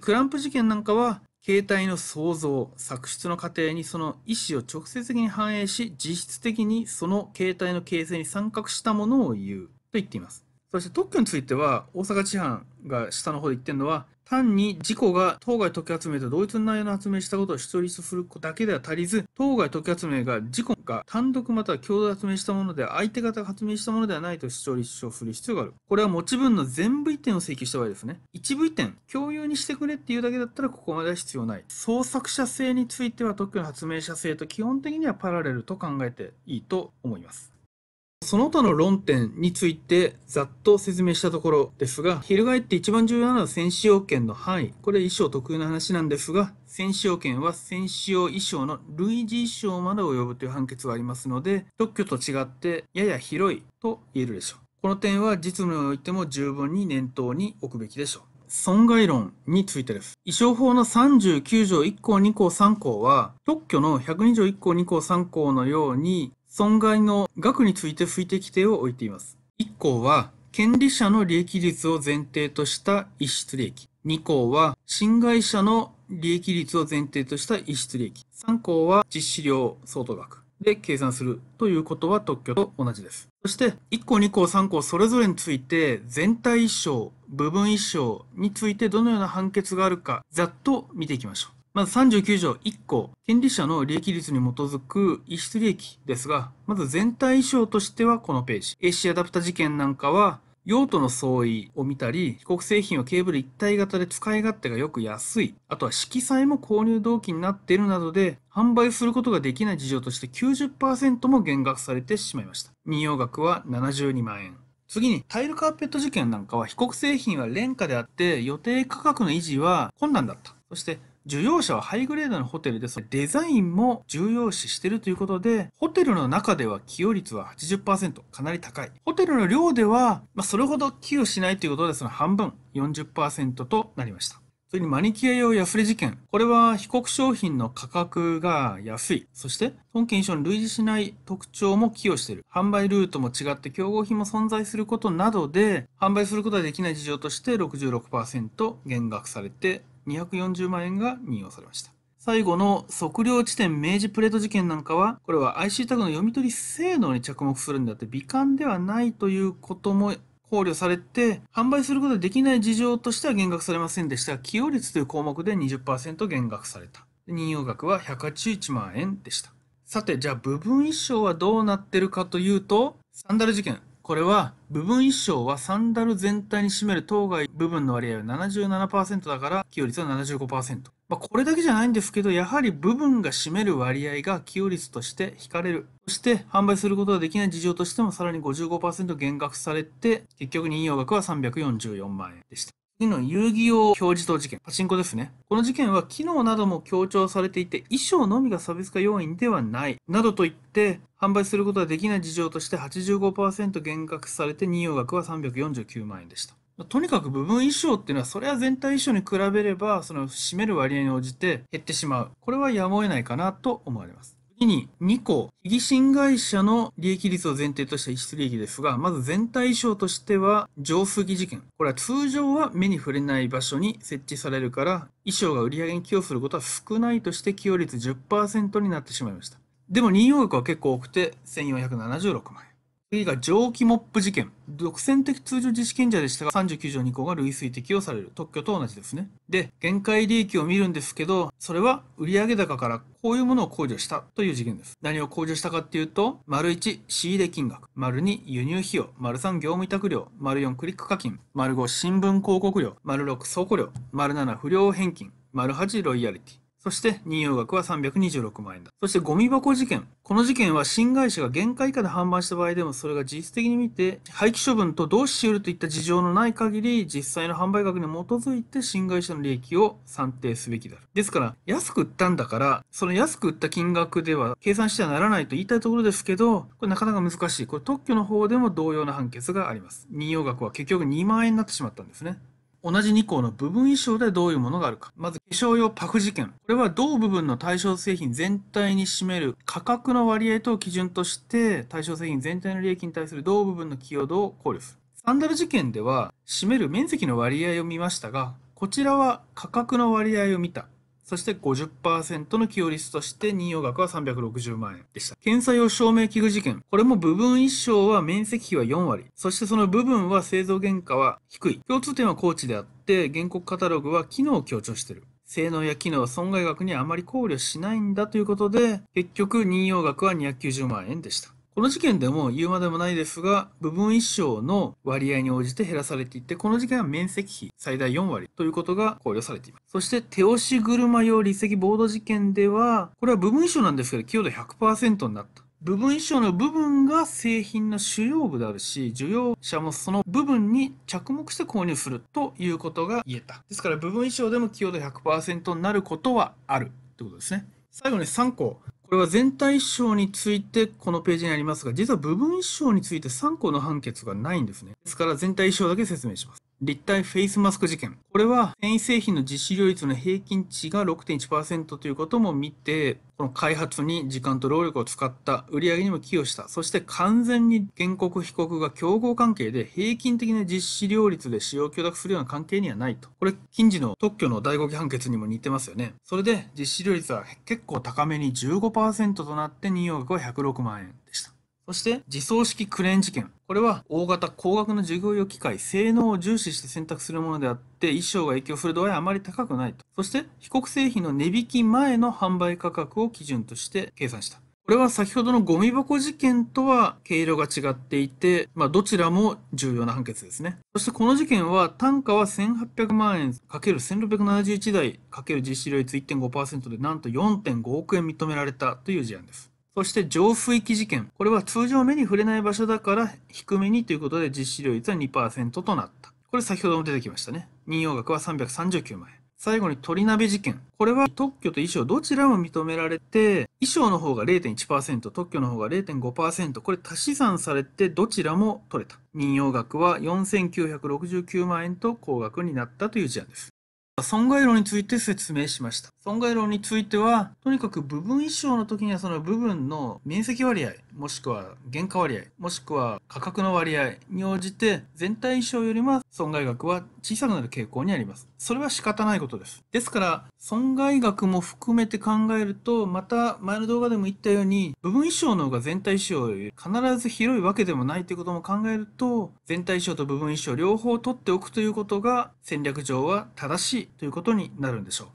クランプ事件なんかは、形態の創造、作出の過程にその意思を直接的に反映し、実質的にその形態の形成に参画したものを言うと言っています。そして特許については、大阪地判が下の方で言ってるのは、単に事故が当該時集めと同一の内容の発明したことを主張立するだけでは足りず、当該時集めが事故が単独または共同発明したもので相手方が発明したものではないと主張立証する必要がある。これは持ち分の全部移転を請求した場合ですね。一部移転、共有にしてくれっていうだけだったらここまでは必要ない。創作者性については特許の発明者性と基本的にはパラレルと考えていいと思います。その他の論点についてざっと説明したところですが、翻って一番重要なのは戦使用権の範囲。これ衣装特有の話なんですが、戦使用権は戦使用衣装の類似衣装まで及ぶという判決がありますので、特許と違ってやや広いと言えるでしょう。この点は実務においても十分に念頭に置くべきでしょう。損害論についてです。衣装法の39条1項2項3項は、特許の1 2条1項2項3項のように、損害の額について推定規定を置いています。1項は、権利者の利益率を前提とした逸失利益。2項は、侵害者の利益率を前提とした逸失利益。3項は、実施料相当額。で計算するということは特許と同じです。そして1項2項3項それぞれについて全体一章、部分一章についてどのような判決があるかざっと見ていきましょう。まず39条1項、権利者の利益率に基づく逸失利益ですが、まず全体衣装としてはこのページ。AC アダプタ事件なんかは、用途の相違を見たり、被告製品はケーブル一体型で使い勝手がよく安い、あとは色彩も購入動機になっているなどで、販売することができない事情として90%も減額されてしまいました。任用額は72万円。次に、タイルカーペット事件なんかは、被告製品は廉価であって、予定価格の維持は困難だった。そして、受容者はハイグレードのホテルでデザインも重要視してるということで、ホテルの中では寄与率は80%、かなり高い。ホテルの量では、まあ、それほど寄与しないということで、その半分、40%となりました。それにマニキュア用ヤフレ事件。これは被告商品の価格が安い。そして、本件以上に類似しない特徴も寄与している。販売ルートも違って競合品も存在することなどで、販売することができない事情として66%減額されて240万円が任用されました。最後の測量地点明治プレート事件なんかは、これは IC タグの読み取り性能に着目するんだって、美観ではないということも考慮されて、販売することできない事情としては減額されませんでした。起用率という項目で20%減額された。任用額は181万円でした。さて、じゃあ部分一生はどうなってるかというと、サンダル事件。これは部分衣装はサンダル全体に占める当該部分の割合は77%だから寄与率は75%。まあ、これだけじゃないんですけど、やはり部分が占める割合が寄与率として引かれる。そして販売することができない事情としてもさらに55%減額されて、結局任用額は344万円でした。次の遊戯王表示等事件、パチンコですね。この事件は機能なども強調されていて、衣装のみが差別化要因ではない、などといって、販売することはできない事情として85%減額されて、任用額は349万円でした。とにかく部分衣装っていうのは、それは全体衣装に比べれば、その占める割合に応じて減ってしまう。これはやむを得ないかなと思われます。に2個、被疑心会社の利益率を前提とした逸失利益ですが、まず全体装としては、上杉事件。これは通常は目に触れない場所に設置されるから、衣装が売上に寄与することは少ないとして寄与率10%になってしまいました。でも、任用額は結構多くて、1476万円。次が蒸気モップ事件。独占的通常自主権者でしたが、39条2項が類推適用される。特許と同じですね。で、限界利益を見るんですけど、それは売上高からこういうものを控除したという事件です。何を控除したかっていうと、丸1、仕入れ金額。丸2、輸入費用。丸3、業務委託料。丸4、クリック課金。丸5、新聞広告料。丸6、倉庫料。丸7、不良返金。丸8、ロイヤリティ。そして任用額は326万円だ。そしてゴミ箱事件。この事件は新会社が限界以下で販売した場合でもそれが実質的に見て廃棄処分と同し得るといった事情のない限り実際の販売額に基づいて新会社の利益を算定すべきである。ですから安く売ったんだからその安く売った金額では計算してはならないと言いたいところですけどこれなかなか難しい。これ特許の方でも同様な判決があります。任用額は結局2万円になってしまったんですね。同じ2項の部分衣装でどういうものがあるか。まず化粧用パフ事件。これは同部分の対象製品全体に占める価格の割合と基準として対象製品全体の利益に対する同部分の寄与度を考慮する。サンダル事件では占める面積の割合を見ましたが、こちらは価格の割合を見た。そして50%の寄与率として任用額は360万円でした。検査用証明器具事件。これも部分一生は面積比は4割。そしてその部分は製造原価は低い。共通点は高知であって、原告カタログは機能を強調している。性能や機能は損害額にあまり考慮しないんだということで、結局任用額は290万円でした。この事件でも言うまでもないですが、部分一装の割合に応じて減らされていて、この事件は面積比最大4割ということが考慮されています。そして、手押し車用離席ボード事件では、これは部分一装なんですけど、寄与度100%になった。部分一装の部分が製品の主要部であるし、需要者もその部分に着目して購入するということが言えた。ですから部分一装でも寄与度100%になることはあるということですね。最後に3個これは全体主張についてこのページにありますが、実は部分主張について3個の判決がないんですね。ですから全体主張だけ説明します。立体フェイスマスク事件。これは繊維製品の実施量率の平均値が6.1%ということも見て、この開発に時間と労力を使った、売り上げにも寄与した、そして完全に原告被告が競合関係で平均的な実施量率で使用許諾するような関係にはないと。これ、近似の特許の第5期判決にも似てますよね。それで実施量率は結構高めに15%となって任用額は106万円でした。そして、自走式クレーン事件。これは大型高額の事業用機械、性能を重視して選択するものであって、衣装が影響する度合いあまり高くないと。そして、被告製品の値引き前の販売価格を基準として計算した。これは先ほどのゴミ箱事件とは経路が違っていて、まあ、どちらも重要な判決ですね。そしてこの事件は単価は1800万円 ×1671 台×実施率1.5%でなんと4.5億円認められたという事案です。そして上水域事件。これは通常目に触れない場所だから低めにということで実施料率は2%となった。これ先ほども出てきましたね。任用額は339万円。最後に鳥鍋事件。これは特許と衣装どちらも認められて、衣装の方が0.1%、特許の方が0.5%、これ足し算されてどちらも取れた。任用額は4969万円と高額になったという事案です。損害論について説明しました。損害論については、とにかく部分一償の時にはその部分の面積割合、もしくは原価割合、もしくは価格の割合に応じて、全体衣装よりも損害額は小さくなる傾向にあります。それは仕方ないことです。ですから、損害額も含めて考えると、また前の動画でも言ったように、部分衣装の方が全体衣装より必ず広いわけでもないということも考えると、全体衣装と部分衣装両方取っておくということが戦略上は正しいということになるんでしょう。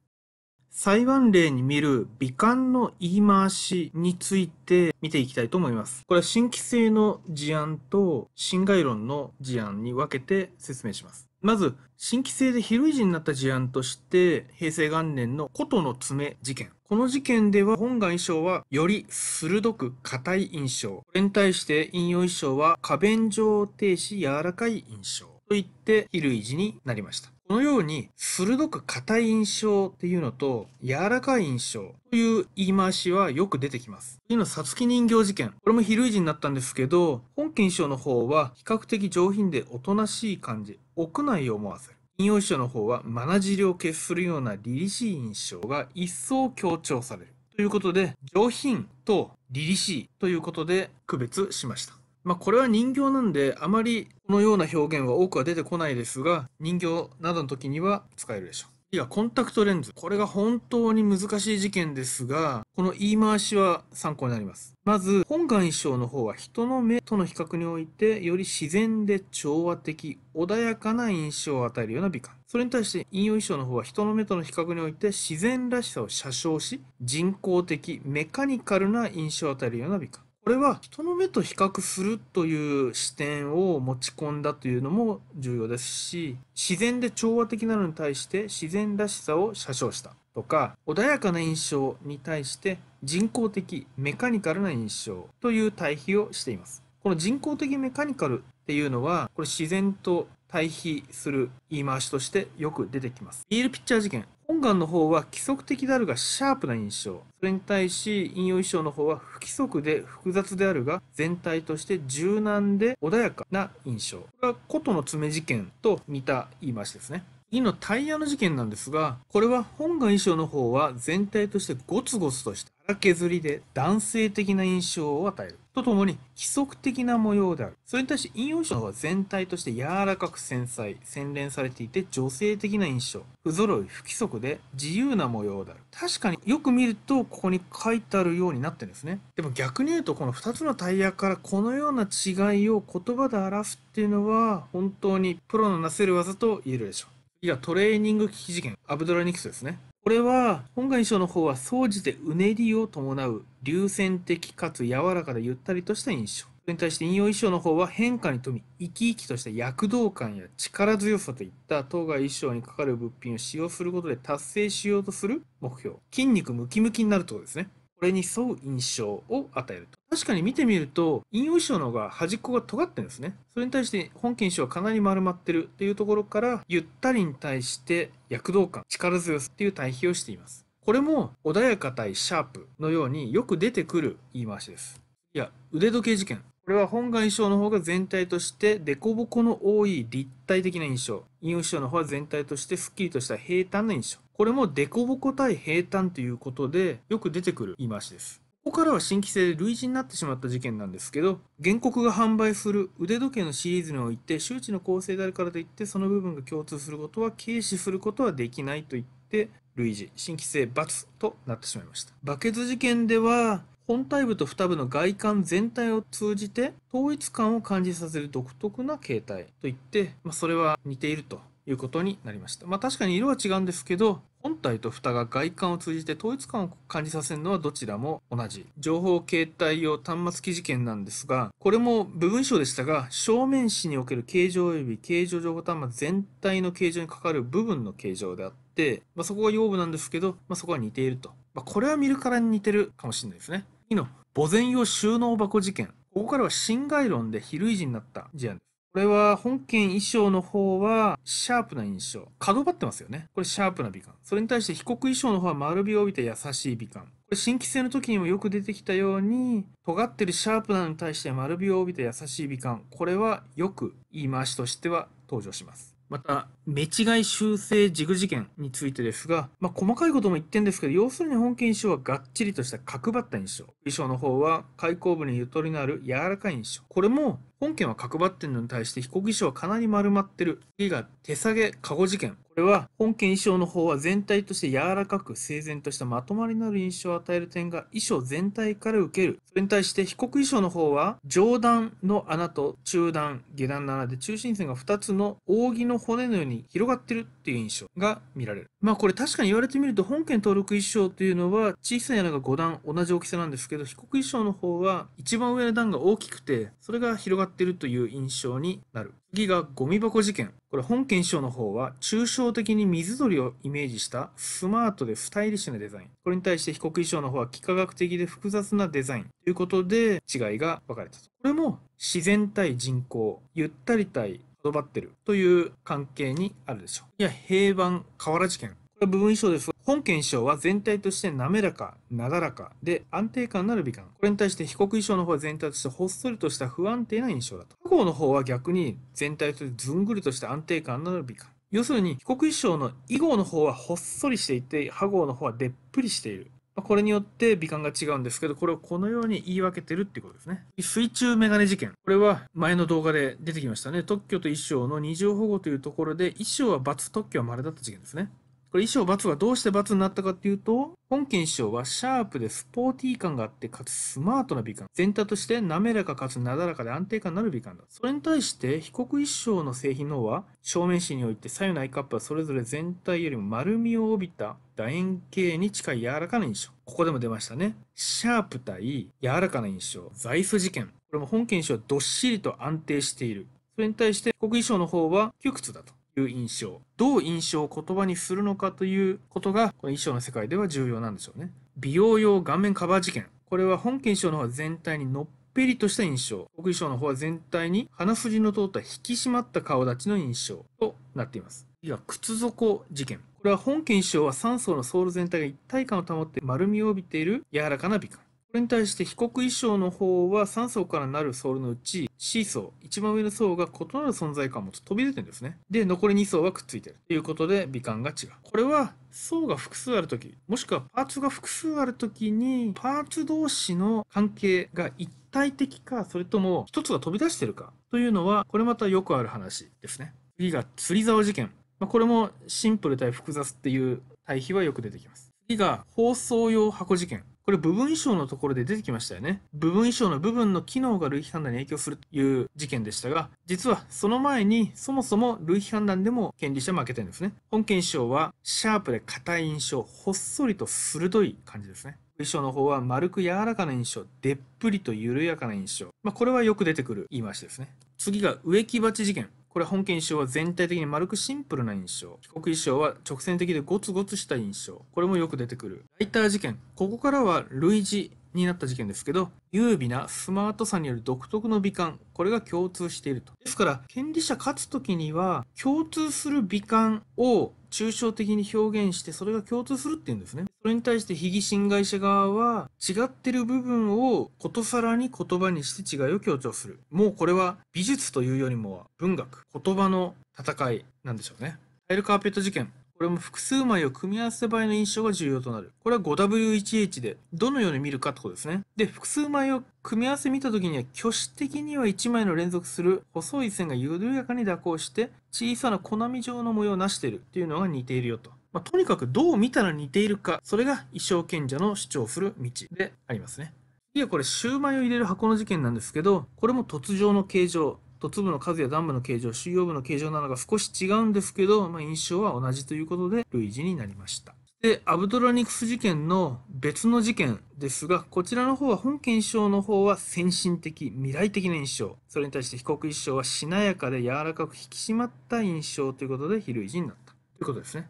裁判例に見る美観の言い回しについて見ていきたいと思います。これは新規性の事案と侵害論の事案に分けて説明します。まず、新規性で広い字になった事案として、平成元年の琴の爪事件。この事件では、本願衣装はより鋭く硬い印象。これに対して、引用衣装は花弁状停止柔らかい印象。といって、非類似になりました。このように、鋭く硬い印象っていうのと、柔らかい印象という言い回しはよく出てきます。次のさつき人形事件。これも比類ジになったんですけど、本金賞の方は比較的上品でおとなしい感じ、屋内を思わせる。引用書の方は、まなじりを決するような凛々しい印象が一層強調される。ということで、上品と凛々しいということで区別しました。まあ、これは人形なんであまりこのような表現は多くは出てこないですが人形などの時には使えるでしょう。いや、コンタクトレンズ。これが本当に難しい事件ですが、この言い回しは参考になります。まず、本願衣装の方は人の目との比較において、より自然で調和的、穏やかな印象を与えるような美観。それに対して、引用衣装の方は人の目との比較において、自然らしさを写生し、人工的、メカニカルな印象を与えるような美観。これは人の目と比較するという視点を持ち込んだというのも重要ですし、自然で調和的なのに対して自然らしさを写生したとか、穏やかな印象に対して人工的、メカニカルな印象という対比をしています。この人工的メカニカルっていうのは、これ自然と対比する言い回しとしてよく出てきます。ビールピッチャー事件本願の方は規則的であるがシャープな印象。それに対し、引用衣装の方は不規則で複雑であるが、全体として柔軟で穏やかな印象。これは、琴の爪事件と似た言い回しですね。次のタイヤの事件なんですが、これは本願衣装の方は全体としてゴツゴツとした腹削りで男性的な印象を与える。とともに規則的な模様である。それに対して陰陽師の方は全体として柔らかく繊細、洗練されていて女性的な印象。不揃い、不規則で自由な模様である。確かによく見るとここに書いてあるようになってるんですね。でも逆に言うとこの2つのタイヤからこのような違いを言葉で表すっていうのは本当にプロのなせる技と言えるでしょう。次はトレーニング危機事件、アブドラニクスですね。これは、本願書の方は、総じてうねりを伴う、流線的かつ柔らかでゆったりとした印象。それに対して、引用衣装の方は、変化に富み、生き生きとした躍動感や力強さといった、当該衣装にかかる物品を使用することで達成しようとする目標。筋肉ムキムキになるとこですね。これに沿う印象を与えると。確かに見てみると、陰陽師匠の方が端っこが尖ってるんですね。それに対して本件師匠はかなり丸まってるっていうところから、ゆったりに対して躍動感、力強さっていう対比をしています。これも穏やか対シャープのようによく出てくる言い回しです。いや、腕時計事件。これは本願衣装の方が全体として凸凹の多い立体的な印象。陰陽師匠の方は全体としてスッキリとした平坦な印象。これも凸凹対平坦ということで、よく出てくる言い回しです。ここからは新規性で類似になってしまった事件なんですけど、原告が販売する腕時計のシリーズにおいて、周知の構成であるからといって、その部分が共通することは軽視することはできないといって、類似、新規性×となってしまいました。バケツ事件では、本体部と蓋部の外観全体を通じて統一感を感じさせる独特な形態といって、まあ、それは似ているということになりました。まあ確かに色は違うんですけど、本体と蓋が外観を通じて統一感を感じさせるのはどちらも同じ。情報形態用端末機事件なんですが、これも部分章でしたが、正面紙における形状及び形状情報端末全体の形状にかかる部分の形状であって、まあ、そこが用部なんですけど、まあ、そこは似ていると。まあ、これは見るからに似てるかもしれないですね。次の、墓前用収納箱事件。ここからは侵害論で昼類持になった事案です。これは本件衣装の方はシャープな印象。角張ってますよね。これシャープな美観。それに対して被告衣装の方は丸みを帯びて優しい美観。これ新規性の時にもよく出てきたように、尖ってるシャープなのに対して丸みを帯びて優しい美観。これはよく言い回しとしては登場します。また、目違い修正事具事件についてですが、まあ、細かいことも言ってんですけど、要するに本件衣装はがっちりとした角張った印象。衣装の方は開口部にゆとりのある柔らかい印象。これも本件は角張ってるのに対して被告衣装はかなり丸まってる。次が手下げ、カゴ事件。れは本件衣装の方は全体として柔らかく整然としたまとまりのある印象を与える点が衣装全体から受ける。それに対して被告衣装の方は上段の穴と中段、下段の穴で中心線が2つの扇の骨のように広がってるっていう印象が見られる。まあこれ確かに言われてみると本件登録衣装というのは小さい穴が5段同じ大きさなんですけど被告衣装の方は一番上の段が大きくてそれが広がってるという印象になる。次がゴミ箱事件。これ本検証の方は抽象的に水鳥をイメージしたスマートでスタイリッシュなデザイン。これに対して被告衣装の方は幾何学的で複雑なデザインということで違いが分かれたと。これも自然対人口、ゆったり対どばってるという関係にあるでしょう。いや、平板河原事件。これは部分衣装です本件衣装は全体として滑らか、なだらかで安定感のある美観。これに対して被告衣装の方は全体としてほっそりとした不安定な印象だと。加工の方は逆に全体としてずんぐりとした安定感のある美観。要するに、被告衣装の以碁の方はほっそりしていて、破号の方はでっぷりしている。これによって美観が違うんですけど、これをこのように言い分けてるってことですね。水中メガネ事件。これは前の動画で出てきましたね。特許と衣装の二重保護というところで、衣装は罰、特許は稀だった事件ですね。これ、衣装×はどうして×になったかっていうと、本件衣装はシャープでスポーティー感があって、かつスマートな美観。全体として滑らかかつなだらかで安定感のある美観だ。それに対して、被告衣装の製品の方は、正面紙において左右のアイカップはそれぞれ全体よりも丸みを帯びた楕円形に近い柔らかな印象。ここでも出ましたね。シャープ対柔らかな印象。座椅子事件。これも本件衣装はどっしりと安定している。それに対して、被告衣装の方は窮屈だと。いう印象どう印象を言葉にするのかということがこの衣装の世界では重要なんでしょうね美容用顔面カバー事件これは本件衣装の方は全体にのっぺりとした印象奥衣装の方は全体に鼻筋の通った引き締まった顔立ちの印象となっています次は靴底事件これは本件衣装は3層のソール全体が一体感を保って丸みを帯びている柔らかな美観これに対して被告衣装の方は3層からなるソールのうち C 層、一番上の層が異なる存在感を持つ飛び出てるんですね。で、残り2層はくっついてる。ということで美観が違う。これは層が複数あるとき、もしくはパーツが複数あるときに、パーツ同士の関係が一体的か、それとも一つが飛び出してるかというのは、これまたよくある話ですね。次が釣り竿事件。まあ、これもシンプル対複雑っていう対比はよく出てきます。次が放送用箱事件。これ部分衣装のところで出てきましたよね。部分衣装の部分の機能が類比判断に影響するという事件でしたが、実はその前にそもそも類比判断でも権利者負けてるんですね。本件衣装はシャープで硬い印象、ほっそりと鋭い感じですね。衣装の方は丸く柔らかな印象、でっぷりと緩やかな印象。まあ、これはよく出てくる言い回しですね。次が植木鉢事件。これ本件衣装は全体的に丸くシンプルな印象。被告衣装は直線的でゴツゴツした印象。これもよく出てくる。ライター事件。ここからは類似になった事件ですけど、優美なスマートさによる独特の美観、これが共通していると。ですから、権利者勝つときには、共通する美観を抽象的に表現して、それが共通するっていうんですね。それに対して被疑侵害者側は違ってる部分をことさらに言葉にして違いを強調する。もうこれは美術というよりも文学、言葉の戦いなんでしょうね。タイルカーペット事件。これも複数枚を組み合わせた場合の印象が重要となる。これは 5W1H で、どのように見るかってことですね。で、複数枚を組み合わせ見た時には、挙手的には1枚の連続する細い線が緩やかに蛇行して、小さな粉み状の模様を成しているっていうのが似ているよと。まあ、とにかくどう見たら似ているか、それが一生賢者の主張する道でありますね。次はこれ、シューマイを入れる箱の事件なんですけど、これも突状の形状、突部の数や段部の形状、収容部の形状なのが少し違うんですけど、まあ、印象は同じということで、類似になりました。で、アブドラニクス事件の別の事件ですが、こちらの方は本件証の方は先進的、未来的な印象。それに対して被告一生はしなやかで柔らかく引き締まった印象ということで非類似になった。ということですね。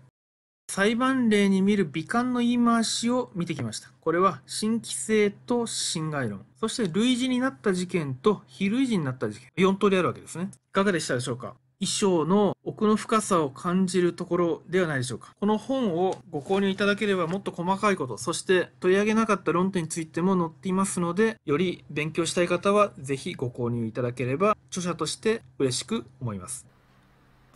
裁判例に見る美観の言い回しを見てきました。これは新規性と侵害論、そして類似になった事件と非類似になった事件、4通りあるわけですね。いかがでしたでしょうか衣装の奥の深さを感じるところではないでしょうか。この本をご購入いただければもっと細かいこと、そして取り上げなかった論点についても載っていますので、より勉強したい方はぜひご購入いただければ著者として嬉しく思います。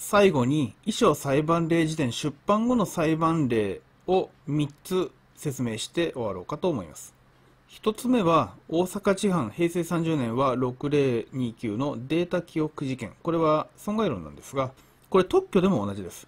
最後に、遺書裁判例時点出版後の裁判例を3つ説明して終わろうかと思います。1つ目は、大阪地判平成30年は6029のデータ記憶事件。これは損害論なんですが、これ特許でも同じです。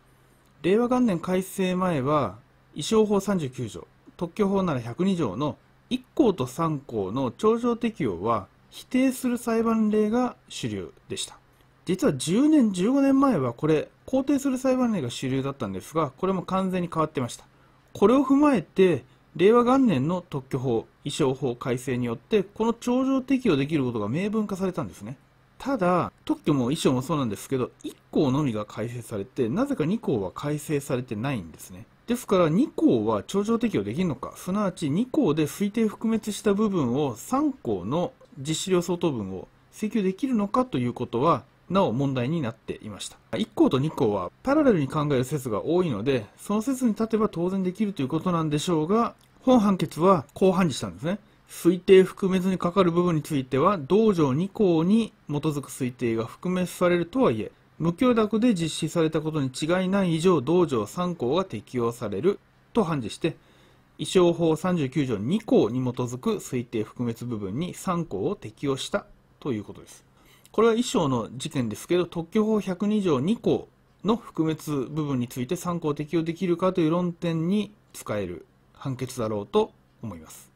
令和元年改正前は、衣装法39条、特許法なら102条の1項と3項の頂上適用は否定する裁判例が主流でした。実は10年、15年前はこれ、肯定する裁判例が主流だったんですが、これも完全に変わってました。これを踏まえて、令和元年の特許法、衣装法改正によって、この頂上適用できることが明文化されたんですね。ただ、特許も衣装もそうなんですけど、1項のみが改正されて、なぜか2項は改正されてないんですね。ですから2項は頂上適用できるのか、すなわち2項で推定覆滅した部分を3項の実施量相当分を請求できるのかということは、なお問題になっていました。1項と2項はパラレルに考える説が多いので、その説に立てば当然できるということなんでしょうが、本判決は後半にしたんですね。推定含めずにかかる部分については、同条2項に基づく推定が含めされるとはいえ、無許諾で実施されたことに違いない以上、同条3項が適用されると判事して、異療法39条2項に基づく推定含滅部分に3項を適用したということです。これは衣装の事件ですけど、特許法102条2項の覆滅部分について参考適用できるかという論点に使える判決だろうと思います。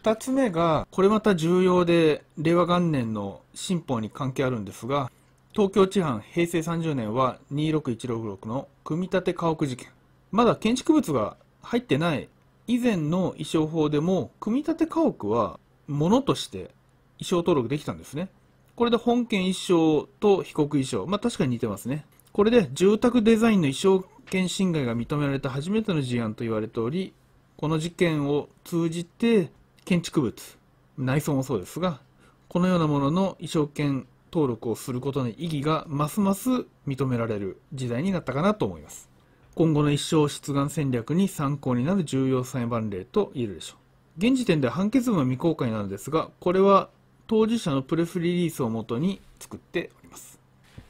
2つ目が、これまた重要で、令和元年の新法に関係あるんですが、東京地判平成30年は26166の組み立て家屋事件。まだ建築物が入ってない以前の衣装法でも、組み立て家屋は物として衣装登録できたんですね。これで本件衣装と被告衣装。まあ確かに似てますね。これで住宅デザインの衣装権侵害が認められた初めての事案と言われており、この事件を通じて建築物、内装もそうですが、このようなものの衣装権登録をすることの意義がますます認められる時代になったかなと思います。今後の一生出願戦略に参考になる重要裁判例と言えるでしょう。現時点で判決文は未公開なのですが、これは当事者のプレスリリースをもとに作っております。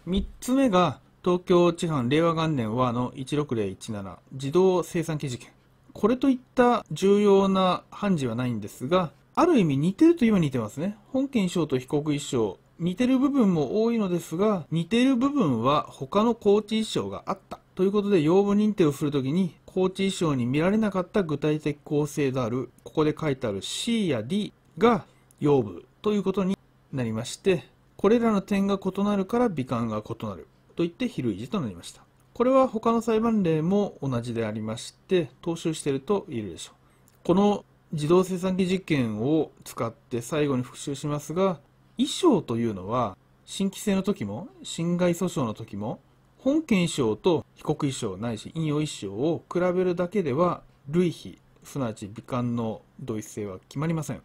3つ目が、東京地判令和元年はの16017自動生産記事件。これといった重要な判事はないんですが、ある意味似てるといえば似てますね。本件一と被告一装似てる部分も多いのですが、似てる部分は他の高知一装があった。ということで、要望認定をするときに、高知一装に見られなかった具体的構成である、ここで書いてある C や D が要部ということになりまして、これらの点が異なるから美観が異なるといって比類似となりました。これは他の裁判例も同じでありまして、踏襲していると言えるでしょう。この自動生産機実験を使って最後に復習しますが、衣装というのは、新規制の時も、侵害訴訟の時も、本件衣装と被告衣装ないし引用衣装を比べるだけでは類比すなわち美観の同一性は決まりません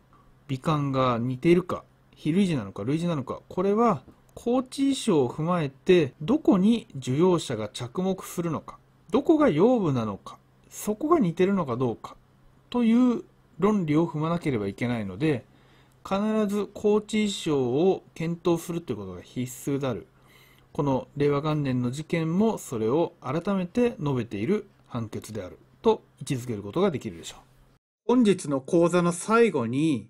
美観が似ているか非類似なのか類似なのかこれは高知衣装を踏まえてどこに受容者が着目するのかどこが養分なのかそこが似てるのかどうかという論理を踏まなければいけないので必ず高知衣装を検討するということが必須であるこの令和元年の事件もそれを改めて述べている判決であると位置づけることができるでしょう本日の講座の最後に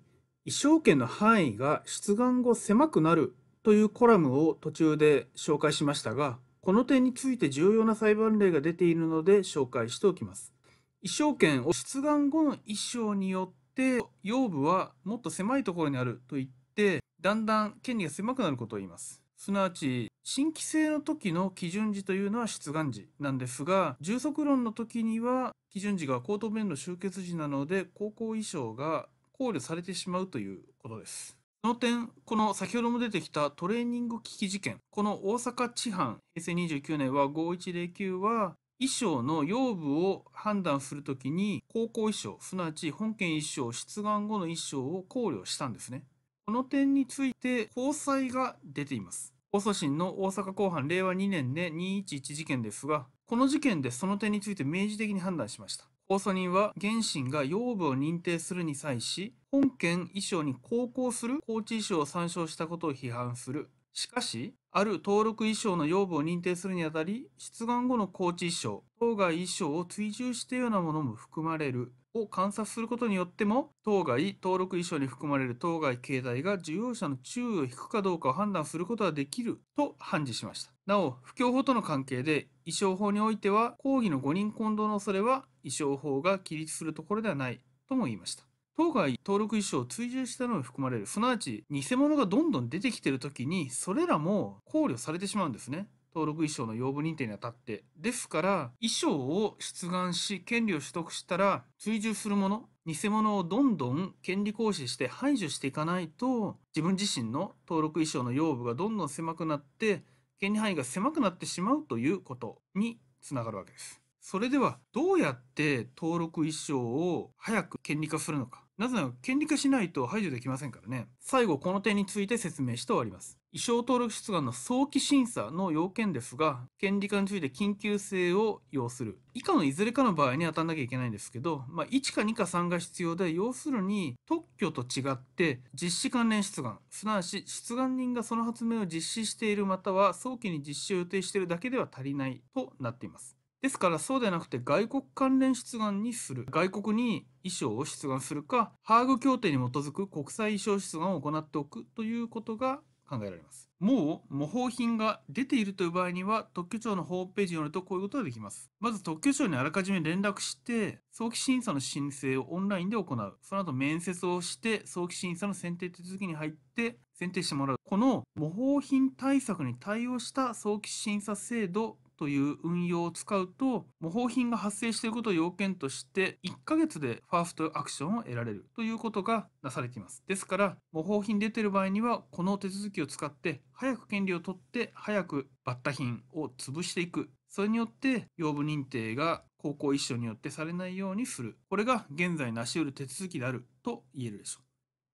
一生圏の範囲が出願後狭くなるというコラムを途中で紹介しましたが、この点について重要な裁判例が出ているので紹介しておきます。一生圏を出願後の一生によって腰部はもっと狭いところにあると言ってだんだん権利が狭くなることを言います。すなわち新規制の時の基準時というのは出願時なんですが充足論の時には基準時が口頭弁の終結時なので高校衣装が考慮されてしまうということです。その点、この先ほども出てきたトレーニング危機事件、この大阪地判平成29年は5109は、衣装の腰部を判断するときに、高校衣装、すなわち本件衣装、出願後の衣装を考慮したんですね。この点について、交際が出ています。放送審の大阪公判令和2年で211事件ですが、この事件でその点について明示的に判断しました。控訴人は原審が養分を認定するに際し、本件衣装に航行する高知衣装を参照したことを批判する。しかし、ある登録衣装の養分を認定するにあたり、出願後の高知衣装、当該衣装を追従したようなものも含まれるを観察することによっても、当該登録遺書に含まれる当該形態が受容者の注意を引くかどうかを判断することはできると判事しました。なお、不況法との関係で、衣装法においては、抗議の誤認混同の恐れは衣装法が起立するところではないとも言いました。当該登録衣装を追従したのに含まれる、すなわち偽物がどんどん出てきている時に、それらも考慮されてしまうんですね。登録衣装の養母認定にあたって。ですから、衣装を出願し、権利を取得したら、追従するもの、偽物をどんどん権利行使して排除していかないと、自分自身の登録衣装の要部がどんどん狭くなって、権利範囲が狭くなってしまうということにつながるわけです。それでは、どうやって登録衣装を早く権利化するのか。なぜなら権利化しないと排除できませんからね。最後、この点について説明して終わります。衣装登録出願の早期審査の要件ですが、権利化について緊急性を要する。以下のいずれかの場合に当たんなきゃいけないんですけど、まあ、1か2か3が必要で、要するに特許と違って実施関連出願、すなわち出願人がその発明を実施しているまたは早期に実施を予定しているだけでは足りないとなっています。ですからそうでなくて外国関連出願にする外国に衣装を出願するかハーグ協定に基づく国際衣装出願を行っておくということが考えられますもう模倣品が出ているという場合には特許庁のホームページによるとこういうことができますまず特許庁にあらかじめ連絡して早期審査の申請をオンラインで行うその後面接をして早期審査の選定手続きに入って選定してもらうこの模倣品対策に対応した早期審査制度という運用を使うと、模倣品が発生していることを要件として、1ヶ月でファーストアクションを得られるということがなされています。ですから、模倣品出てる場合には、この手続きを使って、早く権利を取って、早くバッタ品を潰していく。それによって、養分認定が高校一緒によってされないようにする。これが現在なし得る手続きであると言えるでしょ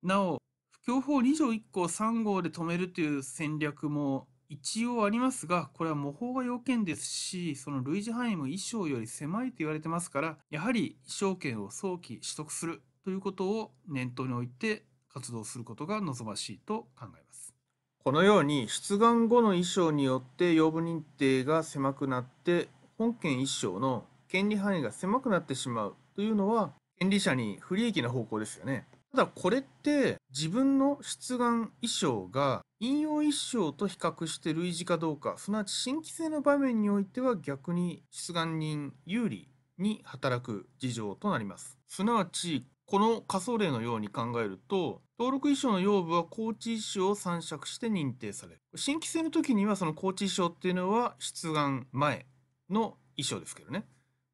う。なお、不況法2条1項3号で止めるという戦略も一応ありますが、これは模倣が要件ですし、その類似範囲も衣装より狭いと言われてますから、やはり衣装権を早期取得するということを念頭に置いて活動することが望ましいと考えます。このように出願後の衣装によって養分認定が狭くなって本件衣装の権利範囲が狭くなってしまうというのは権利者に不利益な方向ですよね。ただこれって自分の出願衣装が引用衣装と比較して類似かどうか、すなわち新規性の場面においては逆に出願人有利に働く事情となります。すなわち、この仮想例のように考えると、登録衣装の養部は高知衣装を散釈して認定される。新規性の時にはその高知衣装っていうのは出願前の衣装ですけどね。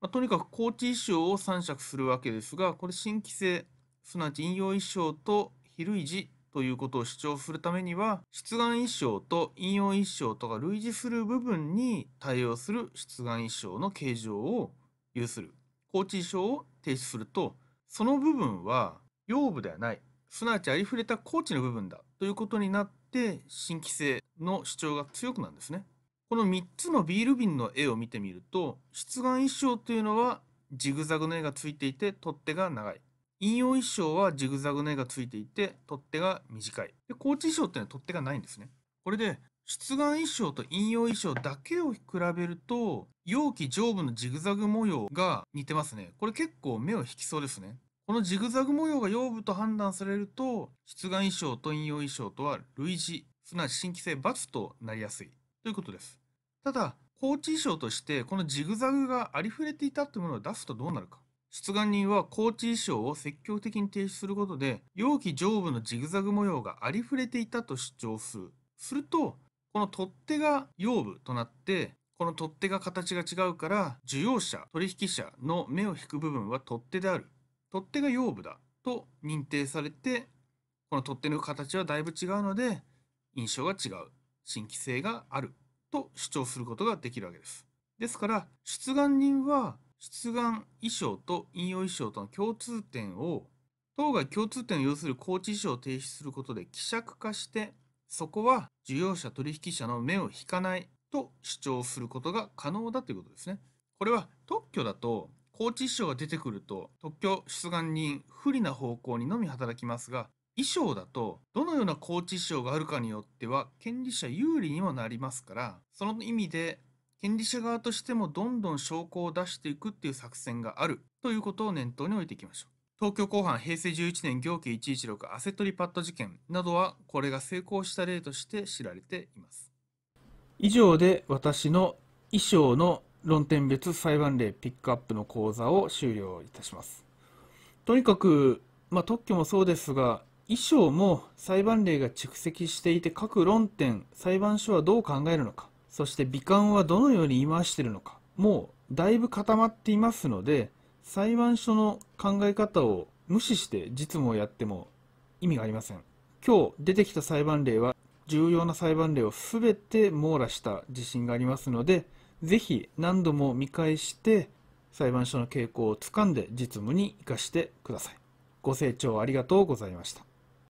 まあ、とにかく高知衣装を散釈するわけですが、これ新規性、すなわち引用衣装と非類似ということを主張するためには出願一章と引用一章とか類似する部分に対応する出願一章の形状を有する高知一を提出するとその部分は用部ではないすなわちありふれた高知の部分だということになって新規性の主張が強くなるんですね。この3つのビール瓶の絵を見てみると出願一章というのはジグザグの絵がついていて取っ手が長い。引用一章はジグザグの絵がついていて、取っ手が短い。で、高知一章っていうのは取っ手がないんですね。これで、出願一章と引用一章だけを比べると、容器上部のジグザグ模様が似てますね。これ結構目を引きそうですね。このジグザグ模様が腰部と判断されると、出願衣装と引用衣装とは類似、すなわち新規性×となりやすいということです。ただ、高知衣装としてこのジグザグがありふれていたというものを出すとどうなるか。出願人は高知衣装を積極的に提出することで、容器上部のジグザグ模様がありふれていたと主張する。すると、この取っ手が腰部となって、この取っ手が形が違うから、受容者、取引者の目を引く部分は取っ手である。取っ手が腰部だと認定されて、この取っ手の形はだいぶ違うので、印象が違う。新規性がある。と主張することができるわけです。ですから、出願人は出願意匠と引用意匠との共通点を当該共通点を要する高知衣装を提出することで希釈化してそこは受容者取引者の目を引かないと主張することが可能だということですね。これは特許だと高知衣装が出てくると特許出願人不利な方向にのみ働きますが衣装だとどのような高知衣装があるかによっては権利者有利にもなりますからその意味で権利者側としてもどんどん証拠を出していくっていう作戦があるということを念頭に置いていきましょう。東京公判平成11年行基116アセトリパッド事件などはこれが成功した例として知られています。以上で私の衣装の論点別裁判例ピックアップの講座を終了いたします。とにかく、まあ、特許もそうですが衣装も裁判例が蓄積していて各論点裁判所はどう考えるのかそして美観はどのように回してるのかもうだいぶ固まっていますので裁判所の考え方を無視して実務をやっても意味がありません今日出てきた裁判例は重要な裁判例を全て網羅した自信がありますので是非何度も見返して裁判所の傾向をつかんで実務に生かしてくださいご清聴ありがとうございました